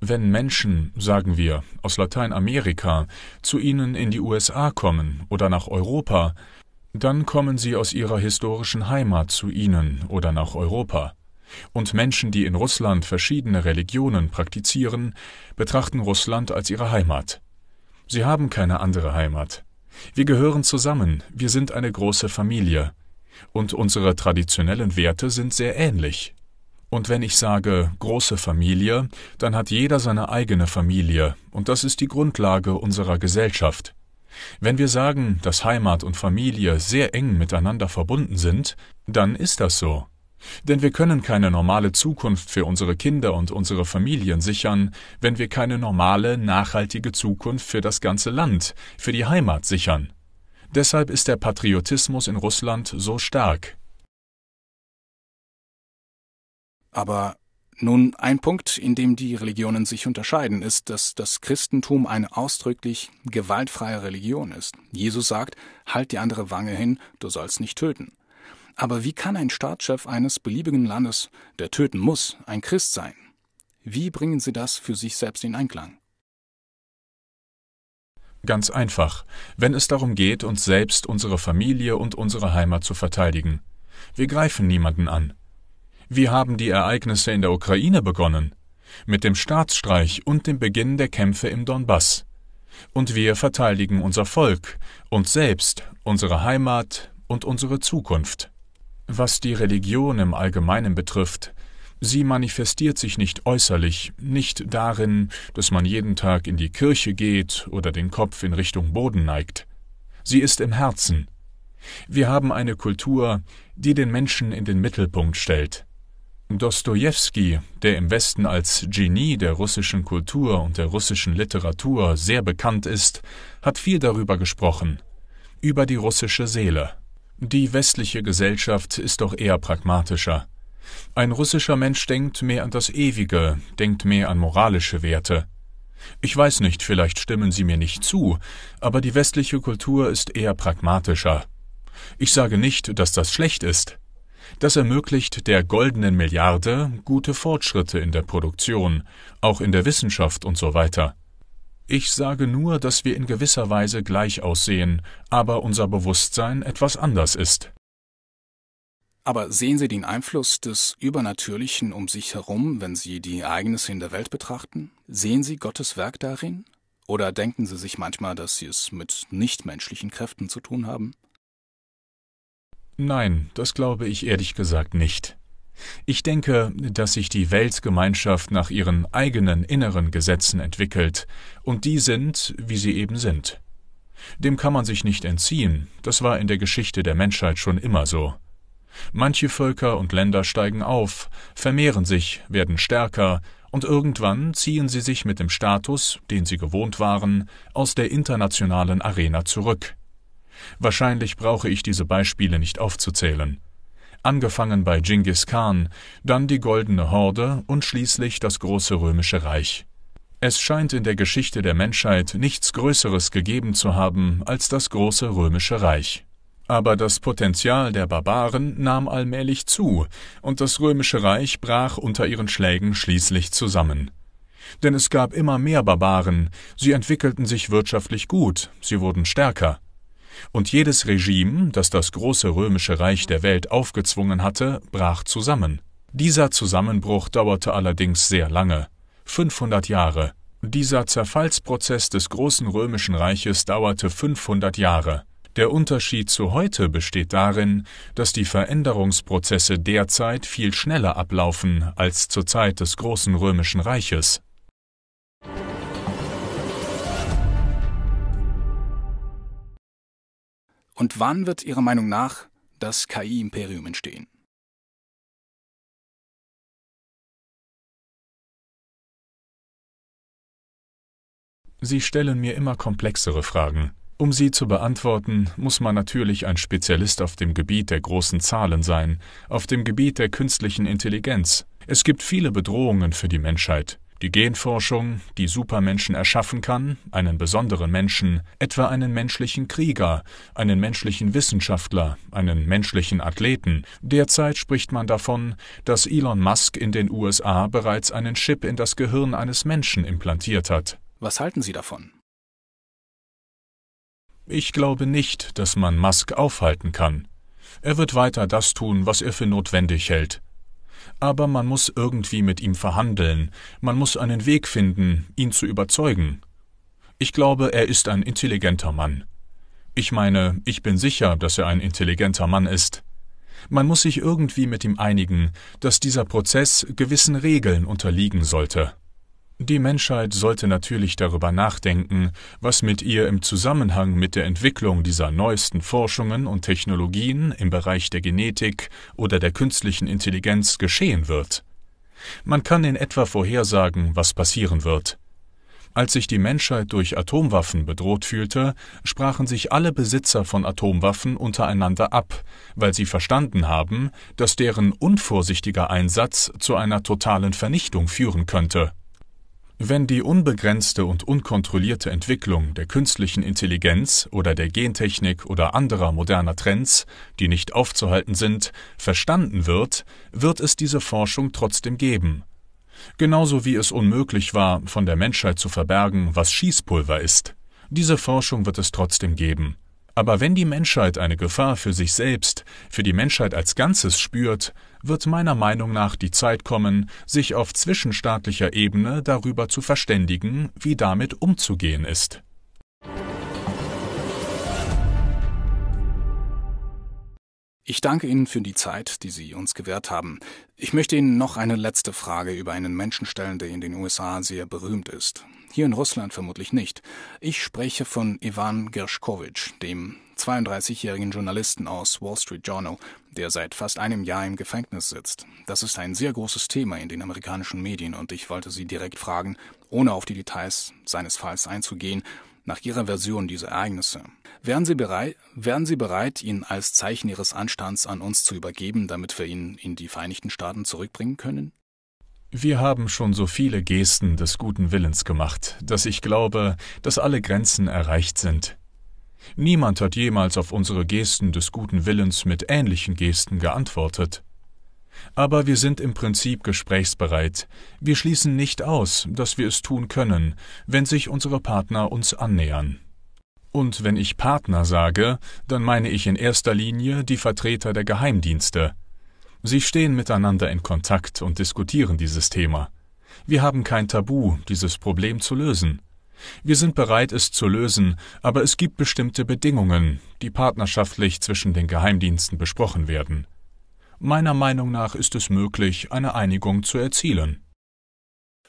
Wenn Menschen, sagen wir, aus Lateinamerika zu ihnen in die USA kommen oder nach Europa, dann kommen sie aus ihrer historischen Heimat zu ihnen oder nach Europa. Und Menschen, die in Russland verschiedene Religionen praktizieren, betrachten Russland als ihre Heimat. Sie haben keine andere Heimat. Wir gehören zusammen, wir sind eine große Familie. Und unsere traditionellen Werte sind sehr ähnlich. Und wenn ich sage große Familie, dann hat jeder seine eigene Familie, und das ist die Grundlage unserer Gesellschaft. Wenn wir sagen, dass Heimat und Familie sehr eng miteinander verbunden sind, dann ist das so. Denn wir können keine normale Zukunft für unsere Kinder und unsere Familien sichern, wenn wir keine normale, nachhaltige Zukunft für das ganze Land, für die Heimat sichern. Deshalb ist der Patriotismus in Russland so stark. Aber nun, ein Punkt, in dem die Religionen sich unterscheiden, ist, dass das Christentum eine ausdrücklich gewaltfreie Religion ist. Jesus sagt, halt die andere Wange hin, du sollst nicht töten. Aber wie kann ein Staatschef eines beliebigen Landes, der töten muss, ein Christ sein? Wie bringen Sie das für sich selbst in Einklang? Ganz einfach, wenn es darum geht, uns selbst, unsere Familie und unsere Heimat zu verteidigen. Wir greifen niemanden an. Wie haben die Ereignisse in der Ukraine begonnen? Mit dem Staatsstreich und dem Beginn der Kämpfe im Donbass. Und wir verteidigen unser Volk, uns selbst, unsere Heimat und unsere Zukunft. Was die Religion im Allgemeinen betrifft, sie manifestiert sich nicht äußerlich, nicht darin, dass man jeden Tag in die Kirche geht oder den Kopf in Richtung Boden neigt. Sie ist im Herzen. Wir haben eine Kultur, die den Menschen in den Mittelpunkt stellt. Dostoevsky, der im Westen als Genie der russischen Kultur und der russischen Literatur sehr bekannt ist, hat viel darüber gesprochen, über die russische Seele. Die westliche Gesellschaft ist doch eher pragmatischer. Ein russischer Mensch denkt mehr an das Ewige, denkt mehr an moralische Werte. Ich weiß nicht, vielleicht stimmen Sie mir nicht zu, aber die westliche Kultur ist eher pragmatischer. Ich sage nicht, dass das schlecht ist. Das ermöglicht der goldenen Milliarde gute Fortschritte in der Produktion, auch in der Wissenschaft und so weiter. Ich sage nur, dass wir in gewisser Weise gleich aussehen, aber unser Bewusstsein etwas anders ist. Aber sehen Sie den Einfluss des Übernatürlichen um sich herum, wenn Sie die Ereignisse in der Welt betrachten? Sehen Sie Gottes Werk darin? Oder denken Sie sich manchmal, dass Sie es mit nichtmenschlichen Kräften zu tun haben? Nein, das glaube ich ehrlich gesagt nicht. Ich denke, dass sich die Weltgemeinschaft nach ihren eigenen inneren Gesetzen entwickelt, und die sind, wie sie eben sind. Dem kann man sich nicht entziehen, das war in der Geschichte der Menschheit schon immer so. Manche Völker und Länder steigen auf, vermehren sich, werden stärker, und irgendwann ziehen sie sich mit dem Status, den sie gewohnt waren, aus der internationalen Arena zurück. Wahrscheinlich brauche ich diese Beispiele nicht aufzuzählen. Angefangen bei Genghis Khan, dann die Goldene Horde und schließlich das große römische Reich. Es scheint in der Geschichte der Menschheit nichts Größeres gegeben zu haben als das große römische Reich. Aber das Potenzial der Barbaren nahm allmählich zu, und das römische Reich brach unter ihren Schlägen schließlich zusammen. Denn es gab immer mehr Barbaren, sie entwickelten sich wirtschaftlich gut, sie wurden stärker, und jedes Regime, das das große römische Reich der Welt aufgezwungen hatte, brach zusammen. Dieser Zusammenbruch dauerte allerdings sehr lange, 500 Jahre. Dieser Zerfallsprozess des großen römischen Reiches dauerte 500 Jahre. Der Unterschied zu heute besteht darin, dass die Veränderungsprozesse derzeit viel schneller ablaufen als zur Zeit des großen römischen Reiches. Und wann wird Ihrer Meinung nach das KI-Imperium entstehen? Sie stellen mir immer komplexere Fragen. Um sie zu beantworten, muss man natürlich ein Spezialist auf dem Gebiet der großen Zahlen sein, auf dem Gebiet der künstlichen Intelligenz. Es gibt viele Bedrohungen für die Menschheit, die Genforschung, die Supermenschen erschaffen kann, einen besonderen Menschen, etwa einen menschlichen Krieger, einen menschlichen Wissenschaftler, einen menschlichen Athleten. Derzeit spricht man davon, dass Elon Musk in den USA bereits einen Chip in das Gehirn eines Menschen implantiert hat. Was halten Sie davon? Ich glaube nicht, dass man Musk aufhalten kann. Er wird weiter das tun, was er für notwendig hält aber man muss irgendwie mit ihm verhandeln, man muss einen Weg finden, ihn zu überzeugen. Ich glaube, er ist ein intelligenter Mann. Ich meine, ich bin sicher, dass er ein intelligenter Mann ist. Man muss sich irgendwie mit ihm einigen, dass dieser Prozess gewissen Regeln unterliegen sollte. Die Menschheit sollte natürlich darüber nachdenken, was mit ihr im Zusammenhang mit der Entwicklung dieser neuesten Forschungen und Technologien im Bereich der Genetik oder der künstlichen Intelligenz geschehen wird. Man kann in etwa vorhersagen, was passieren wird. Als sich die Menschheit durch Atomwaffen bedroht fühlte, sprachen sich alle Besitzer von Atomwaffen untereinander ab, weil sie verstanden haben, dass deren unvorsichtiger Einsatz zu einer totalen Vernichtung führen könnte. Wenn die unbegrenzte und unkontrollierte Entwicklung der künstlichen Intelligenz oder der Gentechnik oder anderer moderner Trends, die nicht aufzuhalten sind, verstanden wird, wird es diese Forschung trotzdem geben. Genauso wie es unmöglich war, von der Menschheit zu verbergen, was Schießpulver ist. Diese Forschung wird es trotzdem geben. Aber wenn die Menschheit eine Gefahr für sich selbst, für die Menschheit als Ganzes spürt, wird meiner Meinung nach die Zeit kommen, sich auf zwischenstaatlicher Ebene darüber zu verständigen, wie damit umzugehen ist. Ich danke Ihnen für die Zeit, die Sie uns gewährt haben. Ich möchte Ihnen noch eine letzte Frage über einen Menschen stellen, der in den USA sehr berühmt ist. Hier in Russland vermutlich nicht. Ich spreche von Ivan Gershkovich, dem 32-jährigen Journalisten aus Wall Street Journal, der seit fast einem Jahr im Gefängnis sitzt. Das ist ein sehr großes Thema in den amerikanischen Medien und ich wollte Sie direkt fragen, ohne auf die Details seines Falls einzugehen, nach Ihrer Version dieser Ereignisse. Wären Sie, bereit, wären Sie bereit, ihn als Zeichen Ihres Anstands an uns zu übergeben, damit wir ihn in die Vereinigten Staaten zurückbringen können? Wir haben schon so viele Gesten des guten Willens gemacht, dass ich glaube, dass alle Grenzen erreicht sind. Niemand hat jemals auf unsere Gesten des guten Willens mit ähnlichen Gesten geantwortet. Aber wir sind im Prinzip gesprächsbereit. Wir schließen nicht aus, dass wir es tun können, wenn sich unsere Partner uns annähern. Und wenn ich Partner sage, dann meine ich in erster Linie die Vertreter der Geheimdienste, Sie stehen miteinander in Kontakt und diskutieren dieses Thema. Wir haben kein Tabu, dieses Problem zu lösen. Wir sind bereit, es zu lösen, aber es gibt bestimmte Bedingungen, die partnerschaftlich zwischen den Geheimdiensten besprochen werden. Meiner Meinung nach ist es möglich, eine Einigung zu erzielen.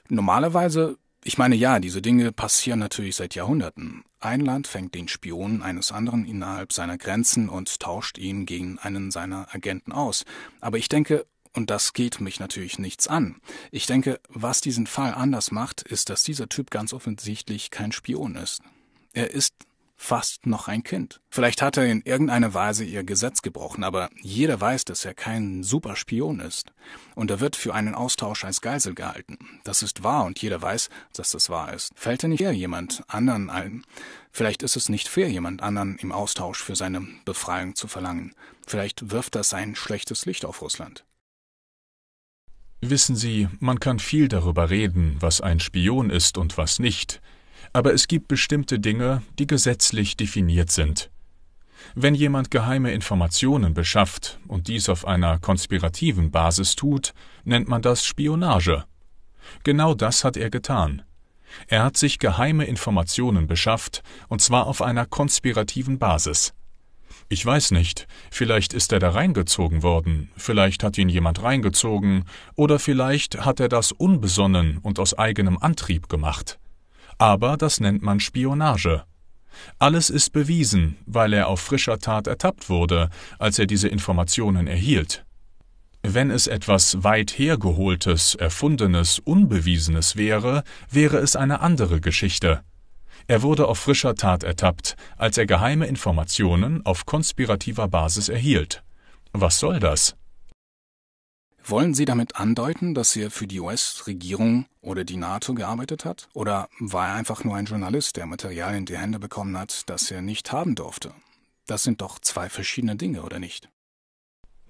Normalerweise, ich meine ja, diese Dinge passieren natürlich seit Jahrhunderten, ein Land fängt den Spion eines anderen innerhalb seiner Grenzen und tauscht ihn gegen einen seiner Agenten aus. Aber ich denke, und das geht mich natürlich nichts an. Ich denke, was diesen Fall anders macht, ist, dass dieser Typ ganz offensichtlich kein Spion ist. Er ist fast noch ein Kind. Vielleicht hat er in irgendeiner Weise ihr Gesetz gebrochen, aber jeder weiß, dass er kein Superspion ist. Und er wird für einen Austausch als Geisel gehalten. Das ist wahr und jeder weiß, dass das wahr ist. Fällt er nicht eher jemand anderen ein? Vielleicht ist es nicht fair, jemand anderen im Austausch für seine Befreiung zu verlangen. Vielleicht wirft das ein schlechtes Licht auf Russland. Wissen Sie, man kann viel darüber reden, was ein Spion ist und was nicht aber es gibt bestimmte Dinge, die gesetzlich definiert sind. Wenn jemand geheime Informationen beschafft und dies auf einer konspirativen Basis tut, nennt man das Spionage. Genau das hat er getan. Er hat sich geheime Informationen beschafft, und zwar auf einer konspirativen Basis. Ich weiß nicht, vielleicht ist er da reingezogen worden, vielleicht hat ihn jemand reingezogen, oder vielleicht hat er das unbesonnen und aus eigenem Antrieb gemacht. Aber das nennt man Spionage. Alles ist bewiesen, weil er auf frischer Tat ertappt wurde, als er diese Informationen erhielt. Wenn es etwas weit hergeholtes, erfundenes, unbewiesenes wäre, wäre es eine andere Geschichte. Er wurde auf frischer Tat ertappt, als er geheime Informationen auf konspirativer Basis erhielt. Was soll das? Wollen Sie damit andeuten, dass er für die US-Regierung oder die NATO gearbeitet hat? Oder war er einfach nur ein Journalist, der Material in die Hände bekommen hat, das er nicht haben durfte? Das sind doch zwei verschiedene Dinge, oder nicht?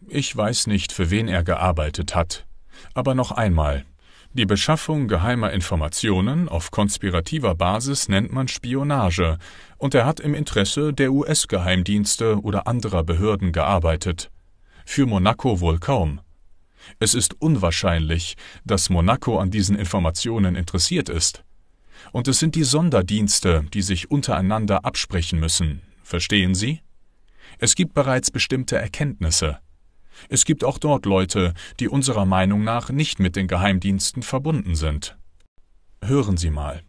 Ich weiß nicht, für wen er gearbeitet hat. Aber noch einmal, die Beschaffung geheimer Informationen auf konspirativer Basis nennt man Spionage, und er hat im Interesse der US-Geheimdienste oder anderer Behörden gearbeitet. Für Monaco wohl kaum. Es ist unwahrscheinlich, dass Monaco an diesen Informationen interessiert ist. Und es sind die Sonderdienste, die sich untereinander absprechen müssen. Verstehen Sie? Es gibt bereits bestimmte Erkenntnisse. Es gibt auch dort Leute, die unserer Meinung nach nicht mit den Geheimdiensten verbunden sind. Hören Sie mal.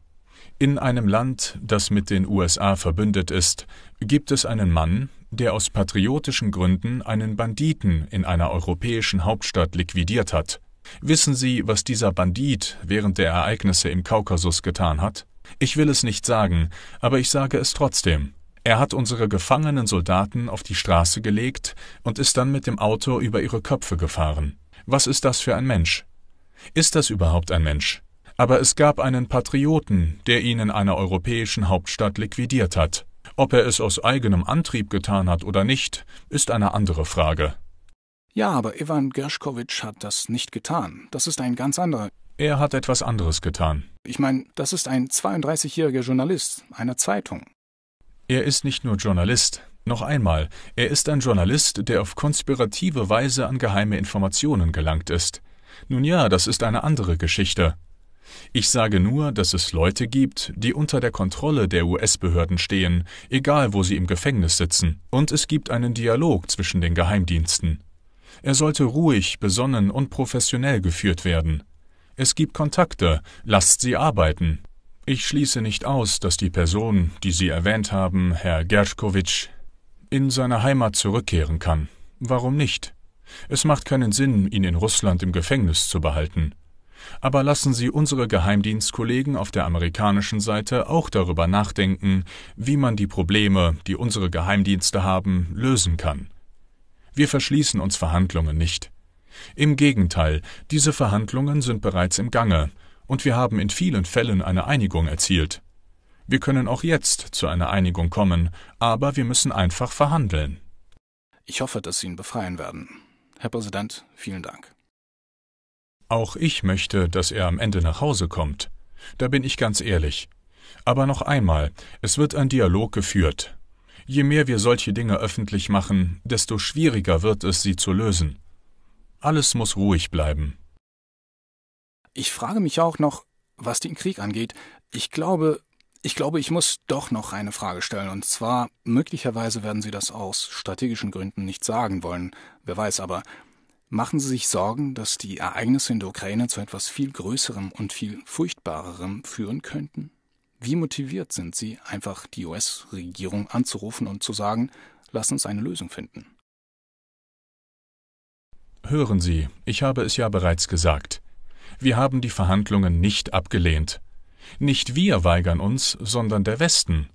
In einem Land, das mit den USA verbündet ist, gibt es einen Mann, der aus patriotischen Gründen einen Banditen in einer europäischen Hauptstadt liquidiert hat. Wissen Sie, was dieser Bandit während der Ereignisse im Kaukasus getan hat? Ich will es nicht sagen, aber ich sage es trotzdem. Er hat unsere gefangenen Soldaten auf die Straße gelegt und ist dann mit dem Auto über ihre Köpfe gefahren. Was ist das für ein Mensch? Ist das überhaupt ein Mensch? aber es gab einen Patrioten, der ihn in einer europäischen Hauptstadt liquidiert hat. Ob er es aus eigenem Antrieb getan hat oder nicht, ist eine andere Frage. Ja, aber Ivan Gershkovich hat das nicht getan. Das ist ein ganz anderer. Er hat etwas anderes getan. Ich meine, das ist ein 32-jähriger Journalist einer Zeitung. Er ist nicht nur Journalist. Noch einmal, er ist ein Journalist, der auf konspirative Weise an geheime Informationen gelangt ist. Nun ja, das ist eine andere Geschichte. Ich sage nur, dass es Leute gibt, die unter der Kontrolle der US-Behörden stehen, egal wo sie im Gefängnis sitzen, und es gibt einen Dialog zwischen den Geheimdiensten. Er sollte ruhig, besonnen und professionell geführt werden. Es gibt Kontakte, lasst sie arbeiten. Ich schließe nicht aus, dass die Person, die Sie erwähnt haben, Herr Gerschkowitsch, in seine Heimat zurückkehren kann. Warum nicht? Es macht keinen Sinn, ihn in Russland im Gefängnis zu behalten. Aber lassen Sie unsere Geheimdienstkollegen auf der amerikanischen Seite auch darüber nachdenken, wie man die Probleme, die unsere Geheimdienste haben, lösen kann. Wir verschließen uns Verhandlungen nicht. Im Gegenteil, diese Verhandlungen sind bereits im Gange, und wir haben in vielen Fällen eine Einigung erzielt. Wir können auch jetzt zu einer Einigung kommen, aber wir müssen einfach verhandeln. Ich hoffe, dass Sie ihn befreien werden. Herr Präsident, vielen Dank. Auch ich möchte, dass er am Ende nach Hause kommt. Da bin ich ganz ehrlich. Aber noch einmal, es wird ein Dialog geführt. Je mehr wir solche Dinge öffentlich machen, desto schwieriger wird es, sie zu lösen. Alles muss ruhig bleiben. Ich frage mich auch noch, was den Krieg angeht. Ich glaube, ich glaube, ich muss doch noch eine Frage stellen, und zwar möglicherweise werden Sie das aus strategischen Gründen nicht sagen wollen, wer weiß aber, Machen Sie sich Sorgen, dass die Ereignisse in der Ukraine zu etwas viel Größerem und viel Furchtbarerem führen könnten? Wie motiviert sind Sie, einfach die US-Regierung anzurufen und zu sagen, lass uns eine Lösung finden? Hören Sie, ich habe es ja bereits gesagt. Wir haben die Verhandlungen nicht abgelehnt. Nicht wir weigern uns, sondern der Westen.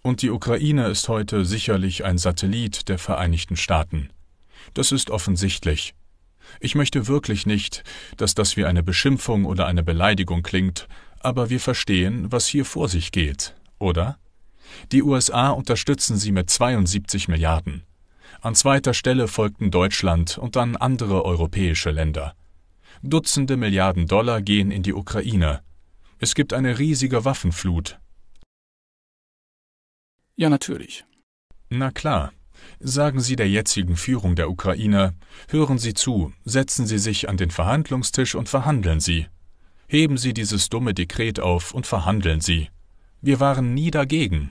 Und die Ukraine ist heute sicherlich ein Satellit der Vereinigten Staaten. Das ist offensichtlich. Ich möchte wirklich nicht, dass das wie eine Beschimpfung oder eine Beleidigung klingt, aber wir verstehen, was hier vor sich geht, oder? Die USA unterstützen sie mit 72 Milliarden. An zweiter Stelle folgten Deutschland und dann andere europäische Länder. Dutzende Milliarden Dollar gehen in die Ukraine. Es gibt eine riesige Waffenflut. Ja, natürlich. Na klar. Sagen Sie der jetzigen Führung der Ukraine, hören Sie zu, setzen Sie sich an den Verhandlungstisch und verhandeln Sie. Heben Sie dieses dumme Dekret auf und verhandeln Sie. Wir waren nie dagegen.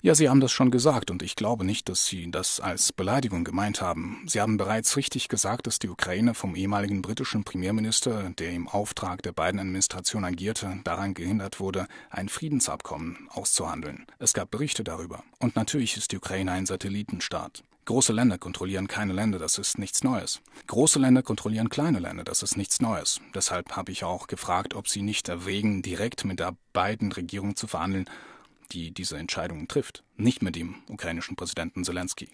Ja, Sie haben das schon gesagt, und ich glaube nicht, dass Sie das als Beleidigung gemeint haben. Sie haben bereits richtig gesagt, dass die Ukraine vom ehemaligen britischen Premierminister, der im Auftrag der beiden Administration agierte, daran gehindert wurde, ein Friedensabkommen auszuhandeln. Es gab Berichte darüber. Und natürlich ist die Ukraine ein Satellitenstaat. Große Länder kontrollieren keine Länder, das ist nichts Neues. Große Länder kontrollieren kleine Länder, das ist nichts Neues. Deshalb habe ich auch gefragt, ob Sie nicht erwägen, direkt mit der beiden Regierung zu verhandeln die diese Entscheidungen trifft, nicht mit dem ukrainischen Präsidenten Zelensky.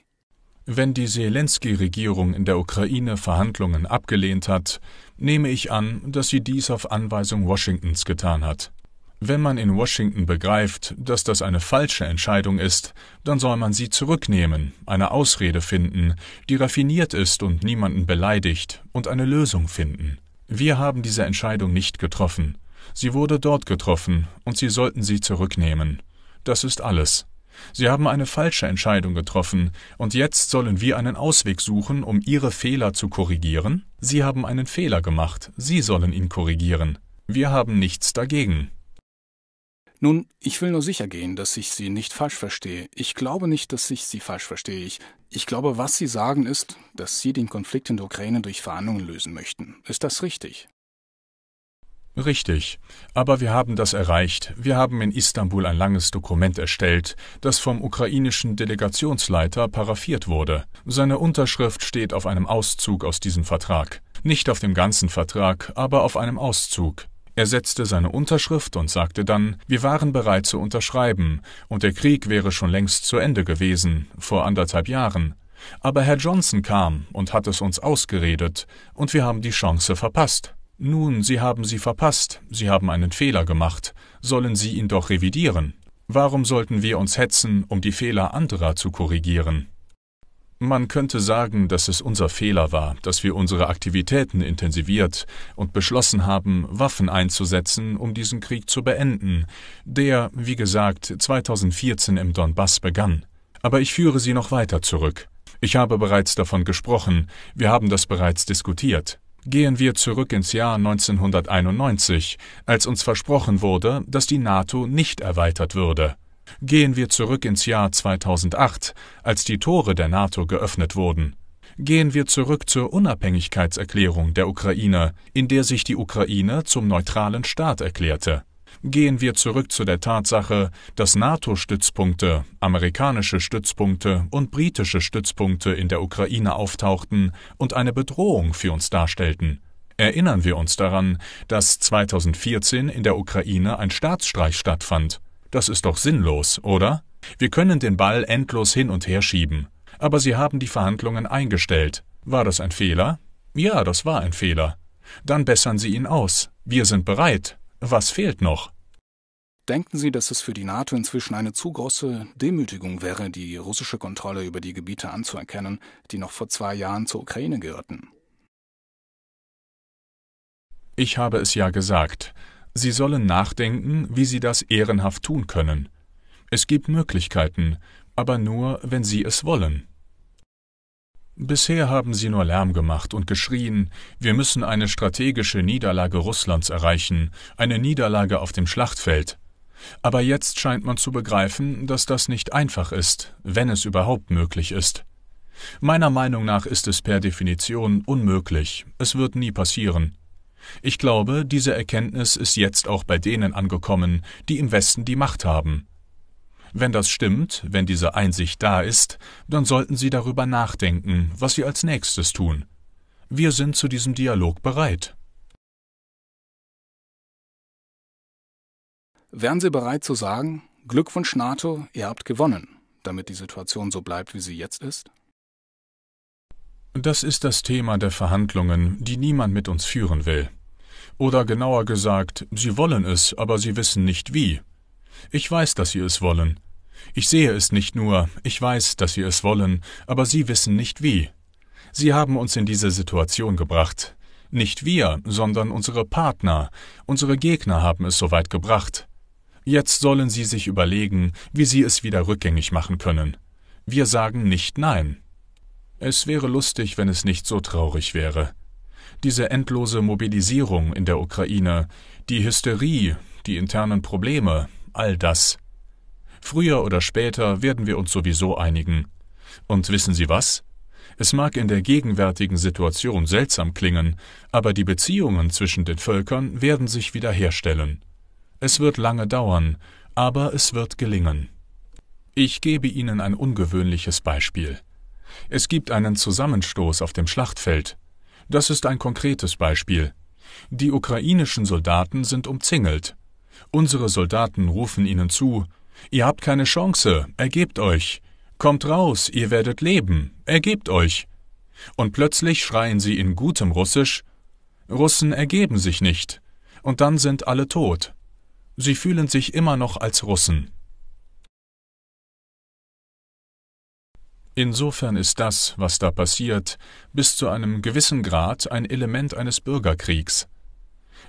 Wenn die Zelensky-Regierung in der Ukraine Verhandlungen abgelehnt hat, nehme ich an, dass sie dies auf Anweisung Washingtons getan hat. Wenn man in Washington begreift, dass das eine falsche Entscheidung ist, dann soll man sie zurücknehmen, eine Ausrede finden, die raffiniert ist und niemanden beleidigt, und eine Lösung finden. Wir haben diese Entscheidung nicht getroffen. Sie wurde dort getroffen, und Sie sollten sie zurücknehmen. Das ist alles. Sie haben eine falsche Entscheidung getroffen, und jetzt sollen wir einen Ausweg suchen, um Ihre Fehler zu korrigieren? Sie haben einen Fehler gemacht, Sie sollen ihn korrigieren. Wir haben nichts dagegen. Nun, ich will nur sicher gehen, dass ich Sie nicht falsch verstehe. Ich glaube nicht, dass ich Sie falsch verstehe. Ich, ich glaube, was Sie sagen ist, dass Sie den Konflikt in der Ukraine durch Verhandlungen lösen möchten. Ist das richtig? Richtig. Aber wir haben das erreicht. Wir haben in Istanbul ein langes Dokument erstellt, das vom ukrainischen Delegationsleiter paraffiert wurde. Seine Unterschrift steht auf einem Auszug aus diesem Vertrag. Nicht auf dem ganzen Vertrag, aber auf einem Auszug. Er setzte seine Unterschrift und sagte dann, wir waren bereit zu unterschreiben, und der Krieg wäre schon längst zu Ende gewesen, vor anderthalb Jahren. Aber Herr Johnson kam und hat es uns ausgeredet, und wir haben die Chance verpasst. Nun, Sie haben sie verpasst, Sie haben einen Fehler gemacht, sollen Sie ihn doch revidieren. Warum sollten wir uns hetzen, um die Fehler anderer zu korrigieren? Man könnte sagen, dass es unser Fehler war, dass wir unsere Aktivitäten intensiviert und beschlossen haben, Waffen einzusetzen, um diesen Krieg zu beenden, der, wie gesagt, 2014 im Donbass begann. Aber ich führe Sie noch weiter zurück. Ich habe bereits davon gesprochen, wir haben das bereits diskutiert gehen wir zurück ins Jahr 1991, als uns versprochen wurde, dass die NATO nicht erweitert würde. Gehen wir zurück ins Jahr 2008, als die Tore der NATO geöffnet wurden. Gehen wir zurück zur Unabhängigkeitserklärung der Ukraine, in der sich die Ukraine zum neutralen Staat erklärte gehen wir zurück zu der Tatsache, dass NATO-Stützpunkte, amerikanische Stützpunkte und britische Stützpunkte in der Ukraine auftauchten und eine Bedrohung für uns darstellten. Erinnern wir uns daran, dass 2014 in der Ukraine ein Staatsstreich stattfand. Das ist doch sinnlos, oder? Wir können den Ball endlos hin und her schieben. Aber sie haben die Verhandlungen eingestellt. War das ein Fehler? Ja, das war ein Fehler. Dann bessern sie ihn aus. Wir sind bereit. Was fehlt noch? Denken Sie, dass es für die NATO inzwischen eine zu große Demütigung wäre, die russische Kontrolle über die Gebiete anzuerkennen, die noch vor zwei Jahren zur Ukraine gehörten? Ich habe es ja gesagt. Sie sollen nachdenken, wie Sie das ehrenhaft tun können. Es gibt Möglichkeiten, aber nur, wenn Sie es wollen. Bisher haben sie nur Lärm gemacht und geschrien, wir müssen eine strategische Niederlage Russlands erreichen, eine Niederlage auf dem Schlachtfeld. Aber jetzt scheint man zu begreifen, dass das nicht einfach ist, wenn es überhaupt möglich ist. Meiner Meinung nach ist es per Definition unmöglich, es wird nie passieren. Ich glaube, diese Erkenntnis ist jetzt auch bei denen angekommen, die im Westen die Macht haben. Wenn das stimmt, wenn diese Einsicht da ist, dann sollten Sie darüber nachdenken, was Sie als nächstes tun. Wir sind zu diesem Dialog bereit. Wären Sie bereit zu sagen, Glückwunsch NATO, ihr habt gewonnen, damit die Situation so bleibt, wie sie jetzt ist? Das ist das Thema der Verhandlungen, die niemand mit uns führen will. Oder genauer gesagt, sie wollen es, aber sie wissen nicht wie. Ich weiß, dass sie es wollen. Ich sehe es nicht nur, ich weiß, dass Sie es wollen, aber Sie wissen nicht wie. Sie haben uns in diese Situation gebracht. Nicht wir, sondern unsere Partner, unsere Gegner haben es soweit gebracht. Jetzt sollen Sie sich überlegen, wie Sie es wieder rückgängig machen können. Wir sagen nicht Nein. Es wäre lustig, wenn es nicht so traurig wäre. Diese endlose Mobilisierung in der Ukraine, die Hysterie, die internen Probleme, all das. Früher oder später werden wir uns sowieso einigen. Und wissen Sie was? Es mag in der gegenwärtigen Situation seltsam klingen, aber die Beziehungen zwischen den Völkern werden sich wiederherstellen. Es wird lange dauern, aber es wird gelingen. Ich gebe Ihnen ein ungewöhnliches Beispiel. Es gibt einen Zusammenstoß auf dem Schlachtfeld. Das ist ein konkretes Beispiel. Die ukrainischen Soldaten sind umzingelt. Unsere Soldaten rufen ihnen zu, Ihr habt keine Chance, ergebt euch. Kommt raus, ihr werdet leben, ergebt euch. Und plötzlich schreien sie in gutem Russisch Russen ergeben sich nicht, und dann sind alle tot. Sie fühlen sich immer noch als Russen. Insofern ist das, was da passiert, bis zu einem gewissen Grad ein Element eines Bürgerkriegs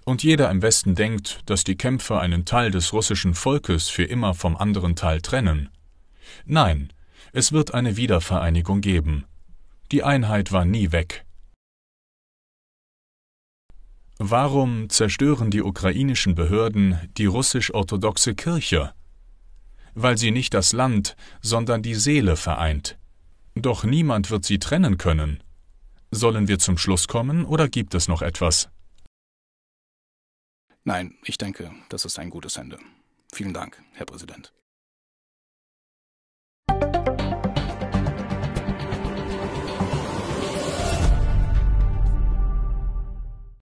und jeder im Westen denkt, dass die Kämpfe einen Teil des russischen Volkes für immer vom anderen Teil trennen. Nein, es wird eine Wiedervereinigung geben. Die Einheit war nie weg. Warum zerstören die ukrainischen Behörden die russisch-orthodoxe Kirche? Weil sie nicht das Land, sondern die Seele vereint. Doch niemand wird sie trennen können. Sollen wir zum Schluss kommen oder gibt es noch etwas? Nein, ich denke, das ist ein gutes Ende. Vielen Dank, Herr Präsident.